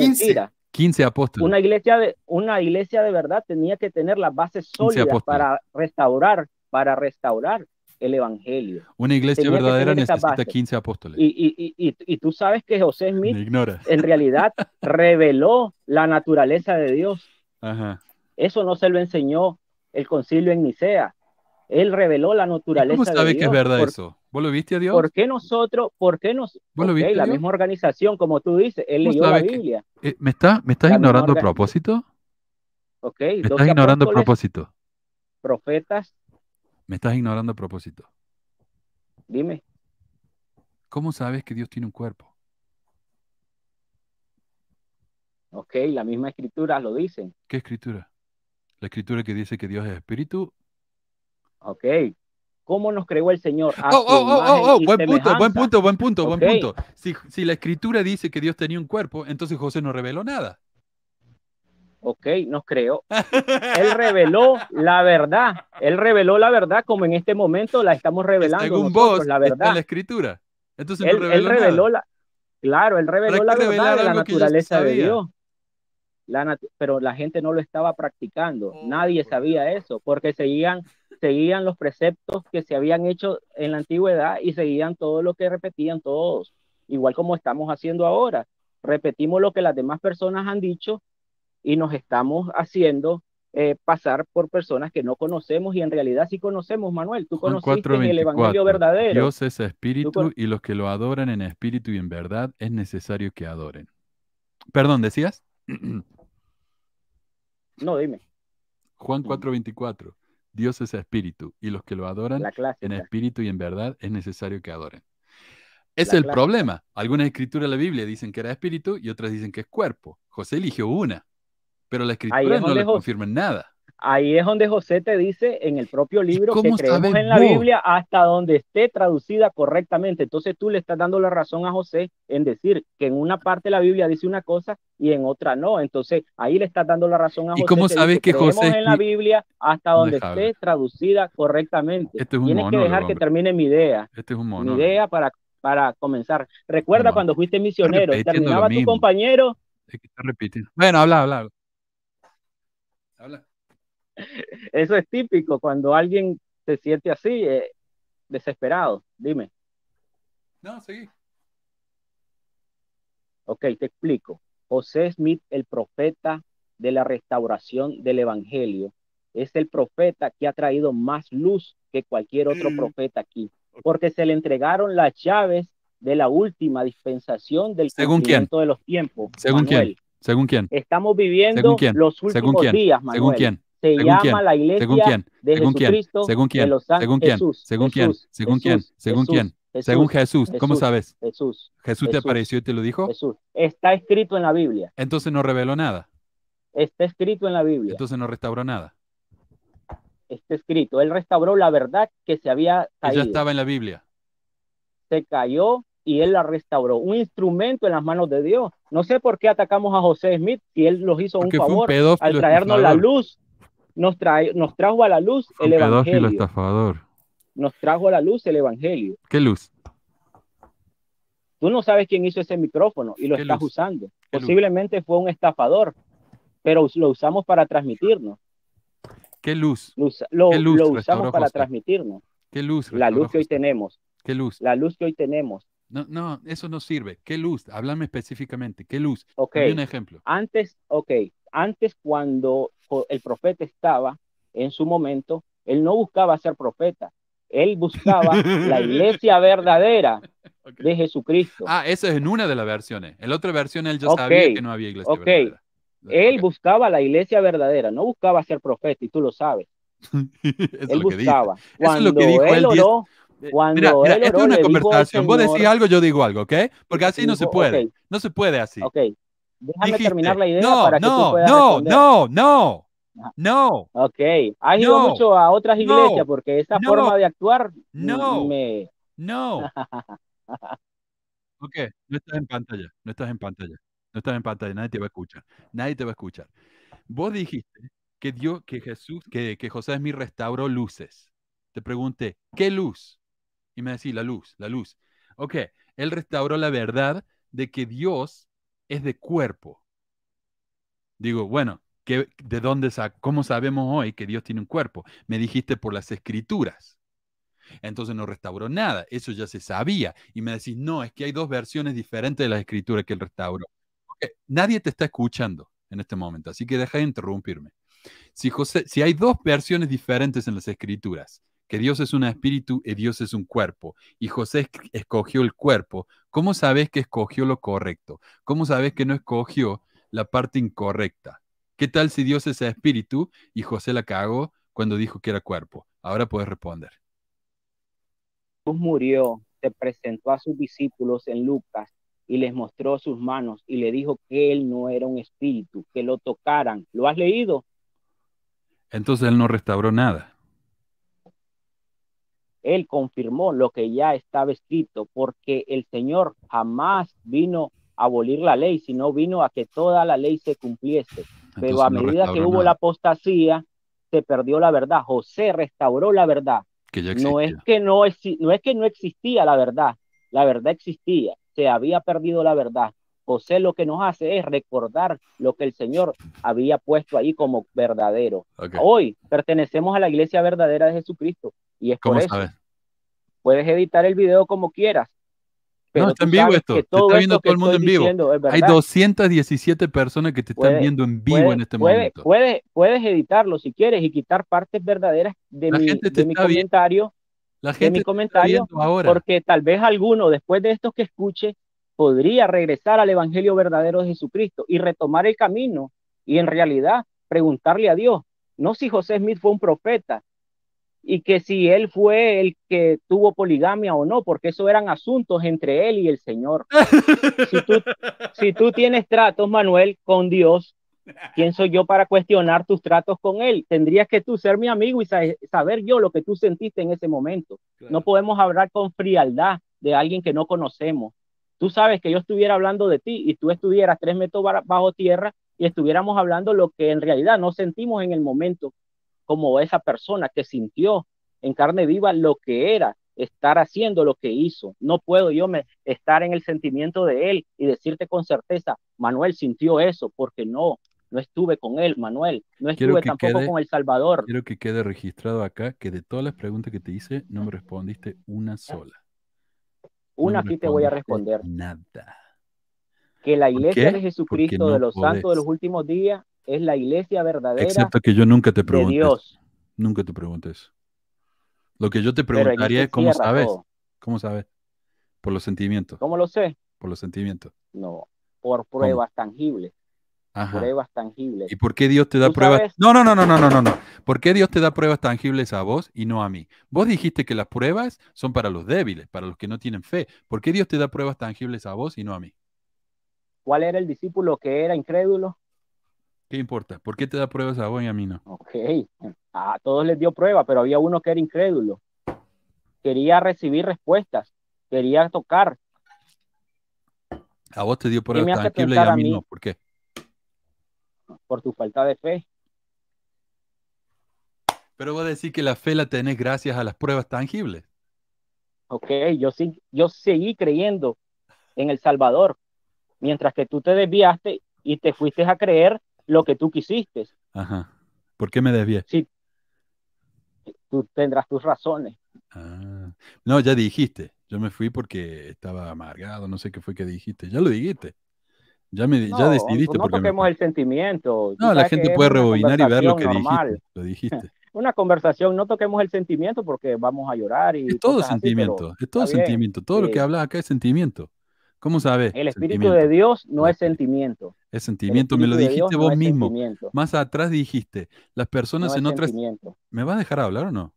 15. apóstoles. Una iglesia, de, una iglesia de verdad tenía que tener las bases sólidas para restaurar, para restaurar el Evangelio. Una iglesia verdadera necesita 15 apóstoles. Y, tú sabes que José Smith en realidad reveló la naturaleza de Dios. Eso no se lo enseñó el concilio en Nicea. Él reveló la naturaleza de Dios cómo sabes que es verdad eso? ¿Vos lo viste a Dios? ¿Por qué nosotros, por qué nos, la misma organización, como tú dices, él leyó la Biblia. ¿Me estás ignorando a propósito? Ok. ¿Me estás ignorando a propósito? Profetas, me estás ignorando a propósito. Dime. ¿Cómo sabes que Dios tiene un cuerpo? Ok, la misma escritura lo dice. ¿Qué escritura? La escritura que dice que Dios es espíritu. Ok. ¿Cómo nos creó el Señor? Oh, oh, oh, buen punto, buen punto, buen punto, buen punto. si la escritura dice que Dios tenía un cuerpo, entonces José no reveló nada ok, nos creó. Él reveló la verdad, él reveló la verdad como en este momento la estamos revelando. Según vos, la verdad. En la escritura. Entonces él, reveló, él reveló la, claro, él reveló la verdad de la naturaleza de Dios. pero la gente no lo estaba practicando, oh, nadie sabía eso, porque seguían, seguían los preceptos que se habían hecho en la antigüedad y seguían todo lo que repetían todos, igual como estamos haciendo ahora. Repetimos lo que las demás personas han dicho y nos estamos haciendo eh, pasar por personas que no conocemos y en realidad sí conocemos, Manuel. Tú conociste el Evangelio verdadero. Dios es espíritu y los que lo adoran en espíritu y en verdad es necesario que adoren. Perdón, ¿decías? No, dime. Juan 4:24. Mm. Dios es espíritu y los que lo adoran en espíritu y en verdad es necesario que adoren. Es el problema. Algunas escrituras de la Biblia dicen que era espíritu y otras dicen que es cuerpo. José eligió una. Pero la escritura no le confirma nada. Ahí es donde José te dice en el propio libro que creemos en la Biblia hasta donde esté traducida correctamente. Entonces tú le estás dando la razón a José en decir que en una parte la Biblia dice una cosa y en otra no. Entonces ahí le estás dando la razón a José. ¿Y cómo sabes que creemos José en la Biblia hasta donde esté traducida correctamente? Tienes que dejar que termine mi idea. Este es un Mi idea para, para comenzar. Recuerda cuando fuiste misionero, terminaba tu compañero. Es repitiendo. Bueno, habla, habla. Eso es típico cuando alguien se siente así, eh, desesperado. Dime. No, sí. Ok, te explico. José Smith, el profeta de la restauración del Evangelio, es el profeta que ha traído más luz que cualquier otro mm. profeta aquí, porque se le entregaron las llaves de la última dispensación del ¿Según de los tiempos. ¿Según quién? ¿Según quién? Estamos viviendo los últimos días, ¿Según quién? se llama la iglesia según quién, de según quién, según quién, según quién, según quién, según quién, según Jesús, ¿cómo sabes? Jesús. Jesús te apareció y te lo dijo. Jesús. Está escrito en la Biblia. Entonces no reveló nada. Está escrito en la Biblia. Entonces no restauró nada. Está escrito. Él restauró la verdad que se había Ya estaba en la Biblia. Se cayó y él la restauró. Un instrumento en las manos de Dios. No sé por qué atacamos a José Smith y él los hizo un favor al traernos la luz nos, trae, nos trajo a la luz el Evangelio. Estafador. Nos trajo a la luz el Evangelio. ¿Qué luz? Tú no sabes quién hizo ese micrófono y lo estás usando. Posiblemente fue un estafador, pero lo usamos para transmitirnos. ¿Qué luz? lo, usamos para transmitirnos. ¿Qué luz? La luz que hoy tenemos. ¿Qué luz? La luz que hoy tenemos. No, no, eso no sirve. ¿Qué luz? Háblame específicamente. ¿Qué luz? Ok. un ejemplo. Antes, ok. Antes cuando el profeta estaba en su momento, él no buscaba ser profeta, él buscaba la iglesia verdadera de Jesucristo. Ah, eso es en una de las versiones. En la otra versión él ya sabía que no había iglesia verdadera. Él buscaba la iglesia verdadera, no buscaba ser profeta, y tú lo sabes. él buscaba. Cuando es lo que dijo él, eh, mira, es una conversación. Vos decís algo, yo digo algo, ¿ok? Porque así no se puede. No se puede así. Ok, Déjame terminar la idea no, para no, que tú puedas no, no, no, no, ah. no. Ok, has ido mucho a otras iglesias porque esa forma de actuar no, me... no. ok, no estás en pantalla, no estás en pantalla, no estás en pantalla, nadie te va a escuchar, nadie te va a escuchar. Vos dijiste que Dios, que Jesús, que, que José es mi restauró luces. Te pregunté, ¿qué luz? Y me decís, la luz, la luz. Ok, él restauró la verdad de que Dios es de cuerpo. Digo, bueno, ¿qué, ¿de dónde cómo sabemos hoy que Dios tiene un cuerpo? Me dijiste por las escrituras. Entonces no restauró nada, eso ya se sabía. Y me decís, no, es que hay dos versiones diferentes de las escrituras que él restauró. Nadie te está escuchando en este momento, así que deja de interrumpirme. Si, si hay dos versiones diferentes en las escrituras, que Dios es un espíritu y Dios es un cuerpo, y José escogió el cuerpo, ¿cómo sabes que escogió lo correcto? ¿Cómo sabes que no escogió la parte incorrecta? ¿Qué tal si Dios es espíritu y José la cagó cuando dijo que era cuerpo? Ahora puedes responder. Jesús murió, se presentó a sus discípulos en Lucas y les mostró sus manos y le dijo que él no era un espíritu, que lo tocaran. ¿Lo has leído? Entonces él no restauró nada. Él confirmó lo que ya estaba escrito, porque el Señor jamás vino a abolir la ley, sino vino a que toda la ley se cumpliese. Pero a medida que hubo la apostasía, se perdió la verdad. José restauró la verdad. no es que no existía la verdad, la verdad existía, se había perdido la verdad. José lo que nos hace es recordar lo que el Señor había puesto ahí como verdadero. Hoy pertenecemos a la iglesia verdadera de Jesucristo y es Puedes editar el video como quieras. no, está en vivo esto. Te está viendo todo el mundo en vivo. Hay 217 personas que te están viendo en vivo en este momento. Puedes, puedes editarlo si quieres y quitar partes verdaderas de mi, comentario. La gente está mi comentario, ahora. porque tal vez alguno después de estos que escuche podría regresar al Evangelio verdadero de Jesucristo y retomar el camino y en realidad preguntarle a Dios, no si José Smith fue un profeta y que si él fue el que tuvo poligamia o no, porque eso eran asuntos entre él y el Señor. Si tú, tienes tratos, Manuel, con Dios, ¿quién soy yo para cuestionar tus tratos con él? Tendrías que tú ser mi amigo y saber yo lo que tú sentiste en ese momento. No podemos hablar con frialdad de alguien que no conocemos tú sabes que yo estuviera hablando de ti y tú estuvieras tres metros bajo tierra y estuviéramos hablando lo que en realidad no sentimos en el momento, como esa persona que sintió en carne viva lo que era estar haciendo lo que hizo. No puedo yo estar en el sentimiento de él y decirte con certeza, Manuel sintió eso, porque no, no estuve con él, Manuel, no estuve tampoco con El Salvador. Quiero que quede registrado acá que de todas las preguntas que te hice, no me respondiste una sola. Una aquí te voy a responder. Nada. Que la iglesia de Jesucristo de los santos de los últimos días es la iglesia verdadera. Excepto que yo nunca te pregunté. Dios. Nunca te preguntes. Lo que yo te preguntaría este es cómo sabes. ¿Cómo sabes? Por los sentimientos. ¿Cómo lo sé? Por los sentimientos. No, por pruebas tangibles pruebas tangibles. ¿Y por qué Dios te da pruebas? No, no, no, no, no, no, no, ¿Por qué Dios te da pruebas tangibles a vos y no a mí? Vos dijiste que las pruebas son para los débiles, para los que no tienen fe. ¿Por qué Dios te da pruebas tangibles a vos y no a mí? ¿Cuál era el discípulo que era incrédulo? ¿Qué importa? ¿Por qué te da pruebas a vos y a mí no? Ok, a todos les dio pruebas, pero había uno que era incrédulo. Quería recibir respuestas, quería tocar. A vos te dio pruebas tangibles y a mí no. ¿Por qué? por tu falta de fe. Pero voy a decir que la fe la tenés gracias a las pruebas tangibles. Ok, yo, sí, yo seguí creyendo en El Salvador, mientras que tú te desviaste y te fuiste a creer lo que tú quisiste. Ajá. ¿Por qué me desvié? Sí. Tú tendrás tus razones. Ah. No, ya dijiste. Yo me fui porque estaba amargado, no sé qué fue que dijiste. Ya lo dijiste. Ya, decidiste. No toquemos el sentimiento. No, la gente puede rebobinar y ver lo que dijiste. una conversación, no toquemos el sentimiento porque vamos a llorar. Y es todo sentimiento, es todo sentimiento. Todo lo que hablas acá es sentimiento. ¿Cómo sabes? El Espíritu de Dios no es sentimiento. Es sentimiento, me lo dijiste vos mismo. Más atrás dijiste, las personas en otras... ¿Me vas a dejar hablar o no?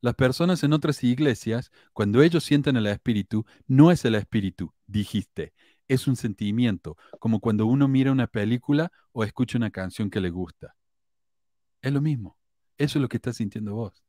Las personas en otras iglesias, cuando ellos sienten el Espíritu, no es el Espíritu, dijiste es un sentimiento, como cuando uno mira una película o escucha una canción que le gusta. Es lo mismo. Eso es lo que estás sintiendo vos.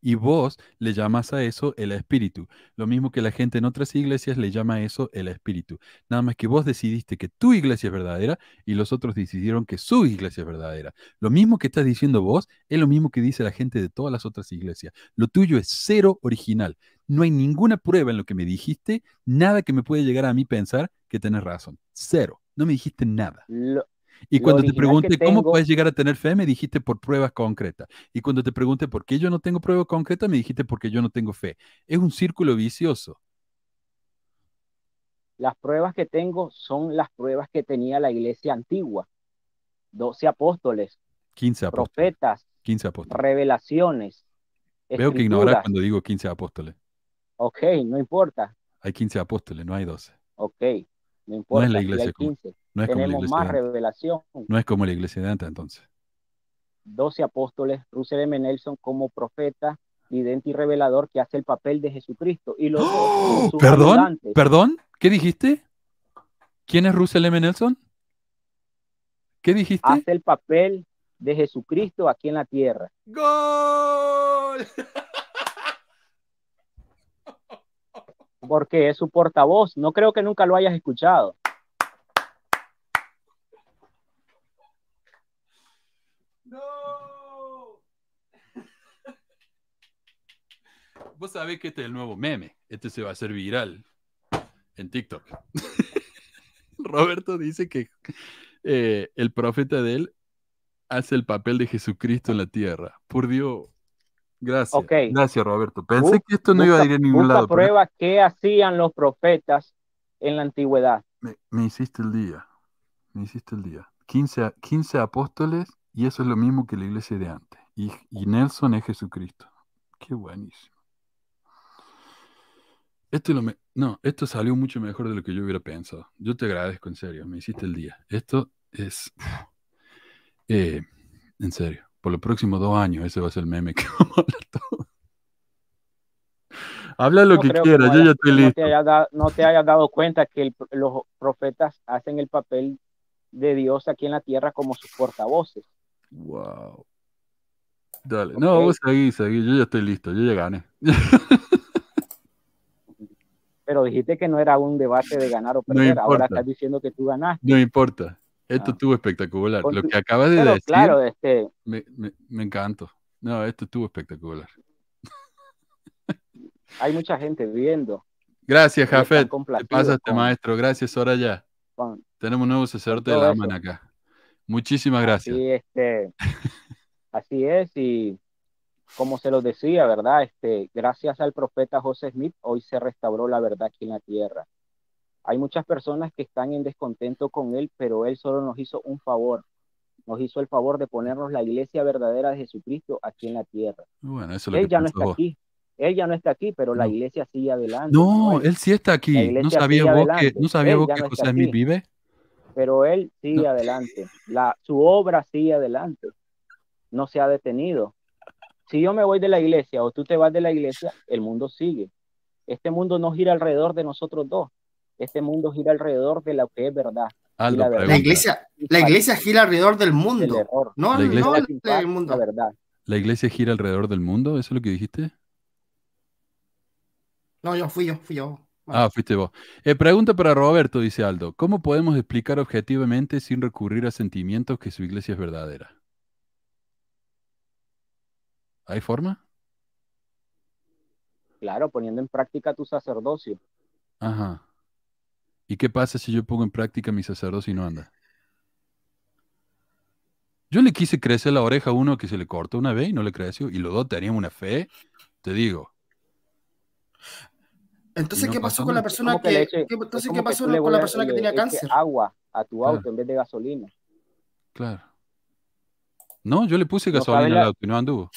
Y vos le llamas a eso el espíritu. Lo mismo que la gente en otras iglesias le llama a eso el espíritu. Nada más que vos decidiste que tu iglesia es verdadera y los otros decidieron que su iglesia es verdadera. Lo mismo que estás diciendo vos es lo mismo que dice la gente de todas las otras iglesias. Lo tuyo es cero original, no hay ninguna prueba en lo que me dijiste, nada que me puede llegar a mí pensar que tenés razón. Cero, no me dijiste nada. y cuando te pregunté cómo puedes llegar a tener fe, me dijiste por pruebas concretas. Y cuando te pregunté por qué yo no tengo pruebas concretas, me dijiste porque yo no tengo fe. Es un círculo vicioso. Las pruebas que tengo son las pruebas que tenía la iglesia antigua. doce apóstoles, quince apóstoles. profetas, 15 apóstoles. revelaciones. Veo que ignoras cuando digo 15 apóstoles. Ok, no importa. Hay 15 apóstoles, no hay 12. Ok, no importa. No es la iglesia. no es como la iglesia más revelación. No es como la iglesia de antes, entonces. 12 apóstoles, Russell M. Nelson como profeta, vidente y revelador que hace el papel de Jesucristo. Y los ¡Oh! Perdón, perdón, ¿qué dijiste? ¿Quién es Russell M. Nelson? ¿Qué dijiste? Hace el papel de Jesucristo aquí en la tierra. ¡Gol! porque es su portavoz. No creo que nunca lo hayas escuchado. No. Vos sabés que este es el nuevo meme. Este se va a hacer viral en TikTok. Roberto dice que eh, el profeta de él hace el papel de Jesucristo en la tierra. Por Dios. Gracias. Gracias, Roberto. Pensé que esto no iba a ir a ningún lado. prueba qué hacían los profetas en la antigüedad. Me, hiciste el día. Me hiciste el día. 15, 15, apóstoles y eso es lo mismo que la iglesia de antes. Y, Nelson es Jesucristo. Qué buenísimo. Esto no, esto salió mucho mejor de lo que yo hubiera pensado. Yo te agradezco, en serio. Me hiciste el día. Esto es... Eh, en serio. Por los próximos dos años, ese va a ser el meme que vamos a hablar Habla lo que quiera, yo ya estoy listo. no te hayas dado cuenta que los profetas hacen el papel de Dios aquí en la tierra como sus portavoces. Wow. Dale, no, seguí, seguí, yo ya estoy listo, yo ya gané. Pero dijiste que no era un debate de ganar o perder, ahora estás diciendo que tú ganaste. No importa, esto ah. estuvo espectacular. Lo que acabas de decir. Este me, encantó. No, esto estuvo espectacular. Hay mucha gente viendo. Gracias, Jafet. Te pasa este maestro. Gracias, Soraya. Tenemos un nuevo de la aman acá. Muchísimas gracias. Este, así, es, y como se lo decía, ¿verdad? Este, gracias al profeta José Smith, hoy se restauró la verdad aquí en la tierra. Hay muchas personas que están en descontento con él, pero él solo nos hizo un favor. Nos hizo el favor de ponernos la iglesia verdadera de Jesucristo aquí en la tierra. Bueno, eso él ya no está aquí. Él no está aquí, pero la iglesia sigue adelante. No, él sí está aquí. ¿No sabía vos que, ¿no sabía José vive? Pero él sigue adelante. La, su obra sigue adelante. No se ha detenido. Si yo me voy de la iglesia o tú te vas de la iglesia, el mundo sigue. Este mundo no gira alrededor de nosotros dos este mundo gira alrededor de lo que es verdad. la, iglesia, la iglesia gira alrededor del mundo. no, la iglesia, mundo. La, verdad. la iglesia gira alrededor del mundo, ¿eso es lo que dijiste? No, yo fui yo, fui yo. Ah, fuiste vos. Eh, pregunta para Roberto, dice Aldo. ¿Cómo podemos explicar objetivamente sin recurrir a sentimientos que su iglesia es verdadera? ¿Hay forma? Claro, poniendo en práctica tu sacerdocio. Ajá. ¿Y qué pasa si yo pongo en práctica mi sacerdocio y no anda? Yo le quise crecer la oreja a uno que se le cortó una vez y no le creció, y los dos tenían una fe, te digo. Entonces, ¿qué pasó, con la persona que, entonces, pasó con la persona que tenía cáncer? Agua a tu auto en vez de gasolina. Claro. No, yo le puse gasolina al auto y no anduvo.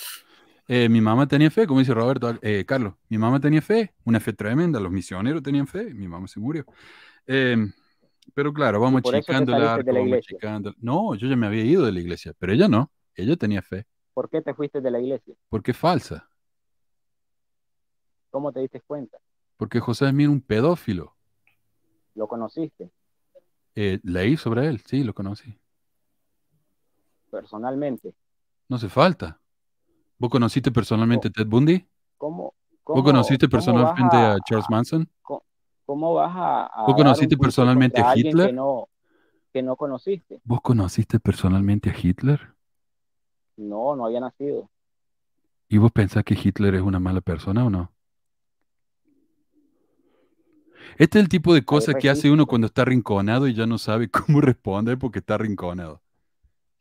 Eh, mi mamá tenía fe, como dice Roberto, eh, Carlos, mi mamá tenía fe, una fe tremenda, los misioneros tenían fe, mi mamá se murió. Em, pero claro, vamos achicando el arco, No, yo ya me había ido de la iglesia, pero ella no, ella tenía fe. ¿Por qué te fuiste de la iglesia? Porque es falsa. ¿Cómo te diste cuenta? Porque José es un pedófilo. ¿Lo conociste? Eh, leí sobre él, sí, lo conocí. Personalmente. No hace falta. ¿Vos conociste personalmente a oh. Ted Bundy? ¿Cómo? cómo vos conociste personalmente a, Charles Manson? ¿cómo, ¿Cómo vas a... ¿Vos conociste personalmente a Hitler? Que no, no conociste. ¿Vos conociste personalmente a Hitler? No, no había nacido. ¿Y vos pensás que Hitler es una mala persona o no? Este es el tipo de cosas que hace uno cuando está rinconado y ya no sabe cómo responder porque está rinconado.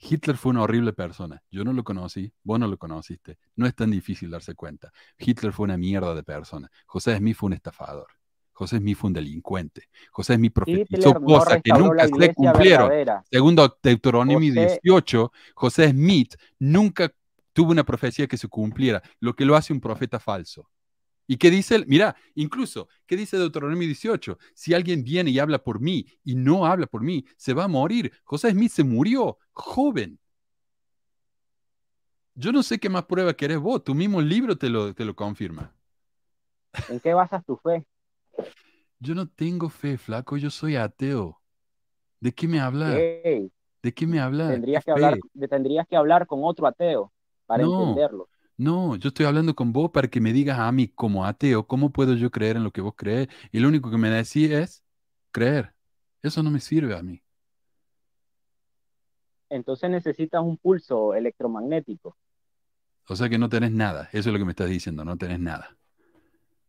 Hitler fue una horrible persona. Yo no lo conocí, vos no lo conociste. No es tan difícil darse cuenta. Hitler fue una mierda de persona. José Smith fue un estafador. José Smith fue un delincuente. José Smith profetizó cosa cosas que nunca se cumplieron. Segundo Deuteronomio 18, José Smith nunca tuvo una profecía que se cumpliera, lo que lo hace un profeta falso. ¿Y qué dice? mira, incluso, ¿qué dice Deuteronomio 18? Si alguien viene y habla por mí y no habla por mí, se va a morir. José Smith se murió joven. Yo no sé qué más prueba querés vos, tu mismo libro te lo, te lo confirma. ¿En qué basas tu fe? Yo no tengo fe, flaco, yo soy ateo. ¿De qué me hablas ¿De qué me hablas Tendrías que, hablar, tendrías que hablar con otro ateo para entenderlo. No, yo estoy hablando con vos para que me digas a mí como ateo, ¿cómo puedo yo creer en lo que vos crees? Y lo único que me decís es creer. Eso no me sirve a mí. Entonces necesitas un pulso electromagnético. O sea que no tenés nada. Eso es lo que me estás diciendo, no tenés nada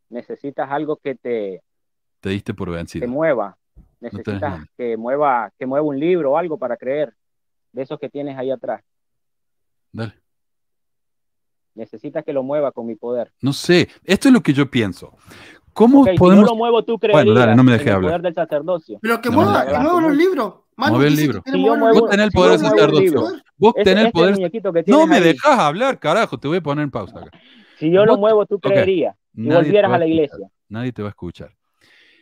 necesitas algo que te... Te diste por vencido. Que mueva. Necesitas que, mueva, que mueva un libro o algo para creer de esos que tienes ahí atrás. Dale. Necesitas que lo mueva con mi poder. No sé, esto es lo que yo pienso. ¿Cómo podemos... no lo muevo, tú creerías dale, no me dejes hablar. poder del sacerdocio. Pero que mueva, que mueva los libros. Mano, el libro. vos tenés el poder del sacerdocio. Vos tenés el poder. no me dejas hablar, carajo. Te voy a poner en pausa Si yo lo muevo, tú creerías nadie volvieras a, la iglesia. Nadie te va a escuchar.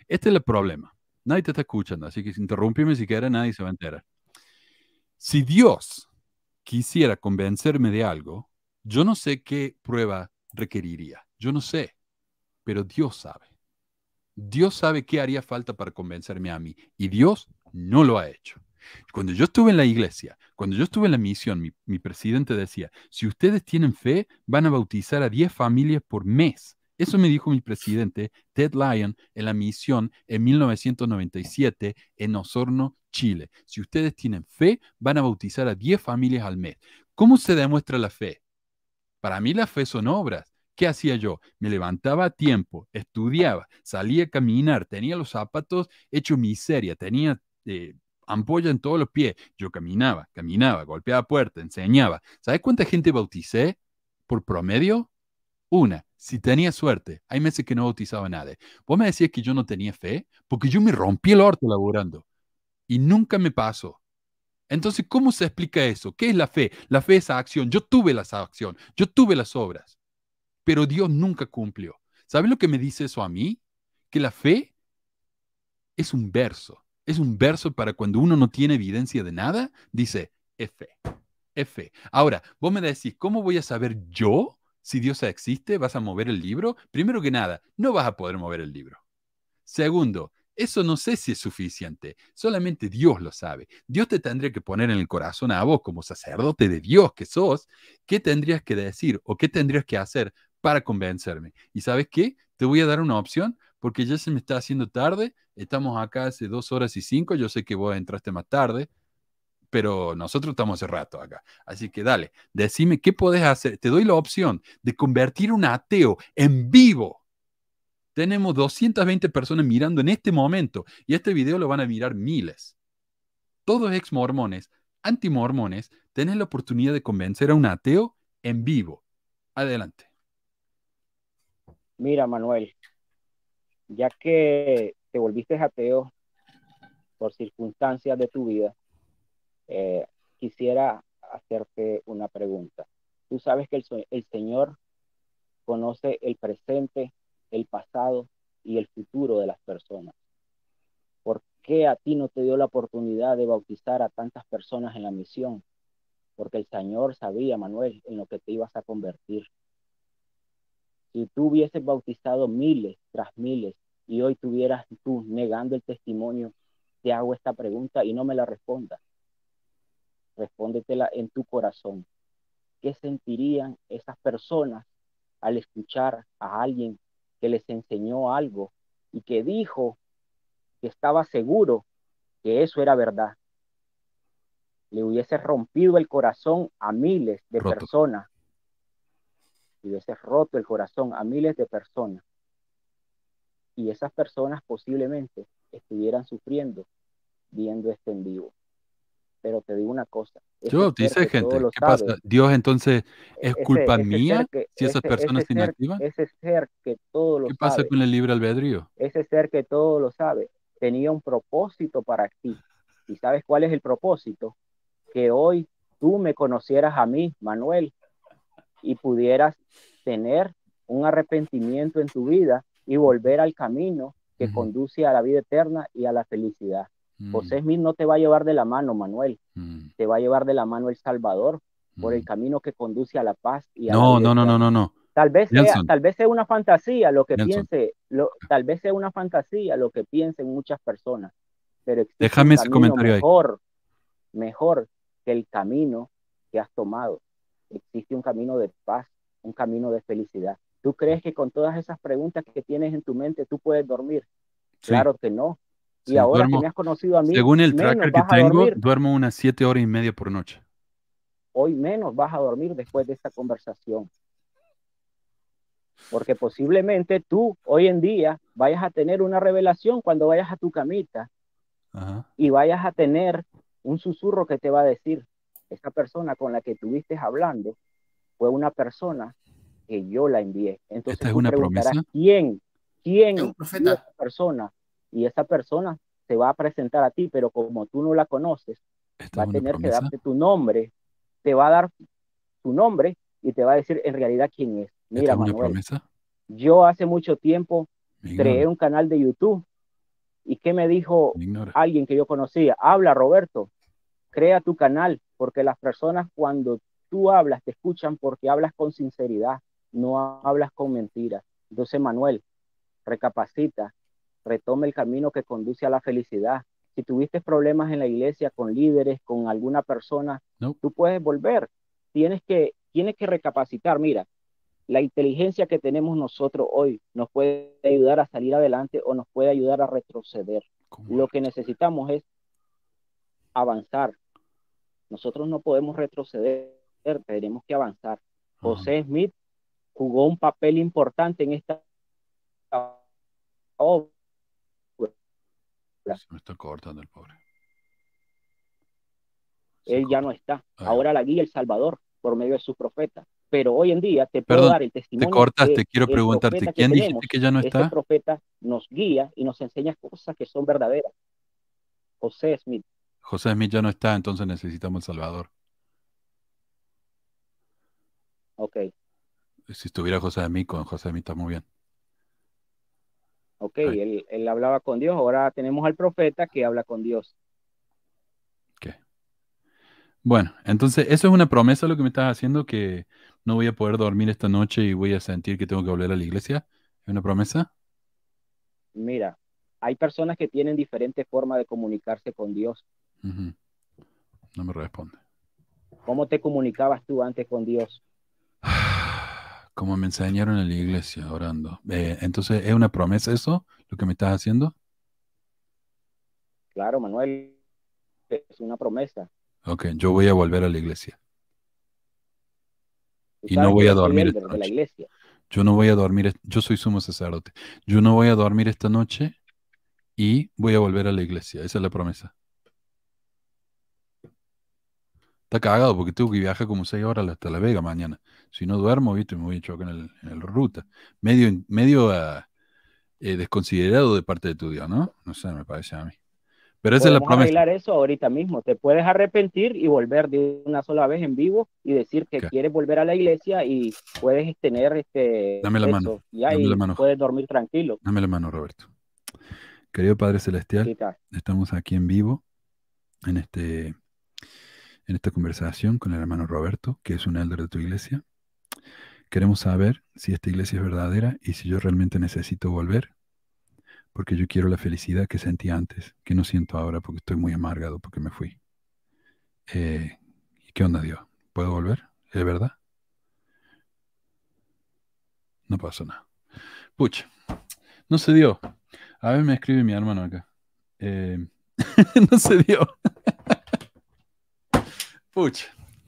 Este es el problema. Nadie te está escuchando, así que interrumpime si siquiera, nadie se va a enterar. Si Dios quisiera convencerme de algo, yo no sé qué prueba requeriría. Yo no sé, pero Dios sabe. Dios sabe qué haría falta para convencerme a mí y Dios no lo ha hecho. Cuando yo estuve en la iglesia, cuando yo estuve en la misión, mi, mi presidente decía, si ustedes tienen fe, van a bautizar a 10 familias por mes. Eso me dijo mi presidente Ted Lyon en la misión en 1997 en Osorno, Chile. Si ustedes tienen fe, van a bautizar a 10 familias al mes. ¿Cómo se demuestra la fe? Para mí la fe son obras. ¿Qué hacía yo? Me levantaba a tiempo, estudiaba, salía a caminar, tenía los zapatos hechos miseria, tenía eh, ampolla en todos los pies. Yo caminaba, caminaba, golpeaba puerta, enseñaba. ¿Sabes cuánta gente bauticé por promedio? Una, si tenía suerte, hay meses que no bautizaba a nadie. Vos me decías que yo no tenía fe porque yo me rompí el orto laborando y nunca me pasó. Entonces, ¿cómo se explica eso? ¿Qué es la fe? La fe es acción. Yo tuve la acción, yo tuve las obras, pero Dios nunca cumplió. ¿Sabes lo que me dice eso a mí? Que la fe es un verso. Es un verso para cuando uno no tiene evidencia de nada, dice, es fe, es fe. Ahora, vos me decís, ¿cómo voy a saber yo si Dios existe, ¿vas a mover el libro? Primero que nada, no vas a poder mover el libro. Segundo, eso no sé si es suficiente. Solamente Dios lo sabe. Dios te tendría que poner en el corazón a vos, como sacerdote de Dios que sos, qué tendrías que decir o qué tendrías que hacer para convencerme. ¿Y sabes qué? Te voy a dar una opción porque ya se me está haciendo tarde. Estamos acá hace dos horas y cinco. Yo sé que vos entraste más tarde pero nosotros estamos hace rato acá. Así que dale, decime qué puedes hacer. Te doy la opción de convertir un ateo en vivo. Tenemos 220 personas mirando en este momento y este video lo van a mirar miles. Todos ex mormones, anti mormones, tenés la oportunidad de convencer a un ateo en vivo. Adelante. Mira, Manuel, ya que te volviste ateo por circunstancias de tu vida, eh, quisiera hacerte una pregunta. Tú sabes que el, el Señor conoce el presente, el pasado y el futuro de las personas. ¿Por qué a ti no te dio la oportunidad de bautizar a tantas personas en la misión? Porque el Señor sabía, Manuel, en lo que te ibas a convertir. Si tú hubieses bautizado miles tras miles y hoy tuvieras tú negando el testimonio, te hago esta pregunta y no me la respondas respóndetela en tu corazón. ¿Qué sentirían esas personas al escuchar a alguien que les enseñó algo y que dijo que estaba seguro que eso era verdad? Le hubiese rompido el corazón a miles de personas. Le hubiese roto el corazón a miles de personas. Y esas personas posiblemente estuvieran sufriendo viendo este en vivo. Pero te digo una cosa. Yo, dice gente, ¿qué pasa? Dios entonces es e-, culpa mía si esas personas persona es ese ser que todo lo ¿Qué pasa con el libre albedrío? Ese ser que todo lo sabe tenía un propósito para ti. ¿Y sabes cuál es el propósito? Que hoy tú me conocieras a mí, Manuel, y pudieras tener un arrepentimiento en tu vida y volver al camino que conduce a la vida eterna y a la felicidad. José mm. Smith no te va a llevar de la mano, Manuel. Mm. Te va a llevar de la mano El Salvador por el mm. camino que conduce a la paz. Y a no, no, no, no, no, no. Tal vez, sea, tal vez sea una fantasía lo que piense, lo, tal vez sea una fantasía lo que piensen muchas personas. Pero Déjame ese comentario mejor, mejor que el camino que has tomado. Existe un camino de paz, un camino de felicidad. ¿Tú crees que con todas esas preguntas que tienes en tu mente tú puedes dormir? Claro que no y ahora me has conocido a mí. Según el tracker que tengo, duermo unas siete horas y media por noche. Hoy menos vas a dormir después de esta conversación. Porque posiblemente tú hoy en día vayas a tener una revelación cuando vayas a tu camita y vayas a tener un susurro que te va a decir, esa persona con la que estuviste hablando fue una persona que yo la envié. Entonces ¿Esta es una promesa? ¿Quién? ¿Quién? Es profeta. Esa persona y esa persona se va a presentar a ti, pero como tú no la conoces, va a tener que darte tu nombre, te va a dar tu nombre y te va a decir en realidad quién es. Mira, Manuel, yo hace mucho tiempo creé un canal de YouTube y qué me dijo alguien que yo conocía, habla Roberto, crea tu canal, porque las personas cuando tú hablas te escuchan porque hablas con sinceridad, no hablas con mentiras. Entonces, Manuel, recapacita, retome el camino que conduce a la felicidad. Si tuviste problemas en la iglesia con líderes, con alguna persona, tú puedes volver. Tienes que, tienes que recapacitar. Mira, la inteligencia que tenemos nosotros hoy nos puede ayudar a salir adelante o nos puede ayudar a retroceder. Lo que necesitamos es avanzar. Nosotros no podemos retroceder, tenemos que avanzar. José Smith jugó un papel importante en esta obra se me está cortando el pobre. Él ya no está. Ah, Ahora la guía El Salvador por medio de su profeta, Pero hoy en día te puedo dar el testimonio. Te cortaste te quiero preguntarte, ¿quién que dijiste que ya no está? Este profeta nos guía y nos enseña cosas que son verdaderas. José Smith. José Smith ya no está, entonces necesitamos el Salvador. Ok. Si estuviera José Smith, con José Smith está muy bien. Ok, él, hablaba con Dios, ahora tenemos al profeta que habla con Dios. Okay. Bueno, entonces eso es una promesa lo que me estás haciendo, que no voy a poder dormir esta noche y voy a sentir que tengo que volver a la iglesia. ¿Es una promesa? Mira, hay personas que tienen diferentes formas de comunicarse con Dios. No me responde. ¿Cómo te comunicabas tú antes con Dios? Ah, como me enseñaron en la iglesia orando. Eh, entonces, ¿es una promesa eso, lo que me estás haciendo? Claro, Manuel, es una promesa. Ok, yo voy a volver a la iglesia. Y no voy a dormir esta Yo no voy a dormir, yo soy sumo sacerdote. Yo no voy a dormir esta noche y voy a volver a la iglesia. Esa es la promesa. Está cagado porque tengo que viajar como seis horas hasta La Vega mañana. Si no duermo, ¿viste? Me voy a chocar en el, en ruta. Medio, medio ah, eh, desconsiderado de parte de tu Dios, ¿no? No sé, me parece a mí. Pero esa es la promesa. arreglar eso ahorita mismo. Te puedes arrepentir y volver de una sola vez en vivo y decir que quieres volver a la iglesia y puedes tener este. Dame la, mano. Puedes dormir tranquilo. Dame la mano, Roberto. Querido Padre Celestial, estamos aquí en vivo en este en esta conversación con el hermano Roberto, que es un elder de tu iglesia. Queremos saber si esta iglesia es verdadera y si yo realmente necesito volver, porque yo quiero la felicidad que sentí antes, que no siento ahora porque estoy muy amargado porque me fui. Eh, ¿Y qué onda Dios? ¿Puedo volver? ¿Es verdad? No pasó nada. Pucha, no se dio. A ver, me escribe mi hermano acá. Eh, no se dio. Pucha.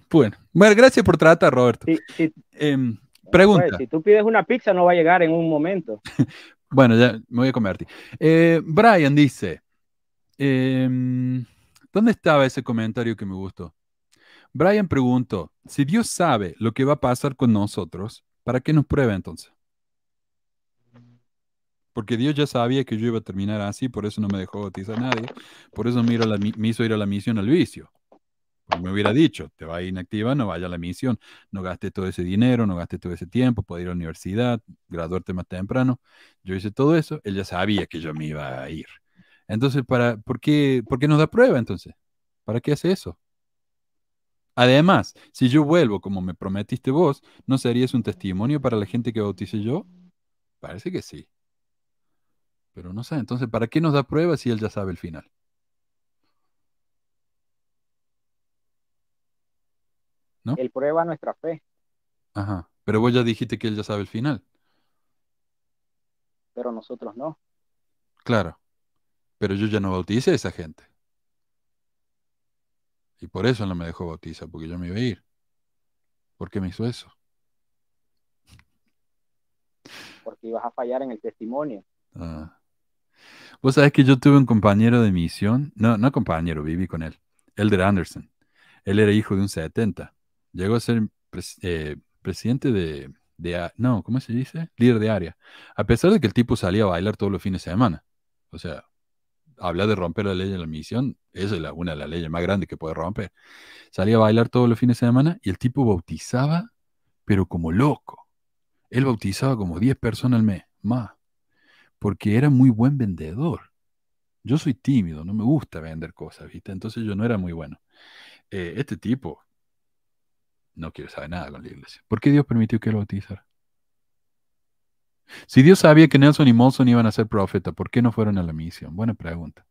Bueno, bueno, gracias por tratar, Roberto. Sí. Em, Pregunta. Pues, si tú pides una pizza, no va a llegar en un momento. bueno, ya me voy a comerte. Eh, Brian dice: em, ¿Dónde estaba ese comentario que me gustó? Brian preguntó: Si Dios sabe lo que va a pasar con nosotros, ¿para qué nos prueba entonces? Porque Dios ya sabía que yo iba a terminar así, por eso no me dejó bautizar a nadie, por eso me, la, me hizo ir a la misión al vicio me hubiera dicho, te va a inactiva, no vaya a la misión, no gaste todo ese dinero, no gaste todo ese tiempo, puede ir a la universidad, graduarte más temprano. Yo hice todo eso, él ya sabía que yo me iba a ir. Entonces, para, ¿por, qué, ¿por qué nos da prueba entonces? ¿Para qué hace eso? Además, si yo vuelvo como me prometiste vos, ¿no serías un testimonio para la gente que bautice yo? Parece que sí. Pero no sé, entonces, ¿para qué nos da prueba si él ya sabe el final? Él prueba nuestra fe. Ajá, pero vos ya dijiste que él ya sabe el final. Pero nosotros no. Claro, pero yo ya no bauticé a esa gente. Y por eso no me dejó bautizar, porque yo me iba a ir. ¿Por qué me hizo eso? Porque ibas a fallar en el testimonio. Ah. Vos sabés que yo tuve un compañero de misión, no, no compañero, viví con él, Elder Anderson. Él era hijo de un 70. Llegó a ser eh, presidente de, No, ¿cómo se dice? Líder de área. A pesar de que el tipo salía a bailar todos los fines de semana. O sea, habla de romper la ley de la misión, esa es una de las leyes más grandes que puede romper. Salía a bailar todos los fines de semana y el tipo bautizaba, pero como loco. Él bautizaba como 10 personas al mes, más. Porque era muy buen vendedor. Yo soy tímido, no me gusta vender cosas, ¿viste? Entonces yo no era muy bueno. Eh, este tipo no quiere saber nada con la iglesia. ¿Por qué Dios permitió que lo bautizara? Si Dios sabía que Nelson y Molson iban a ser profetas, ¿por qué no fueron a la misión? Buena pregunta.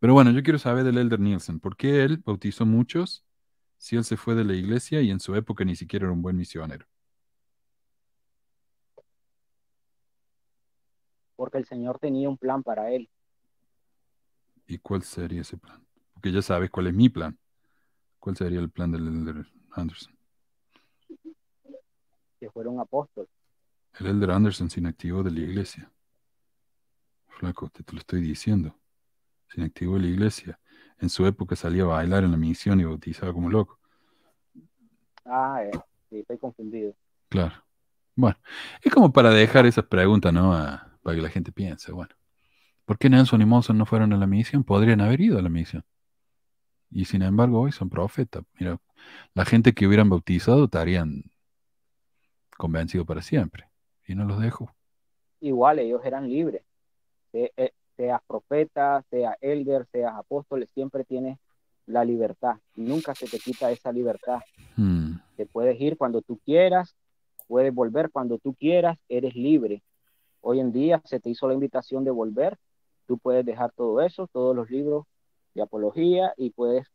Pero bueno, yo quiero saber del Elder Nielsen. ¿Por qué él bautizó muchos si él se fue de la iglesia y en su época ni siquiera era un buen misionero? Porque el Señor tenía un plan para él. ¿Y cuál sería ese plan? Porque ya sabes cuál es mi plan. ¿Cuál sería el plan del Elder Anderson. Que fueron apóstoles. El elder Anderson se inactivó de la iglesia. Flaco, te, lo estoy diciendo. Se inactivó de la iglesia. En su época salía a bailar en la misión y bautizaba como loco. Ah, eh, sí, estoy confundido. Claro. Bueno, es como para dejar esas preguntas, ¿no? Ah, para que la gente piense, bueno, ¿por qué Nelson y Monson no fueron a la misión? Podrían haber ido a la misión. Y sin embargo, hoy son profetas. Mira, la gente que hubieran bautizado estarían convencidos para siempre. Y no los dejo. Igual, ellos eran libres. Eh, seas profeta, sea elder, seas apóstol, siempre tienes la libertad. Nunca se te quita esa libertad. Hmm. Te puedes ir cuando tú quieras, puedes volver cuando tú quieras, eres libre. Hoy en día se te hizo la invitación de volver, tú puedes dejar todo eso, todos los libros de apología y puedes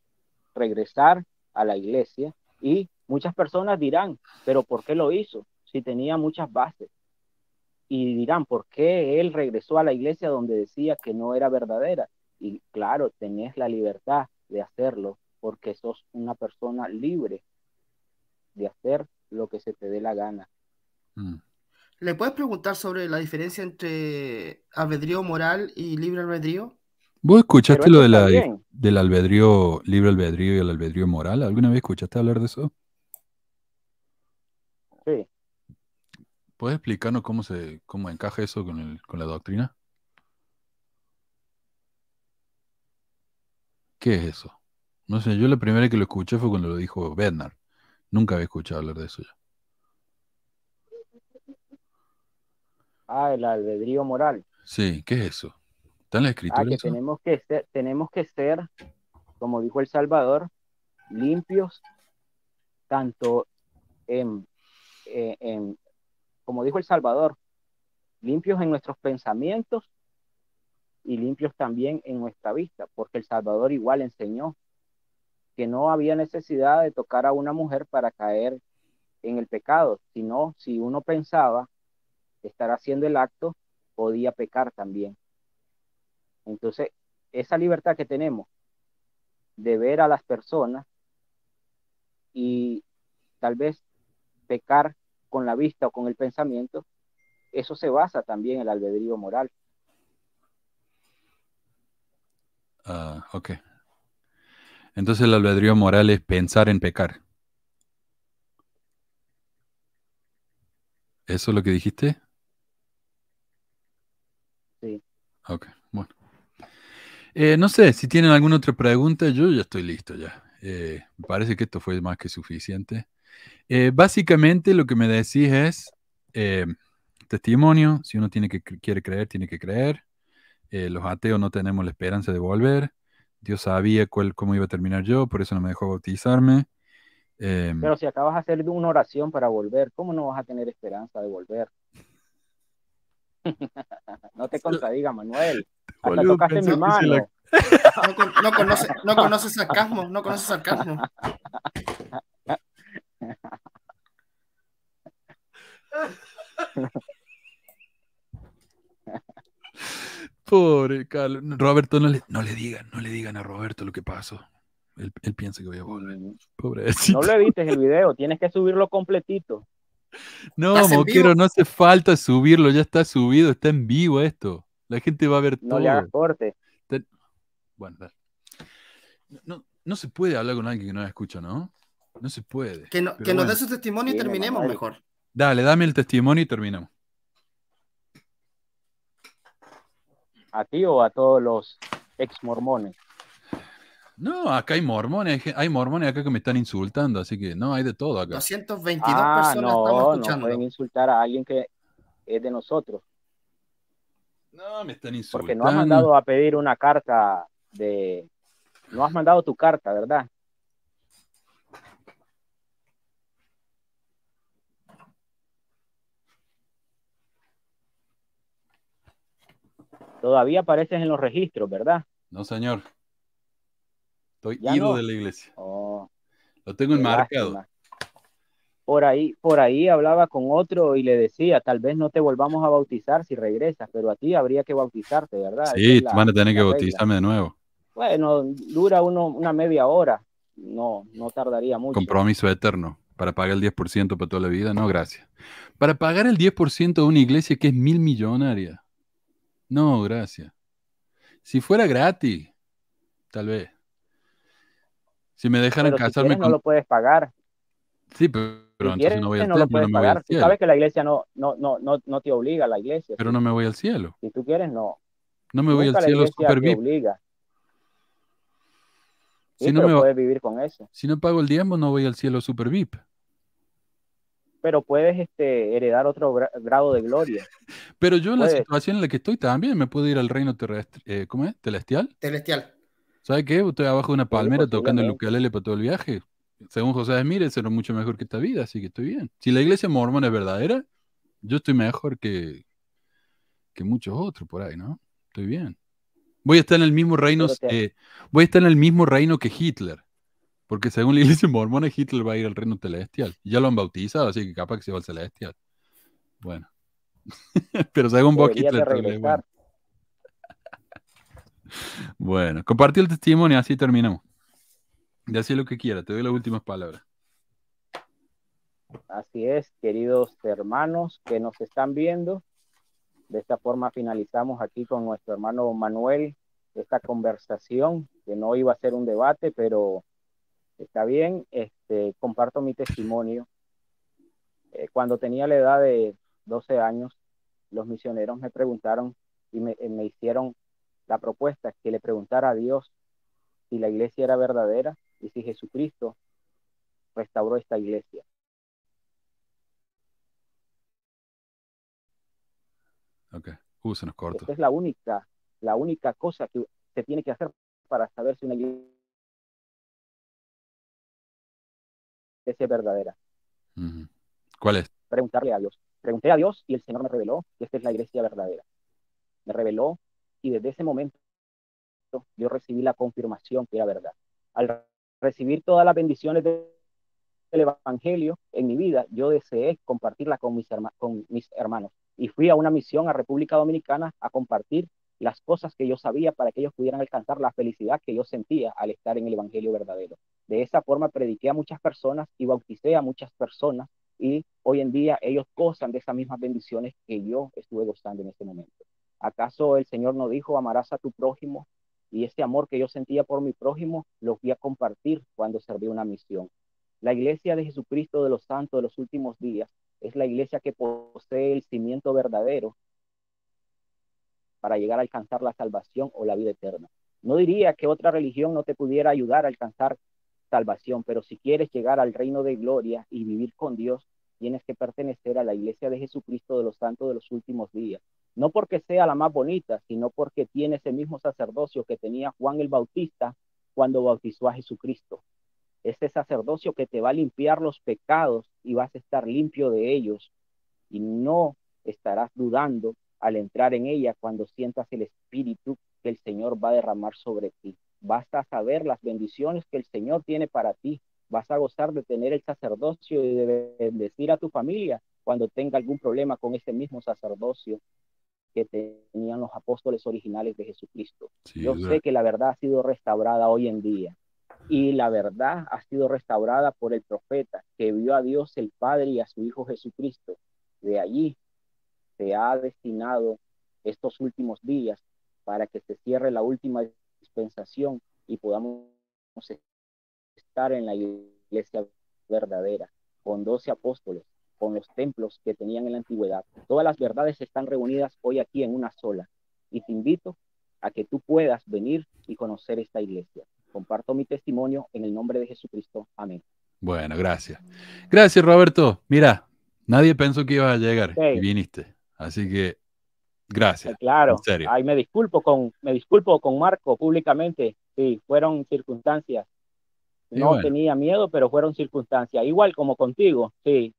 regresar a la iglesia. Y muchas personas dirán, pero ¿por qué lo hizo? Si tenía muchas bases. Y dirán, ¿por qué él regresó a la iglesia donde decía que no era verdadera? Y claro, tenés la libertad de hacerlo porque sos una persona libre de hacer lo que se te dé la gana. Mm. ¿Le puedes preguntar sobre la diferencia entre albedrío moral y libre albedrío? ¿Vos escuchaste lo del albedrío, libre albedrío y el albedrío moral? ¿Alguna vez escuchaste hablar de eso? Sí. ¿Puedes explicarnos cómo se cómo encaja eso con, la doctrina? ¿Qué es eso? No sé, yo la primera que lo escuché fue cuando lo dijo Bernard Nunca había escuchado hablar de eso ya. Ah, el albedrío moral. Sí, ¿qué es eso? Ah, tenemos que ser, tenemos que ser, como dijo el Salvador, limpios, tanto en, eh, en, como dijo el Salvador, limpios en nuestros pensamientos y limpios también en nuestra vista, porque el Salvador igual enseñó que no había necesidad de tocar a una mujer para caer en el pecado, sino si uno pensaba estar haciendo el acto, podía pecar también. Entonces, esa libertad que tenemos de ver a las personas y tal vez pecar con la vista o con el pensamiento, eso se basa también en el albedrío moral. ah ok. Entonces el albedrío moral es pensar en pecar. ¿Eso es lo que dijiste? Sí. Ok. Eh, no sé, si tienen alguna otra pregunta, yo ya estoy listo ya. Eh, me parece que esto fue más que suficiente. Eh, básicamente lo que me decís es testimonio, si uno tiene que, quiere creer, tiene que creer. los ateos no tenemos la esperanza de volver. Dios sabía cuál, cómo iba a terminar yo, por eso no me dejó bautizarme. Pero si acabas de hacer una oración para volver, ¿cómo no vas a tener esperanza de volver? no te contradiga, Manuel. No, conoces conoce, sarcasmo, no conoce sarcasmo. Pobre Carlos. Roberto, no le, no le digan, no le digan a Roberto lo que pasó. Él, piensa que voy a volver. Pobrecito. No lo evites el video, tienes que subirlo completito. No, Moquero, no hace falta subirlo, ya está subido, está en vivo esto. La gente va a ver no Le hagas corte. Bueno, No, se puede hablar con alguien que no la escucha, ¿no? No se puede. Que, nos dé su testimonio y terminemos mejor. Dale, dame el testimonio y terminamos. ¿A ti o a todos los ex mormones? No, acá hay mormones, hay mormones acá que me están insultando, así que no, hay de todo acá. 222 ah, personas estamos escuchando. No pueden insultar a alguien que es de nosotros. No, me están insultando. Porque no has mandado a pedir una carta de... No has mandado tu carta, ¿verdad? Todavía apareces en los registros, ¿verdad? No, señor. Estoy ido de la iglesia. Oh. Lo tengo enmarcado. Por ahí, por ahí hablaba con otro y le decía, tal vez no te volvamos a bautizar si regresas, pero a ti habría que bautizarte, ¿verdad? Sí, van a tener que bautizarme de nuevo. Bueno, dura una media hora. No, no tardaría mucho. Compromiso eterno. Para pagar el 10% para toda la vida, no, gracias. Para pagar el 10% de una iglesia que es mil millonaria. No, gracias. Si fuera gratis, tal vez. Si me dejan casarme No lo puedes pagar. Sí, pero, entonces no voy al no lo puedes pagar. sabes que la iglesia no, no, no, no, no te obliga a la iglesia. Pero no me voy al cielo. Si tú quieres, no. No me voy al cielo super VIP. Obliga. si no me puedes vivir con eso. Si no pago el diezmo, no voy al cielo super VIP. Pero puedes este, heredar otro grado de gloria. pero yo en la situación en la que estoy también me puedo ir al reino terrestre, eh, ¿cómo es? Celestial. Celestial. ¿Sabe qué? Estoy abajo de una palmera tocando el ¿eh? ukelele para todo el viaje. Según José de es era mucho mejor que esta vida, así que estoy bien. Si la iglesia mormona es verdadera, yo estoy mejor que, que muchos otros por ahí, ¿no? Estoy bien. Voy a estar en el mismo reino, eh, voy a estar en el mismo reino que Hitler. Porque según la iglesia mormona, Hitler va a ir al reino celestial. Ya lo han bautizado, así que capaz que se va al celestial. Bueno. Pero según vos, Hitler. ir. Bueno, compartí el testimonio, así terminamos. De así lo que quiera, te doy las últimas palabras. Así es, queridos hermanos que nos están viendo. De esta forma finalizamos aquí con nuestro hermano Manuel esta conversación, que no iba a ser un debate, pero está bien. Este, comparto mi testimonio. Eh, cuando tenía la edad de 12 años, los misioneros me preguntaron y me, eh, me hicieron la propuesta es que le preguntara a Dios si la iglesia era verdadera y si Jesucristo restauró esta iglesia. Ok, uh, se es la única, la única cosa que se tiene que hacer para saber si una iglesia es verdadera. ¿Cuál es? Preguntarle a Dios. Pregunté a Dios y el Señor me reveló que esta es la iglesia verdadera. Me reveló y desde ese momento yo recibí la confirmación que era verdad. Al recibir todas las bendiciones del Evangelio en mi vida, yo deseé compartirla con mis, con mis hermanos y fui a una misión a República Dominicana a compartir las cosas que yo sabía para que ellos pudieran alcanzar la felicidad que yo sentía al estar en el Evangelio verdadero. De esa forma prediqué a muchas personas y bauticé a muchas personas y hoy en día ellos gozan de esas mismas bendiciones que yo estuve gozando en ese momento. ¿Acaso el Señor no dijo, amarás a tu prójimo? Y ese amor que yo sentía por mi prójimo lo fui a compartir cuando serví una misión. La iglesia de Jesucristo de los Santos de los últimos días es la iglesia que posee el cimiento verdadero para llegar a alcanzar la salvación o la vida eterna. No diría que otra religión no te pudiera ayudar a alcanzar salvación, pero si quieres llegar al reino de gloria y vivir con Dios, tienes que pertenecer a la iglesia de Jesucristo de los santos de los últimos días, no porque sea la más bonita, sino porque tiene ese mismo sacerdocio que tenía Juan el Bautista cuando bautizó a Jesucristo. Ese sacerdocio que te va a limpiar los pecados y vas a estar limpio de ellos y no estarás dudando al entrar en ella cuando sientas el espíritu que el Señor va a derramar sobre ti. Vas a saber las bendiciones que el Señor tiene para ti. Vas a gozar de tener el sacerdocio y de bendecir a tu familia cuando tenga algún problema con ese mismo sacerdocio que tenían los apóstoles originales de Jesucristo. Yo sé que la verdad ha sido restaurada hoy en día y la verdad ha sido restaurada por el profeta que vio a Dios el Padre y a su Hijo Jesucristo. De allí se ha destinado estos últimos días para que se cierre la última dispensación y podamos estar en la iglesia verdadera con doce apóstoles con los templos que tenían en la antigüedad. Todas las verdades están reunidas hoy aquí en una sola. Y te invito a que tú puedas venir y conocer esta iglesia. Comparto mi testimonio en el nombre de Jesucristo. Amén. Bueno, gracias. Gracias, Roberto. Mira, nadie pensó que ibas a llegar y viniste. Así que gracias. Claro. En serio. Ay, me disculpo con me disculpo con Marco públicamente. Sí, fueron circunstancias. no tenía miedo, pero fueron circunstancias. Igual como contigo, sí,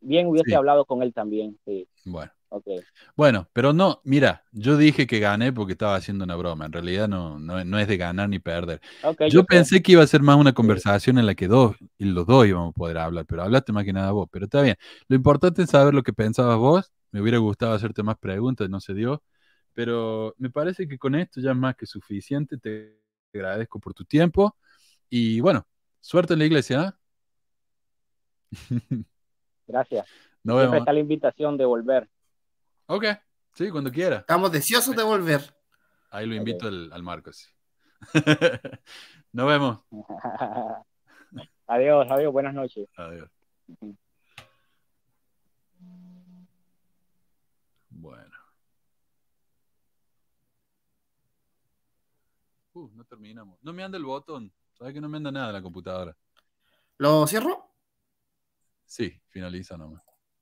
bien hubiese hablado con él también. Bueno. Bueno, pero no, mira, yo dije que gané porque estaba haciendo una broma. En realidad no, no, es de ganar ni perder. yo, pensé que iba a ser más una conversación en la que dos, y los dos íbamos a poder hablar, pero hablaste más que nada vos. Pero está bien. Lo importante es saber lo que pensabas vos. Me hubiera gustado hacerte más preguntas, no se dio. Pero me parece que con esto ya es más que suficiente. Te agradezco por tu tiempo. Y bueno, suerte en la iglesia. ¿ah? Gracias. No vemos. está la invitación de volver. Ok, sí, cuando quiera. Estamos deseosos de volver. Ahí lo invito al Marcos. Nos vemos. adiós, adiós, buenas noches. Adiós. Bueno. Uh, no terminamos. No me anda el botón. ¿Sabes que no me anda nada la computadora? ¿Lo cierro? Sí, finaliza nomás. Né?